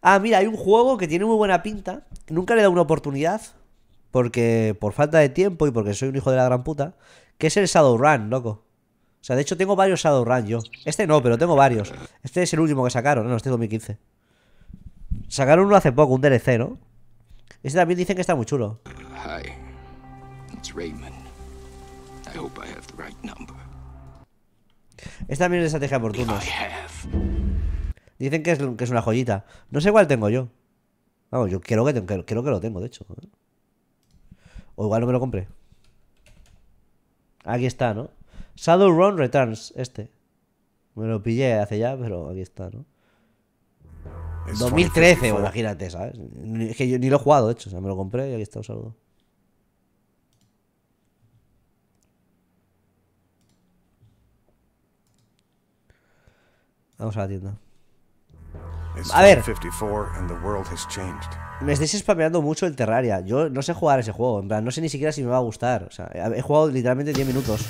Ah, mira, hay un juego que tiene muy buena pinta. Nunca le he dado una oportunidad. Porque por falta de tiempo y porque soy un hijo de la gran puta. Que es el Run loco. O sea, de hecho tengo varios Shadowrun yo. Este no, pero tengo varios. Este es el último que sacaron, ¿no? Este es 2015. Sacaron uno hace poco, un DLC, ¿no? Este también dicen que está muy chulo. Uh, hi. Esta también es estrategia por Dicen que es, que es una joyita. No sé cuál tengo yo. Vamos, yo creo que, que lo tengo, de hecho. ¿eh? O igual no me lo compré. Aquí está, ¿no? Shadow Run Returns, este. Me lo pillé hace ya, pero aquí está, ¿no? 2013, imagínate, ¿eh? ¿sabes? Es que yo ni lo he jugado, de hecho. O sea, me lo compré y aquí está un saludo. Vamos a la tienda. A ver. Me estáis spameando mucho el Terraria. Yo no sé jugar ese juego. En plan, no sé ni siquiera si me va a gustar. O sea, he jugado literalmente 10 minutos.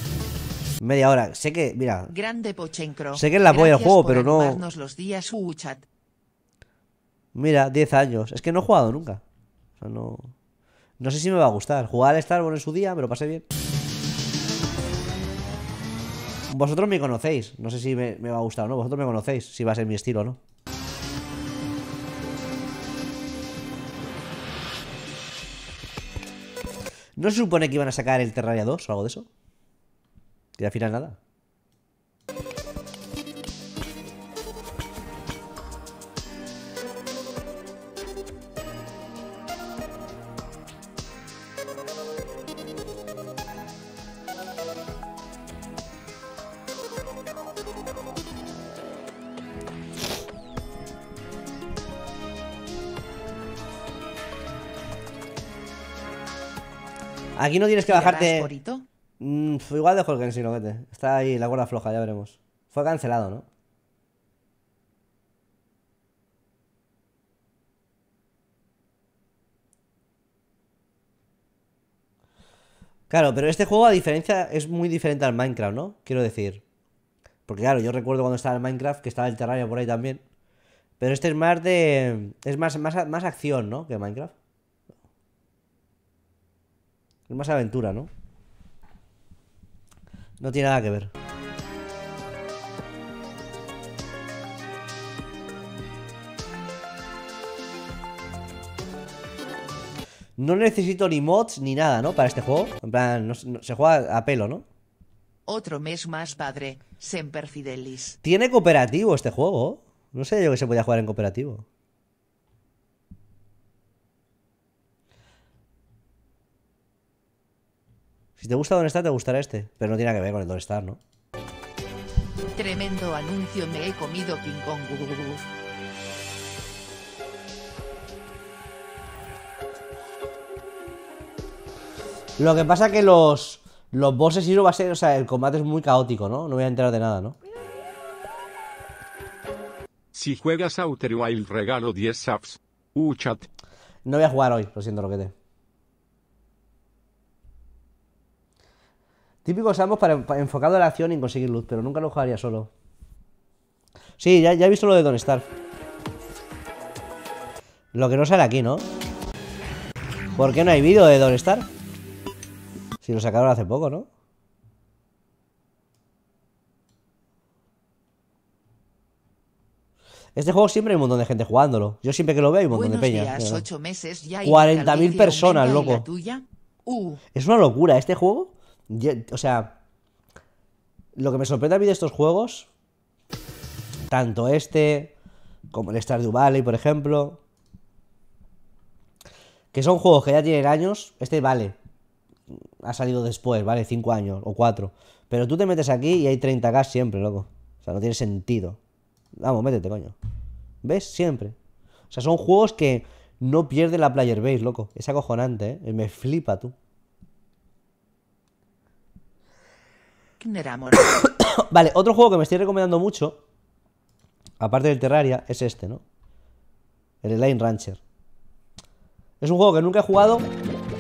Media hora. Sé que, mira. Grande Pochencro. Sé que es la polla del juego, pero no. Mira, 10 años. Es que no he jugado nunca. O sea, no. No sé si me va a gustar. Jugar al Wars en su día, me lo pasé bien. Vosotros me conocéis. No sé si me, me va a gustar o no. Vosotros me conocéis. Si va a ser mi estilo o no. ¿No se supone que iban a sacar el Terraria 2 o algo de eso? Y al final nada. Aquí no tienes que bajarte. Porito? Mm, igual de que si lo vete. Está ahí la cuerda floja, ya veremos. Fue cancelado, ¿no? Claro, pero este juego, a diferencia, es muy diferente al Minecraft, ¿no? Quiero decir. Porque claro, yo recuerdo cuando estaba el Minecraft, que estaba el Terraria por ahí también. Pero este es más de. Es más, más, más acción, ¿no? Que Minecraft. Es más aventura, ¿no? No tiene nada que ver. No necesito ni mods ni nada, ¿no? Para este juego. En plan, se juega a pelo, ¿no? Otro mes más, padre. Semper Fidelis. Tiene cooperativo este juego. No sé yo que se podía jugar en cooperativo. Si te gusta Don Star, te gustará este. Pero no tiene nada que ver con el Don Star, ¿no? Tremendo anuncio, me he comido King Kong. Lo que pasa que los, los bosses y no va a ser, o sea, el combate es muy caótico, ¿no? No voy a enterar de nada, ¿no? Si juegas Outer Wild regalo 10 subs. Uh, No voy a jugar hoy, lo siento, Roquete. Típico ambos para, enfocado a la acción y conseguir luz, pero nunca lo jugaría solo. Sí, ya, he visto lo de Don Star. Lo que no sale aquí, ¿no? ¿Por qué no hay vídeo de Don Star? Si lo sacaron hace poco, ¿no? Este juego siempre hay un montón de gente jugándolo. Yo siempre que lo veo hay un montón de peña. 40.000 personas, loco. Uh. Es una locura. Este juego o sea, lo que me sorprende a mí de estos juegos, tanto este como el Stardew Valley, por ejemplo, que son juegos que ya tienen años, este vale, ha salido después, vale, 5 años o 4, pero tú te metes aquí y hay 30k siempre, loco. O sea, no tiene sentido. Vamos, métete, coño. ¿Ves? Siempre. O sea, son juegos que no pierden la player base, loco. Es acojonante, ¿eh? Me flipa tú. vale, otro juego que me estoy recomendando mucho, aparte del Terraria, es este, ¿no? El Line Rancher. Es un juego que nunca he jugado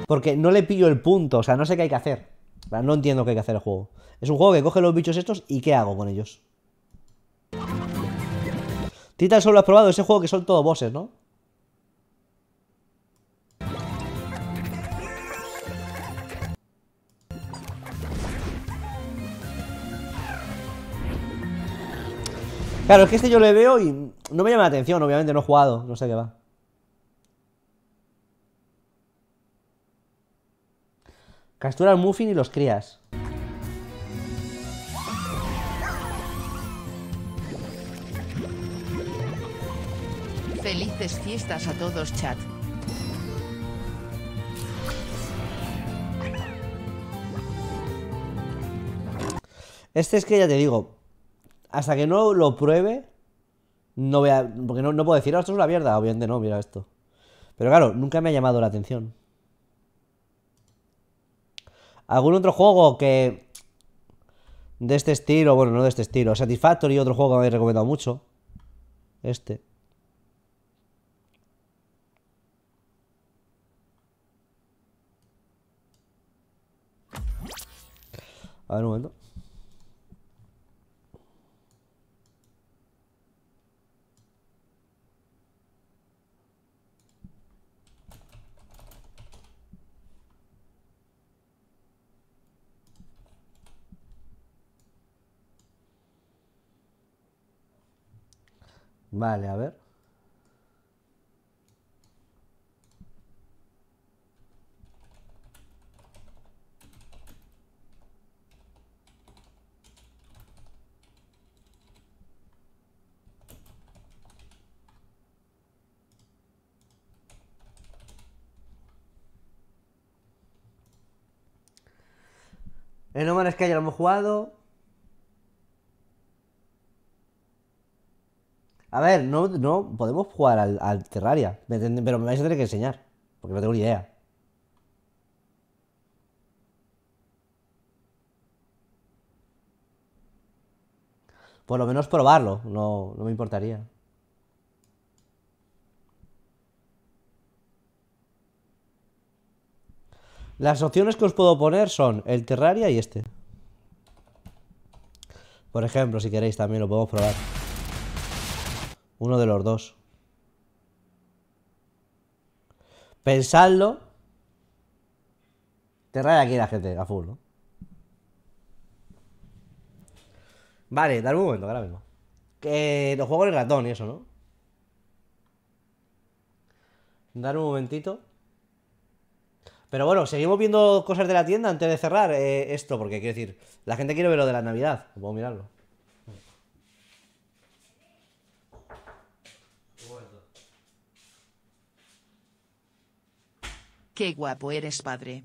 porque no le pillo el punto, o sea, no sé qué hay que hacer. No entiendo qué hay que hacer el juego. Es un juego que coge los bichos estos y qué hago con ellos. Titan solo has probado ese juego que son Todos bosses, ¿no? Claro, es que este yo le veo y no me llama la atención, obviamente, no he jugado, no sé qué va. Castura al Muffin y los crías. Felices fiestas a todos, chat. Este es que ya te digo, hasta que no lo pruebe, no voy Porque no, puedo decir, ah, esto es una mierda. Obviamente no, mira esto. Pero claro, nunca me ha llamado la atención. ¿Algún otro juego que. De este estilo, bueno, no de este estilo. Satisfactory, otro juego que me habéis recomendado mucho. Este. A ver un momento. Vale, a ver. El número es que hayamos hemos jugado. A ver, no, no podemos jugar al, Terraria, pero me vais a tener que enseñar, porque no tengo ni idea. Por lo menos probarlo, no, no me importaría. Las opciones que os puedo poner son el Terraria y este. Por ejemplo, si queréis también lo podemos probar. Uno de los dos. Pensadlo. Te raya aquí la gente a full, ¿no? Vale, dar un momento, ahora mismo. Que los juego el ratón y eso, ¿no? Dar un momentito. Pero bueno, seguimos viendo cosas de la tienda antes de cerrar eh, esto, porque quiero decir, la gente quiere ver lo de la Navidad. Puedo mirarlo. Qué guapo eres padre.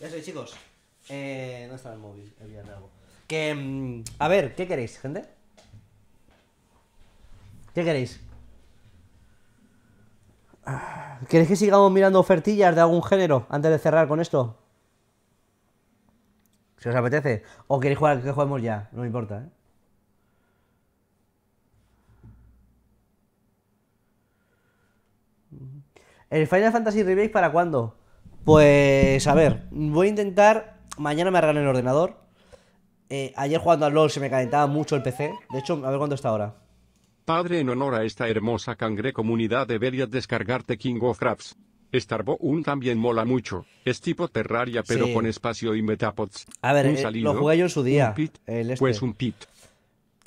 Ya soy, chicos. Eh, no está el móvil? El Que. Mm, a ver, ¿qué queréis, gente? ¿Qué queréis? Ah, ¿Queréis que sigamos mirando ofertillas de algún género antes de cerrar con esto? Si os apetece. ¿O queréis jugar que juguemos ya? No me importa, ¿eh? ¿El Final Fantasy Remake para cuándo? Pues a ver, voy a intentar. Mañana me arreglaré el ordenador. Eh, ayer jugando al LOL se me calentaba mucho el PC. De hecho, a ver cuándo está ahora. Padre, en honor a esta hermosa cangre comunidad deberías descargarte King of Crabs. un también mola mucho. Es tipo Terraria pero con espacio y metapods. A ver, eh, lo jugué yo en su día. Este. Pues un pit.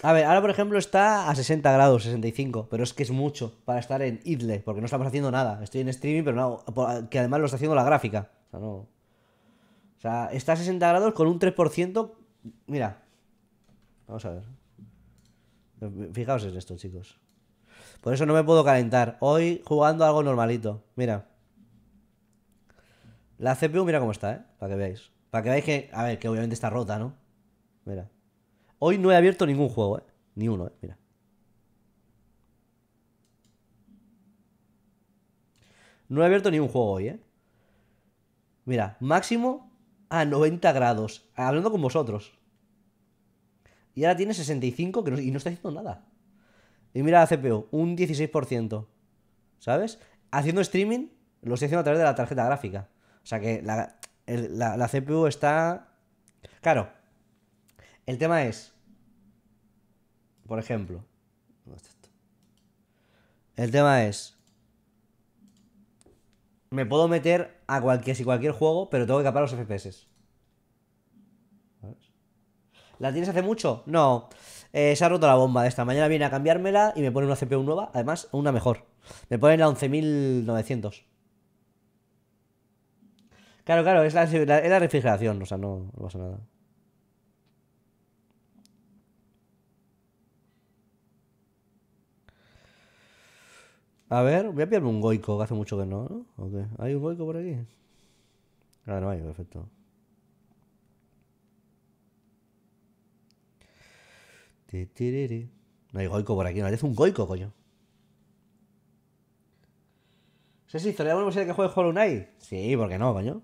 A ver, ahora por ejemplo está a 60 grados, 65, pero es que es mucho para estar en idle, porque no estamos haciendo nada. Estoy en streaming, pero no, que además lo está haciendo la gráfica. O sea, no. O sea, está a 60 grados con un 3%. Mira. Vamos a ver. Fijaos en esto, chicos. Por eso no me puedo calentar. Hoy jugando algo normalito. Mira. La CPU, mira cómo está, ¿eh? Para que veáis. Para que veáis que, a ver, que obviamente está rota, ¿no? Mira. Hoy no he abierto ningún juego, ¿eh? Ni uno, ¿eh? Mira. No he abierto ningún juego hoy, ¿eh? Mira, máximo a 90 grados. Hablando con vosotros. Y ahora tiene 65 que y no está haciendo nada. Y mira la CPU, un 16%. ¿Sabes? Haciendo streaming, lo estoy haciendo a través de la tarjeta gráfica. O sea que la, la CPU está... Claro, el tema es, por ejemplo, el tema es, me puedo meter a cualquier, si cualquier juego, pero tengo que capar los FPS. ¿La tienes hace mucho? No. Eh, se ha roto la bomba esta. Mañana viene a cambiármela y me pone una CPU nueva. Además, una mejor. Me pone la 11.900. Claro, claro, es la, refrigeración. O sea, no pasa nada. A ver, voy a pillarme un goico, que hace mucho que no, ¿no? ¿Hay un goico por aquí? Ah, no hay, perfecto. No hay goico por aquí, no hace un goico, coño. ¿Se si de volvemos que juegue Hollow Knight? Sí, ¿por qué no, coño?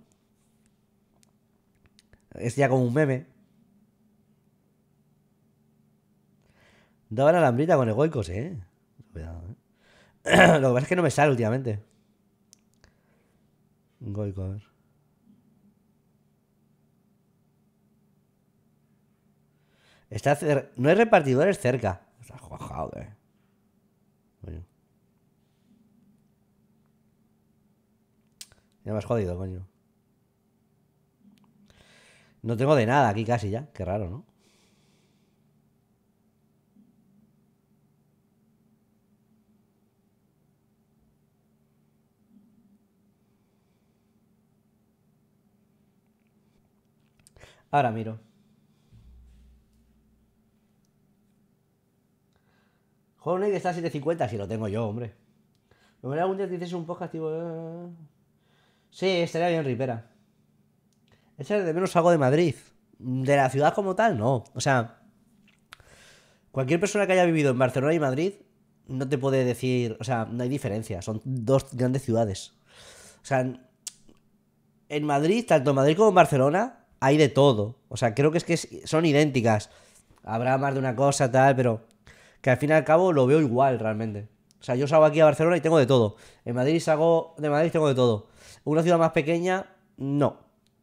Es ya como un meme. la lambrita con el goico, eh. Cuidado, eh. Lo que pasa es que no me sale últimamente. Goico, a ver. Está No hay repartidores cerca. Está eh. Coño. Ya me has jodido, coño. No tengo de nada aquí casi ya. Qué raro, ¿no? Ahora miro. Jorge que está a 750, si lo tengo yo, hombre. Me gustaría algún día que hiciese un poco activo. Eh. Sí, estaría bien Ripera. Ese de menos algo de Madrid. De la ciudad como tal, no. O sea, cualquier persona que haya vivido en Barcelona y Madrid no te puede decir, o sea, no hay diferencia, son dos grandes ciudades. O sea, en Madrid, tanto Madrid como Barcelona, hay de todo. O sea, creo que es que son idénticas. Habrá más de una cosa, tal, pero que al fin y al cabo lo veo igual realmente. O sea, yo salgo aquí a Barcelona y tengo de todo. En Madrid salgo de Madrid tengo de todo. Una ciudad más pequeña, no.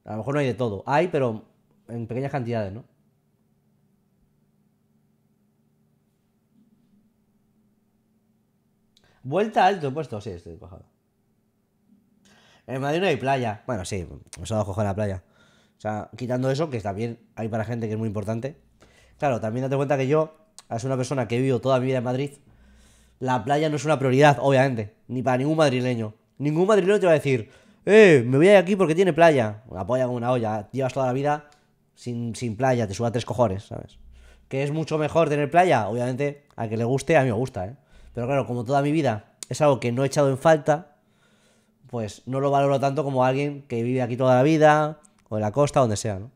A lo mejor no hay de todo. Hay, pero en pequeñas cantidades, ¿no? Vuelta alto he puesto, sí, estoy bajado. En Madrid no hay playa. Bueno, sí, nos ha a coger la playa. O sea, quitando eso, que está bien hay para gente que es muy importante. Claro, también date cuenta que yo, es una persona que he vivido toda mi vida en Madrid, la playa no es una prioridad, obviamente, ni para ningún madrileño. Ningún madrileño te va a decir, eh, me voy a aquí porque tiene playa. Una polla como una olla, llevas toda la vida sin, sin playa, te suba tres cojones, ¿sabes? Que es mucho mejor tener playa, obviamente, a que le guste, a mí me gusta, ¿eh? Pero claro, como toda mi vida es algo que no he echado en falta, pues no lo valoro tanto como alguien que vive aquí toda la vida, o en la costa, donde sea, ¿no?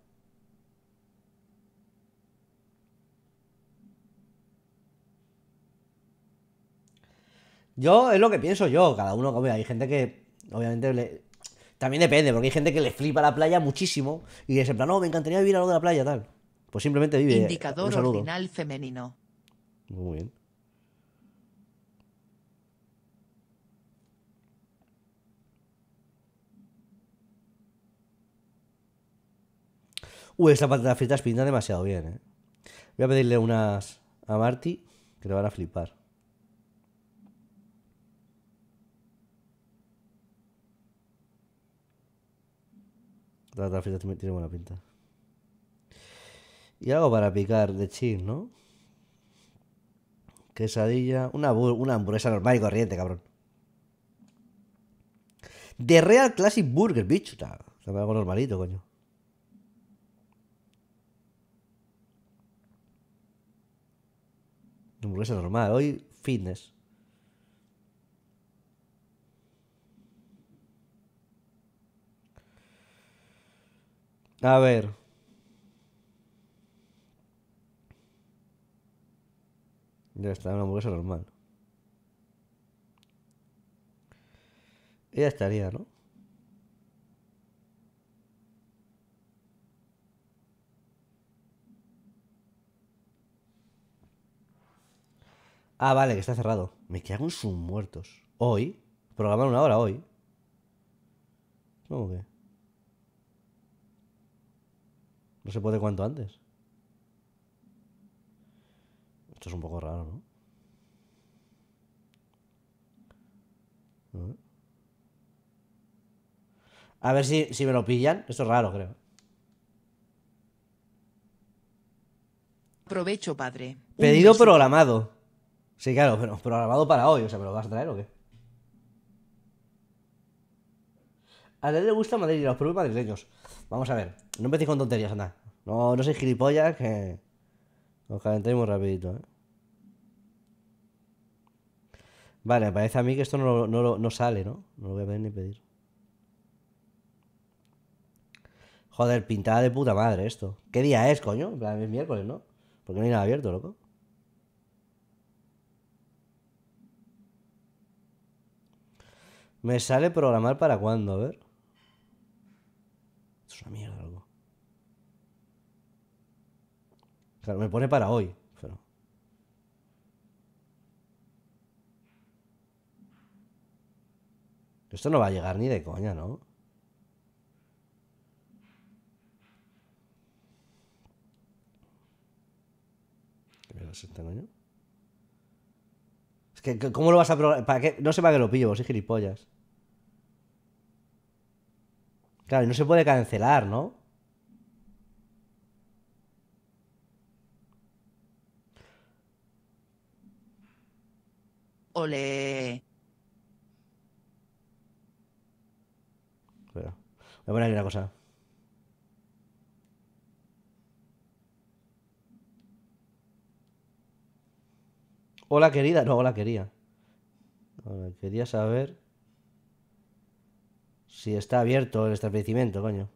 Yo, es lo que pienso yo, cada uno, ve hay gente que, obviamente, también depende, porque hay gente que le flipa la playa muchísimo y dice, en plan, no, me encantaría vivir algo de la playa, tal. Pues simplemente vive. Eh, Indicador original femenino. Muy bien. Uy, estas frita fritas pinta demasiado bien, ¿eh? Voy a pedirle unas a Marty que le van a flipar. La frita fritas tiene buena pinta. Y algo para picar de chis, ¿no? Quesadilla. Una, hamburguesa normal y corriente, cabrón. De Real Classic Burger, bicho. Se algo normalito, coño. hamburguesa normal, hoy fitness. A ver. Ya está, una hamburguesa normal. Ya estaría, ¿no? Ah, vale, que está cerrado. Me cago en sus muertos. Hoy. Programar una hora hoy. ¿Cómo que? No se puede cuanto antes. Esto es un poco raro, ¿no? A ver si, si me lo pillan. Esto es raro, creo. Provecho, padre. Pedido programado. Sí, claro, pero programado para hoy, o sea, ¿me lo vas a traer o qué? A él le gusta Madrid y a los propios ellos. Vamos a ver, no empecéis con tonterías, anda. No, no sois gilipollas que. Nos calentéis muy rapidito, ¿eh? Vale, parece a mí que esto no, no, sale, ¿no? No lo voy a pedir ni pedir. Joder, pintada de puta madre esto. ¿Qué día es, coño? es miércoles, ¿no? Porque no hay nada abierto, loco. Me sale programar para cuándo, a ver. Esto es una mierda, algo. Claro, me pone para hoy, pero. Esto no va a llegar ni de coña, ¿no? ¿Qué este, Es que, ¿cómo lo vas a programar? ¿Para qué? No sé para qué lo pillo, vos, y gilipollas. Claro, no se puede cancelar, ¿no? Ole. Bueno, voy a una cosa. Hola querida, no, hola quería. Hola, quería saber si está abierto el establecimiento, coño.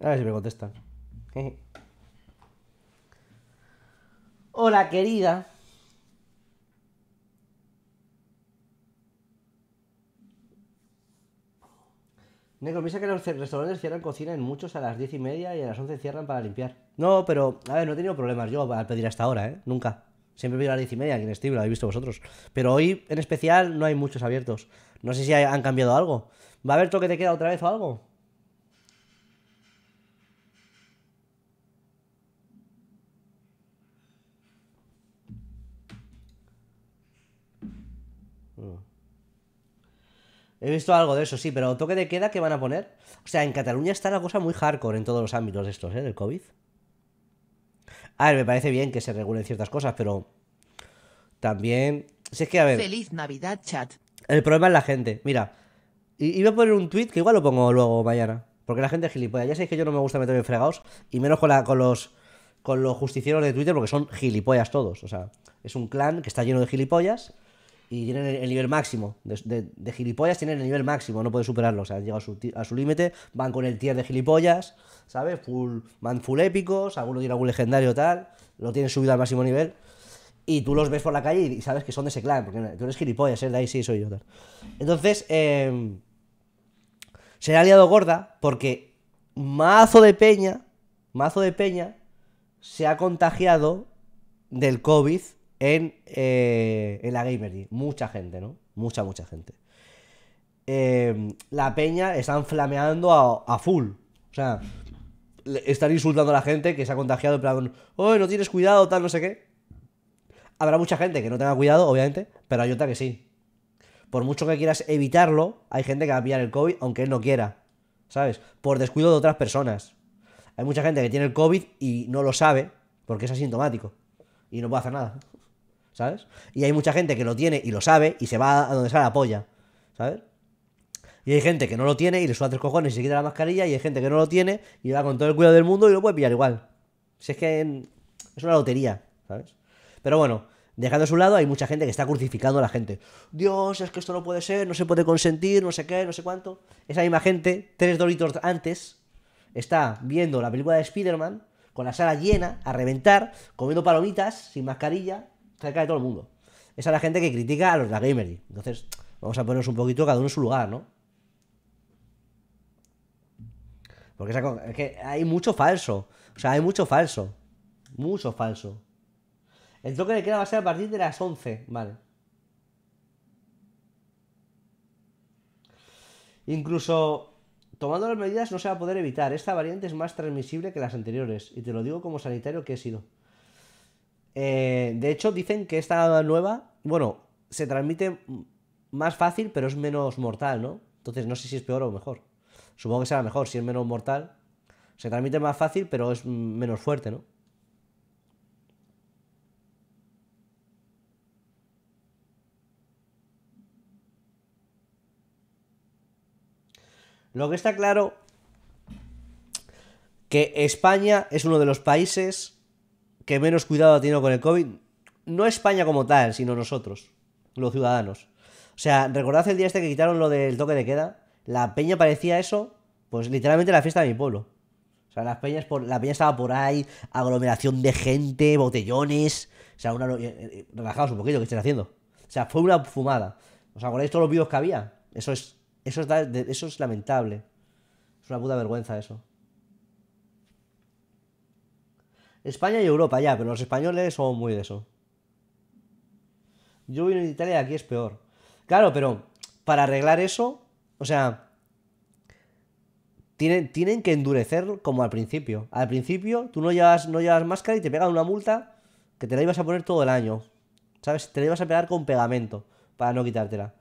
A ver si me contestan. Hola querida. me piensa que los restaurantes cierran cocina en muchos a las diez y media y a las 11 cierran para limpiar. No, pero, a ver, no he tenido problemas yo al pedir hasta ahora, ¿eh? Nunca. Siempre pido a las 10 y media aquí en Steam, lo habéis visto vosotros. Pero hoy, en especial, no hay muchos abiertos. No sé si han cambiado algo. ¿Va a haber toque de queda otra vez o algo? He visto algo de eso, sí, pero toque de queda que van a poner. O sea, en Cataluña está la cosa muy hardcore en todos los ámbitos de estos, ¿eh? Del COVID. A ver, me parece bien que se regulen ciertas cosas, pero también... Si es que, a ver... Feliz Navidad, chat. El problema es la gente. Mira, iba a poner un tweet que igual lo pongo luego mañana. Porque la gente es gilipollas. Ya sabéis que yo no me gusta meterme en fregados. Y menos con los con los justicieros de Twitter porque son gilipollas todos. O sea, es un clan que está lleno de gilipollas y tienen el, nivel máximo. De, de, gilipollas tienen el nivel máximo, no pueden superarlo. O sea, han llegado a su, límite, van con el tier de gilipollas, ¿sabes? Full, man full épicos, alguno tiene algún legendario tal, lo tienen subido al máximo nivel. Y tú los ves por la calle y sabes que son de ese clan, porque tú eres gilipollas, ¿eh? De ahí sí soy yo. Tal. Entonces, em, se ha liado gorda porque mazo de peña, mazo de peña, se ha contagiado del COVID en, eh, en la Gamergy. Mucha gente, ¿no? Mucha, mucha gente. Em, la peña están flameando a, full. O sea, están insultando a la gente que se ha contagiado en plan, no tienes cuidado, tal, no sé qué. Habrá mucha gente que no tenga cuidado, obviamente, pero hay otra que sí. Por mucho que quieras evitarlo, hay gente que va a pillar el COVID aunque él no quiera. ¿Sabes? Por descuido de otras personas. Hay mucha gente que tiene el COVID y no lo sabe porque es asintomático. Y no puede hacer nada. ¿sabes? Y hay mucha gente que lo tiene y lo sabe y se va a donde sale la polla, ¿sabes? Y hay gente que no lo tiene y le suda tres cojones y se quita la mascarilla y hay gente que no lo tiene y va con todo el cuidado del mundo y lo puede pillar igual. Si es que es una lotería, ¿sabes? Pero bueno, dejando a su lado hay mucha gente que está crucificando a la gente. Dios, es que esto no puede ser, no se puede consentir, no sé qué, no sé cuánto. Esa misma gente, tres doritos antes, está viendo la película de Spider-Man con la sala llena, a reventar, comiendo palomitas, sin mascarilla, cerca de todo el mundo. Esa es la gente que critica a los de la Gamery. Entonces, vamos a ponernos un poquito cada uno en su lugar, ¿no? Porque es que hay mucho falso. O sea, hay mucho falso. Mucho falso. El toque de queda va a ser a partir de las 11, vale. Incluso tomando las medidas no se va a poder evitar. Esta variante es más transmisible que las anteriores. Y te lo digo como sanitario que he sido. Eh, de hecho, dicen que esta nueva, bueno, se transmite más fácil, pero es menos mortal, ¿no? Entonces no sé si es peor o mejor. Supongo que será mejor, si es menos mortal. Se transmite más fácil, pero es menos fuerte, ¿no? Lo que está claro que España es uno de los países que menos cuidado ha tenido con el COVID, no España como tal, sino nosotros, los ciudadanos. O sea, recordad el día este que quitaron lo del toque de queda, la peña parecía eso, pues literalmente la fiesta de mi pueblo. O sea, por, la peña estaba por ahí, aglomeración de gente, botellones, o sea, una, eh, eh, relajados un poquito, ¿qué estén haciendo? O sea, fue una fumada. ¿Os acordáis todos los vídeos que había? Eso es, eso es, eso es lamentable. Es una puta vergüenza eso. España y Europa ya, pero los españoles son muy de eso. Yo vivo en Italia y aquí es peor. Claro, pero para arreglar eso, o sea, tienen, tienen que endurecer como al principio. Al principio tú no llevas, no llevas máscara y te pegan una multa que te la ibas a poner todo el año. ¿Sabes? Te la ibas a pegar con pegamento para no quitártela.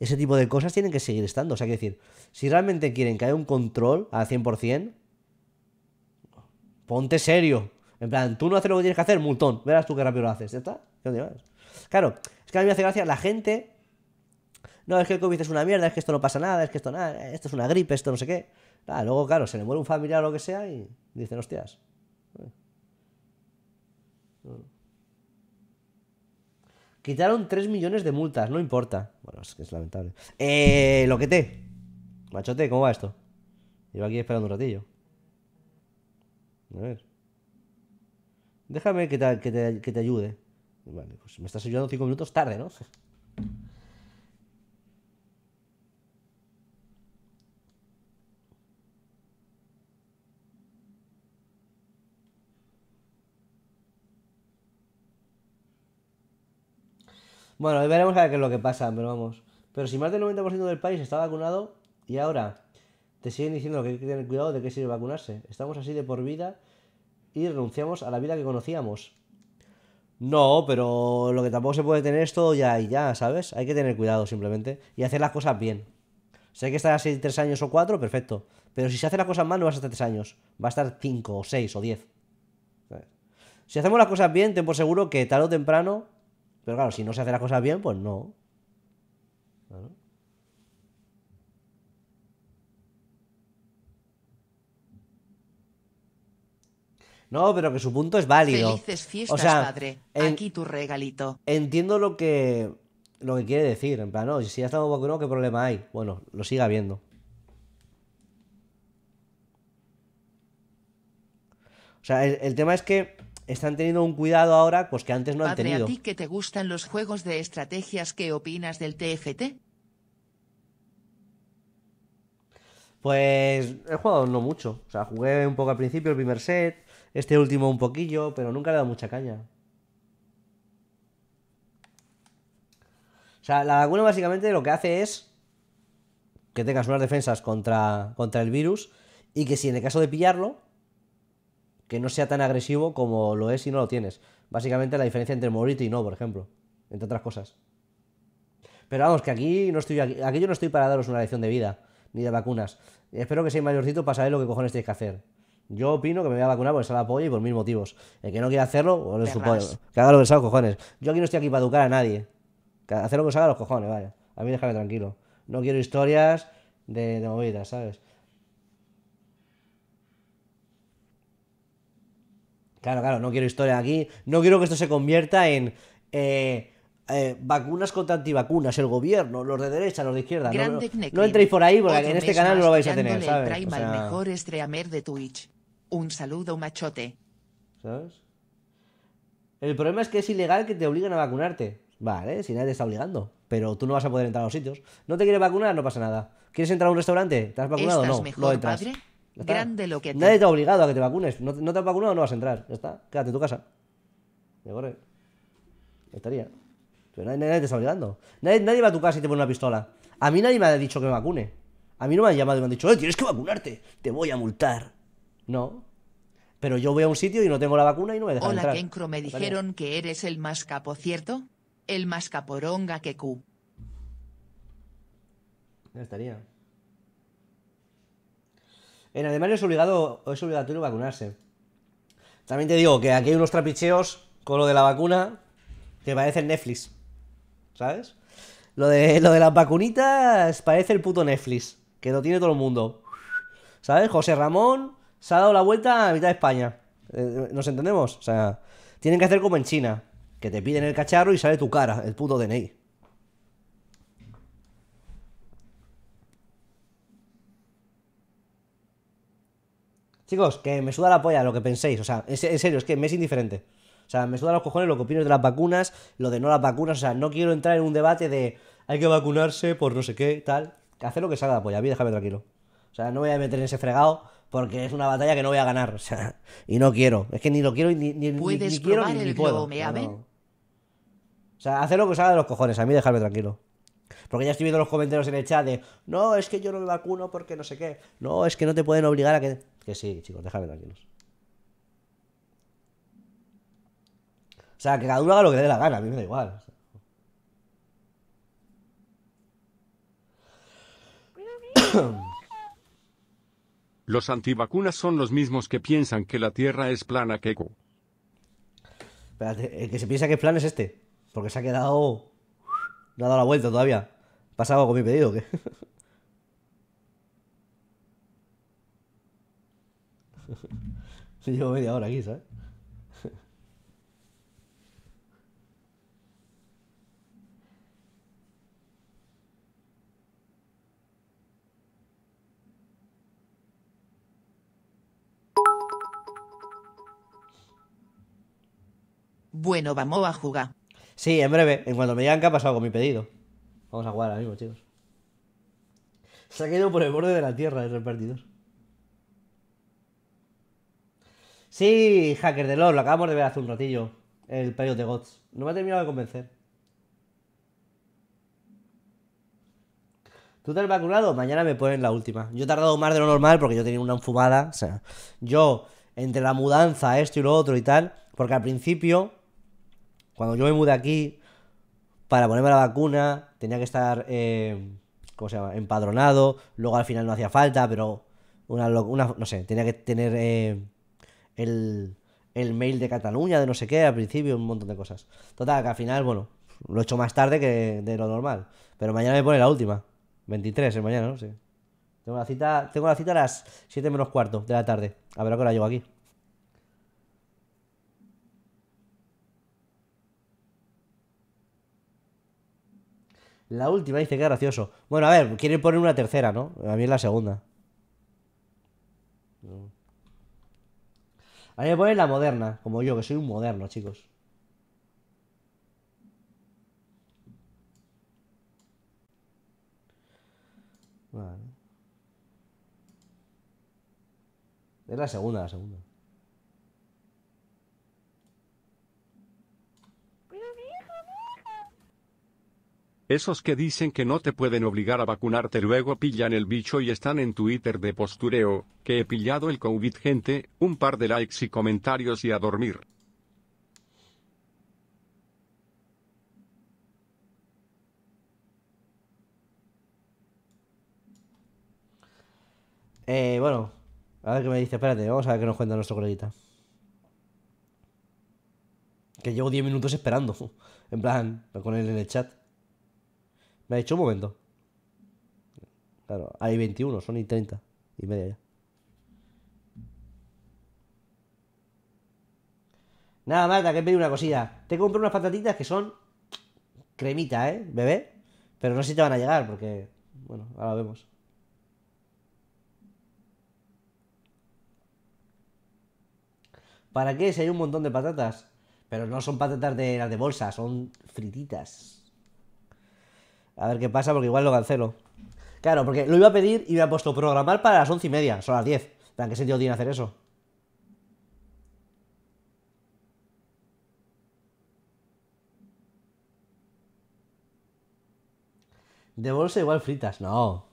Ese tipo de cosas tienen que seguir estando. O sea, que decir, si realmente quieren que haya un control al 100%, ponte serio. En plan, tú no haces lo que tienes que hacer, multón. Verás tú qué rápido lo haces, ¿ya está? ¿Dónde Claro, es que a mí me hace gracia la gente. No, es que el COVID es una mierda, es que esto no pasa nada, es que esto nada, esto es una gripe, esto no sé qué. Ah, luego, claro, se le muere un familiar o lo que sea y dicen, hostias. Quitaron 3 millones de multas, no importa. Bueno, es que es lamentable. Eh, lo que te. Machote, ¿cómo va esto? Llevo aquí esperando un ratillo. A ver. Déjame que te, ayude. Vale, pues me estás ayudando cinco minutos tarde, ¿no? Bueno, veremos qué es lo que pasa, pero vamos. Pero si más del 90% del país está vacunado y ahora te siguen diciendo que hay que tener cuidado de qué sirve vacunarse. Estamos así de por vida y renunciamos a la vida que conocíamos. No, pero lo que tampoco se puede tener es todo ya y ya, ¿sabes? Hay que tener cuidado simplemente y hacer las cosas bien. Si hay que estar así tres años o cuatro, perfecto. Pero si se hace las cosas mal, no vas a estar tres años. Va a estar cinco o seis o diez. Si hacemos las cosas bien, ten por seguro que tarde o temprano. Pero claro, si no se hace las cosas bien, pues no. No, pero que su punto es válido. Felices fiestas, padre. Aquí tu regalito. Entiendo lo que, lo que quiere decir. En plan, no, si ya estamos vacunados, ¿qué problema hay? Bueno, lo siga viendo. O sea, el, tema es que están teniendo un cuidado ahora pues que antes no han tenido. ¿A ti que te gustan los juegos de estrategias, qué opinas del TFT? Pues he jugado no mucho. O sea, jugué un poco al principio el primer set. Este último un poquillo, pero nunca le he dado mucha caña. O sea, la vacuna básicamente lo que hace es que tengas unas defensas contra, contra el virus y que si en el caso de pillarlo, que no sea tan agresivo como lo es si no lo tienes. Básicamente la diferencia entre morirte y no, por ejemplo, entre otras cosas. Pero vamos, que aquí, no estoy, aquí yo no estoy para daros una lección de vida, ni de vacunas. Espero que seáis mayorcito para saber lo que cojones tenéis que hacer. Yo opino que me voy a vacunar porque se la polla y por mil motivos. El que no quiera hacerlo, Que haga lo que sea los cojones. Yo aquí no estoy aquí para educar a nadie. hacer lo que se haga los cojones, vaya. A mí déjame tranquilo. No quiero historias de, movidas, ¿sabes? Claro, claro, no quiero historia aquí. No quiero que esto se convierta en eh, eh, vacunas contra antivacunas, el gobierno, los de derecha, los de izquierda. No, entréis por ahí porque en este canal no lo vais a tener, ¿sabes? de Twitch. Un saludo machote. ¿Sabes? El problema es que es ilegal que te obliguen a vacunarte. Vale, si nadie te está obligando. Pero tú no vas a poder entrar a los sitios. ¿No te quieres vacunar? No pasa nada. ¿Quieres entrar a un restaurante? ¿Te has vacunado? o no, mejor, no Padre? Grande lo que te... Nadie te ha obligado a que te vacunes. No, te has vacunado, no vas a entrar. Ya está. Quédate en tu casa. Me corre. estaría. Pero nadie, te está obligando. Nadie, nadie va a tu casa y te pone una pistola. A mí nadie me ha dicho que me vacune. A mí no me han llamado y me han dicho, eh, tienes que vacunarte. Te voy a multar. No. Pero yo voy a un sitio y no tengo la vacuna y no me dejan entrar. Hola, Kencro, me dijeron que eres el más capo, ¿cierto? El más caporonga que Q. Ya estaría. En Alemania es, obligado, es obligatorio vacunarse. También te digo que aquí hay unos trapicheos con lo de la vacuna que parecen Netflix. ¿Sabes? Lo de, lo de las vacunitas parece el puto Netflix, que lo tiene todo el mundo. ¿Sabes? José Ramón se ha dado la vuelta a mitad de España. Eh, eh, ¿Nos entendemos? O sea, tienen que hacer como en China, que te piden el cacharro y sale tu cara, el puto DNI. Chicos, que me suda la polla lo que penséis. O sea, en serio, es que me es indiferente. O sea, me suda los cojones lo que opino de las vacunas, lo de no las vacunas. O sea, no quiero entrar en un debate de hay que vacunarse por no sé qué, tal. Hacer lo que salga la polla, a mí déjame tranquilo. O sea, no voy a meter en ese fregado porque es una batalla que no voy a ganar. y no quiero. Es que ni lo quiero ni, ni, ¿Puedes ni, quiero el puedo. O sea, hacer lo que haga de los cojones, a mí dejarme tranquilo. Porque ya estoy viendo los comentarios en el chat de no, es que yo no me vacuno porque no sé qué. No, es que no te pueden obligar a que. Que sí, chicos, déjame tranquilos. O sea, que cada uno haga lo que dé la gana, a mí me da igual. Los antivacunas son los mismos que piensan que la Tierra es plana, Keiko. Espérate, el que se piensa que es plana es este. Porque se ha quedado... No ha dado la vuelta todavía. Pasaba con mi pedido qué? Se llevo media hora aquí, ¿sabes? Bueno, vamos a jugar. Sí, en breve, en cuanto me digan ha pasado con mi pedido. Vamos a jugar ahora mismo, chicos. Se ha caído por el borde de la tierra el repartidor. Sí, hacker de LOL, lo acabamos de ver hace un ratillo. El periodo de Gods. No me ha terminado de convencer. ¿Tú te has vacunado? Mañana me ponen la última. Yo he tardado más de lo normal porque yo tenía una enfumada. O sea, yo, entre la mudanza, esto y lo otro y tal, porque al principio cuando yo me mudé aquí, para ponerme la vacuna, tenía que estar, eh, ¿cómo se llama?, empadronado. Luego al final no hacía falta, pero una, no sé, tenía que tener eh, el, el mail de Cataluña, de no sé qué, al principio, un montón de cosas. Total, que al final, bueno, lo he hecho más tarde que de lo normal. Pero mañana me pone la última. 23 es mañana, no sé. Tengo la cita, tengo la cita a las 7 menos cuarto de la tarde. A ver a qué hora llego aquí. La última, dice que gracioso. Bueno, a ver, quieren poner una tercera, ¿no? A mí es la segunda. A mí me ponen la moderna, como yo, que soy un moderno, chicos. Vale. Es la segunda, la segunda. Esos que dicen que no te pueden obligar a vacunarte luego pillan el bicho y están en Twitter de postureo, que he pillado el COVID gente, un par de likes y comentarios y a dormir. Eh, bueno, a ver qué me dice, espérate, vamos a ver qué nos cuenta nuestro coleguita. Que llevo 10 minutos esperando, en plan, con él en el chat hecho hecho un momento. Claro, hay 21, son y 30 y media ya. Nada, Marta, que pedí una cosilla. Te compro unas patatitas que son cremita, ¿eh? Bebé. Pero no sé si te van a llegar porque, bueno, ahora vemos. ¿Para qué si hay un montón de patatas? Pero no son patatas de las de bolsa, son frititas. A ver qué pasa, porque igual lo cancelo. Claro, porque lo iba a pedir y me ha puesto programar para las once y media, son las diez. ¿En qué sentido tiene hacer eso? De bolsa igual fritas, no.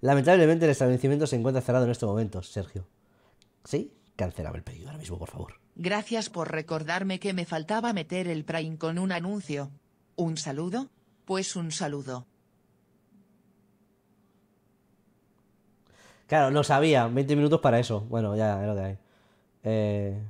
Lamentablemente el establecimiento se encuentra cerrado en este momento, Sergio. ¿Sí? Cancelame el pedido ahora mismo, por favor. Gracias por recordarme que me faltaba meter el Prime con un anuncio. Un saludo, pues un saludo. Claro, no sabía, 20 minutos para eso. Bueno, ya es lo que hay. Eh...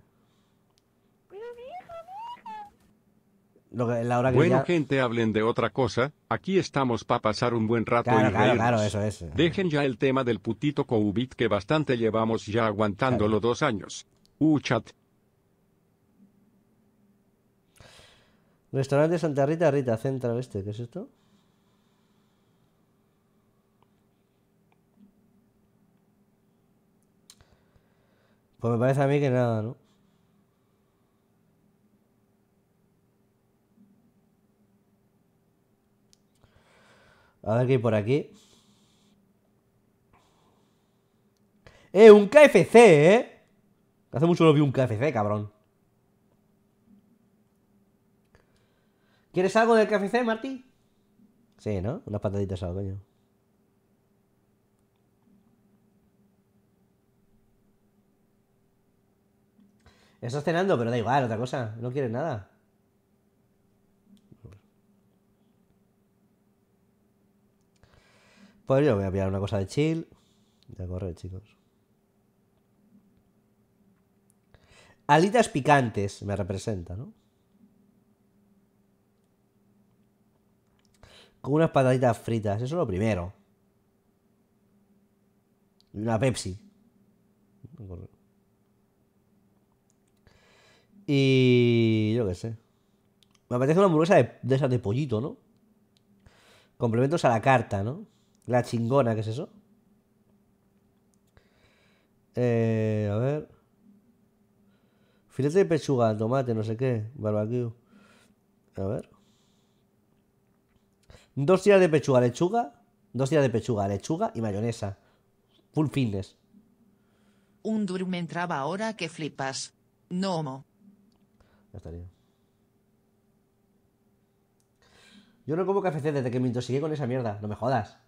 Lo que, la bueno, gente, hablen de otra cosa. Aquí estamos para pasar un buen rato. y claro, claro, eso es. Dejen ya el tema del putito Covid que bastante llevamos ya aguantándolo dos años. Uh, Restaurante Santa Rita, Rita Central este, ¿qué es esto? Pues me parece a mí que nada, ¿no? A ver qué hay por aquí. ¡Eh! ¡Un KFC, eh! Hace mucho no vi un KFC, cabrón. ¿Quieres algo del KFC, Martí? Sí, ¿no? Unas pataditas al coño. Estás cenando, pero da igual, otra cosa. No quieres nada. Pues yo voy a pillar una cosa de chill. Ya corre, chicos. Alitas picantes me representa, ¿no? con unas patatitas fritas, eso es lo primero. Y una Pepsi. Y yo qué sé. Me apetece una hamburguesa de, esas de pollito, ¿no? Complementos a la carta, ¿no? La chingona, ¿qué es eso? Eh, a ver. Filete de pechuga, tomate, no sé qué, barbecue. A ver. Dos tiras de pechuga, lechuga. Dos tiras de pechuga, lechuga y mayonesa. Full fitness. Un me entraba ahora que flipas. No homo. Ya estaría. Yo no como café desde que me intoxiqué con esa mierda. No me jodas.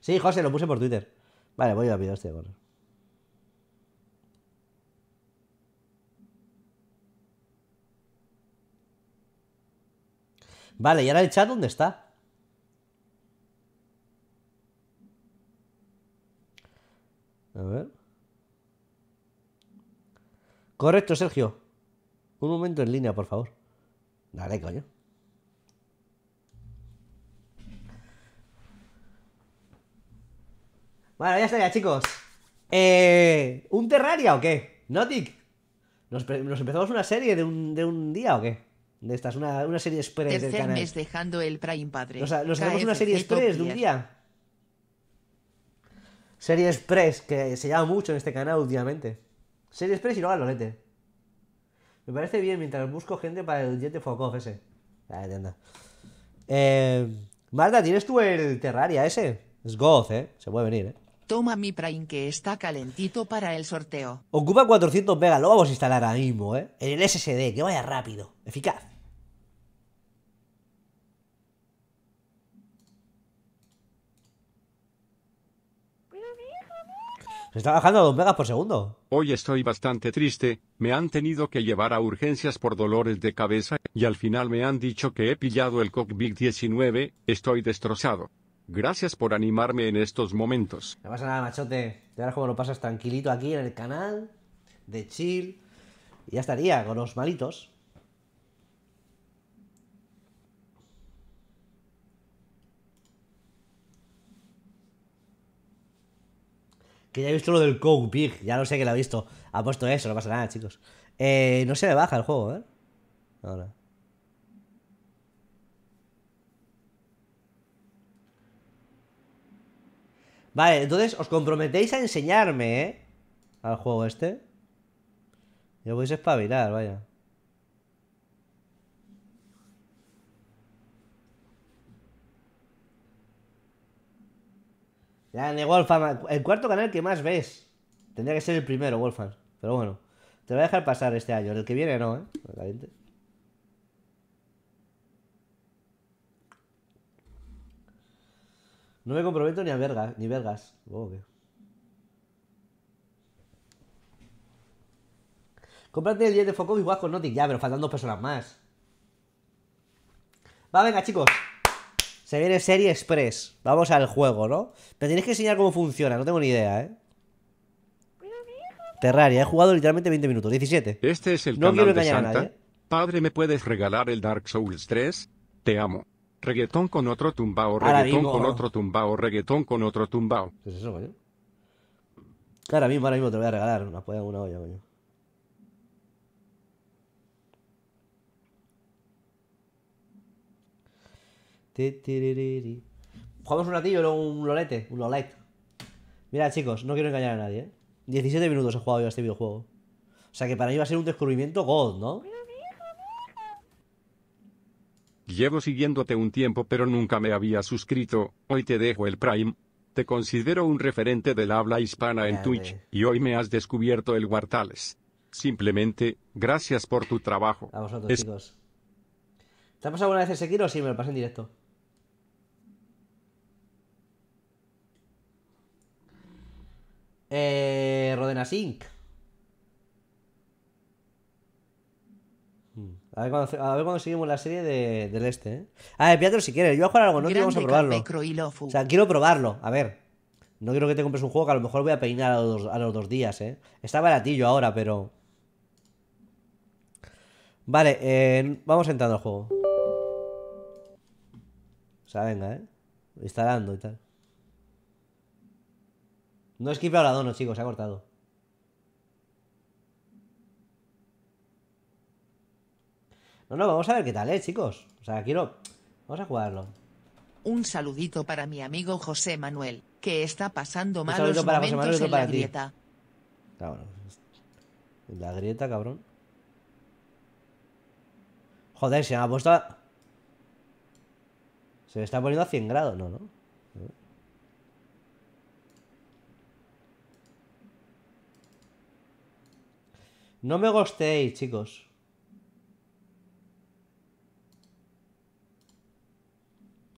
Sí, José, lo puse por Twitter. Vale, voy a pedir este gorro. Vale, ¿y ahora el chat dónde está? A ver. Correcto, Sergio. Un momento en línea, por favor. Dale, coño. Bueno, ya ya, chicos. Eh, ¿Un Terraria o qué? Notic. ¿Nos, empezamos una serie de un, de un día o qué? de estas, una, una serie express del canal. mes dejando el Prime Padre. sea, nos una serie express de un día. Serie express, que se llama mucho en este canal últimamente. Serie express y luego al Me parece bien mientras busco gente para el jet de ese ese. Eh, vale, Marta, ¿tienes tú el Terraria ese? Es Goth, ¿eh? Se puede venir, ¿eh? Toma mi Prime que está calentito para el sorteo. Ocupa 400 megas, lo vamos a instalar ahora mismo, ¿eh? En el SSD, que vaya rápido, eficaz. Se está bajando a 2 megas por segundo. Hoy estoy bastante triste, me han tenido que llevar a urgencias por dolores de cabeza, y al final me han dicho que he pillado el COVID-19, estoy destrozado. Gracias por animarme en estos momentos. No pasa nada, machote. Te verás cómo lo pasas tranquilito aquí en el canal, de chill, y ya estaría, con los malitos. Que ya he visto lo del Coke ya no sé que lo ha visto. Ha puesto eso, no pasa nada, chicos. Eh, no se me baja el juego, ¿eh? Ahora. Vale, entonces os comprometéis a enseñarme, ¿eh? Al juego este. ya podéis espabilar, vaya. de Wolfam El cuarto canal que más ves. Tendría que ser el primero, Wolfan. Pero bueno, te lo voy a dejar pasar este año. El que viene no, ¿eh? No me comprometo ni a ni vergas. Oh, el 10 de foco y guajo, con Notic. Ya, pero faltan dos personas más. Va, venga, chicos. Se viene serie express. Vamos al juego, ¿no? Me tienes que enseñar cómo funciona, no tengo ni idea, ¿eh? Terraria, he jugado literalmente 20 minutos, 17. Este es el no quiero de Santa. A ¿eh? Padre, ¿me puedes regalar el Dark Souls 3? Te amo. Reggaetón con otro tumbao, reggaetón con otro tumbao, reggaetón con otro tumbao. ¿Qué es eso, coño? Ahora mismo, ahora mismo te voy a regalar. Una, una olla, coño. Jugamos un ratillo, y luego un lolete, un lolete Mira, chicos, no quiero engañar a nadie, 17 ¿eh? minutos he jugado yo a este videojuego. O sea que para mí va a ser un descubrimiento God, ¿no? Llevo siguiéndote un tiempo pero nunca me había suscrito, hoy te dejo el Prime. Te considero un referente del habla hispana en Twitch, y hoy me has descubierto el Guartales. Simplemente, gracias por tu trabajo. A vosotros, chicos. ¿Te ha pasado alguna vez el o Sí, me lo pasé en directo. Eh, Rodena Sync. Hmm. A ver, cuando, seguimos la serie del este. ¿eh? A ver, Piatro, si quieres. Yo voy a jugar algo, no vamos a probarlo. O sea, quiero probarlo. A ver. No quiero que te compres un juego que a lo mejor voy a peinar a los, dos días, ¿eh? Está baratillo ahora, pero... Vale, eh, vamos entrando al juego. O sea, venga, ¿eh? Instalando y tal. No es que la dono, chicos, se ha cortado. No, no, vamos a ver qué tal, eh, chicos. O sea, quiero... Vamos a jugarlo. Un saludito para mi amigo José Manuel, que está pasando malos momentos en la grieta. Cabrón. La grieta, cabrón. Joder, se me ha puesto... A... Se me está poniendo a 100 grados, ¿no? ¿No? No me gostéis, chicos.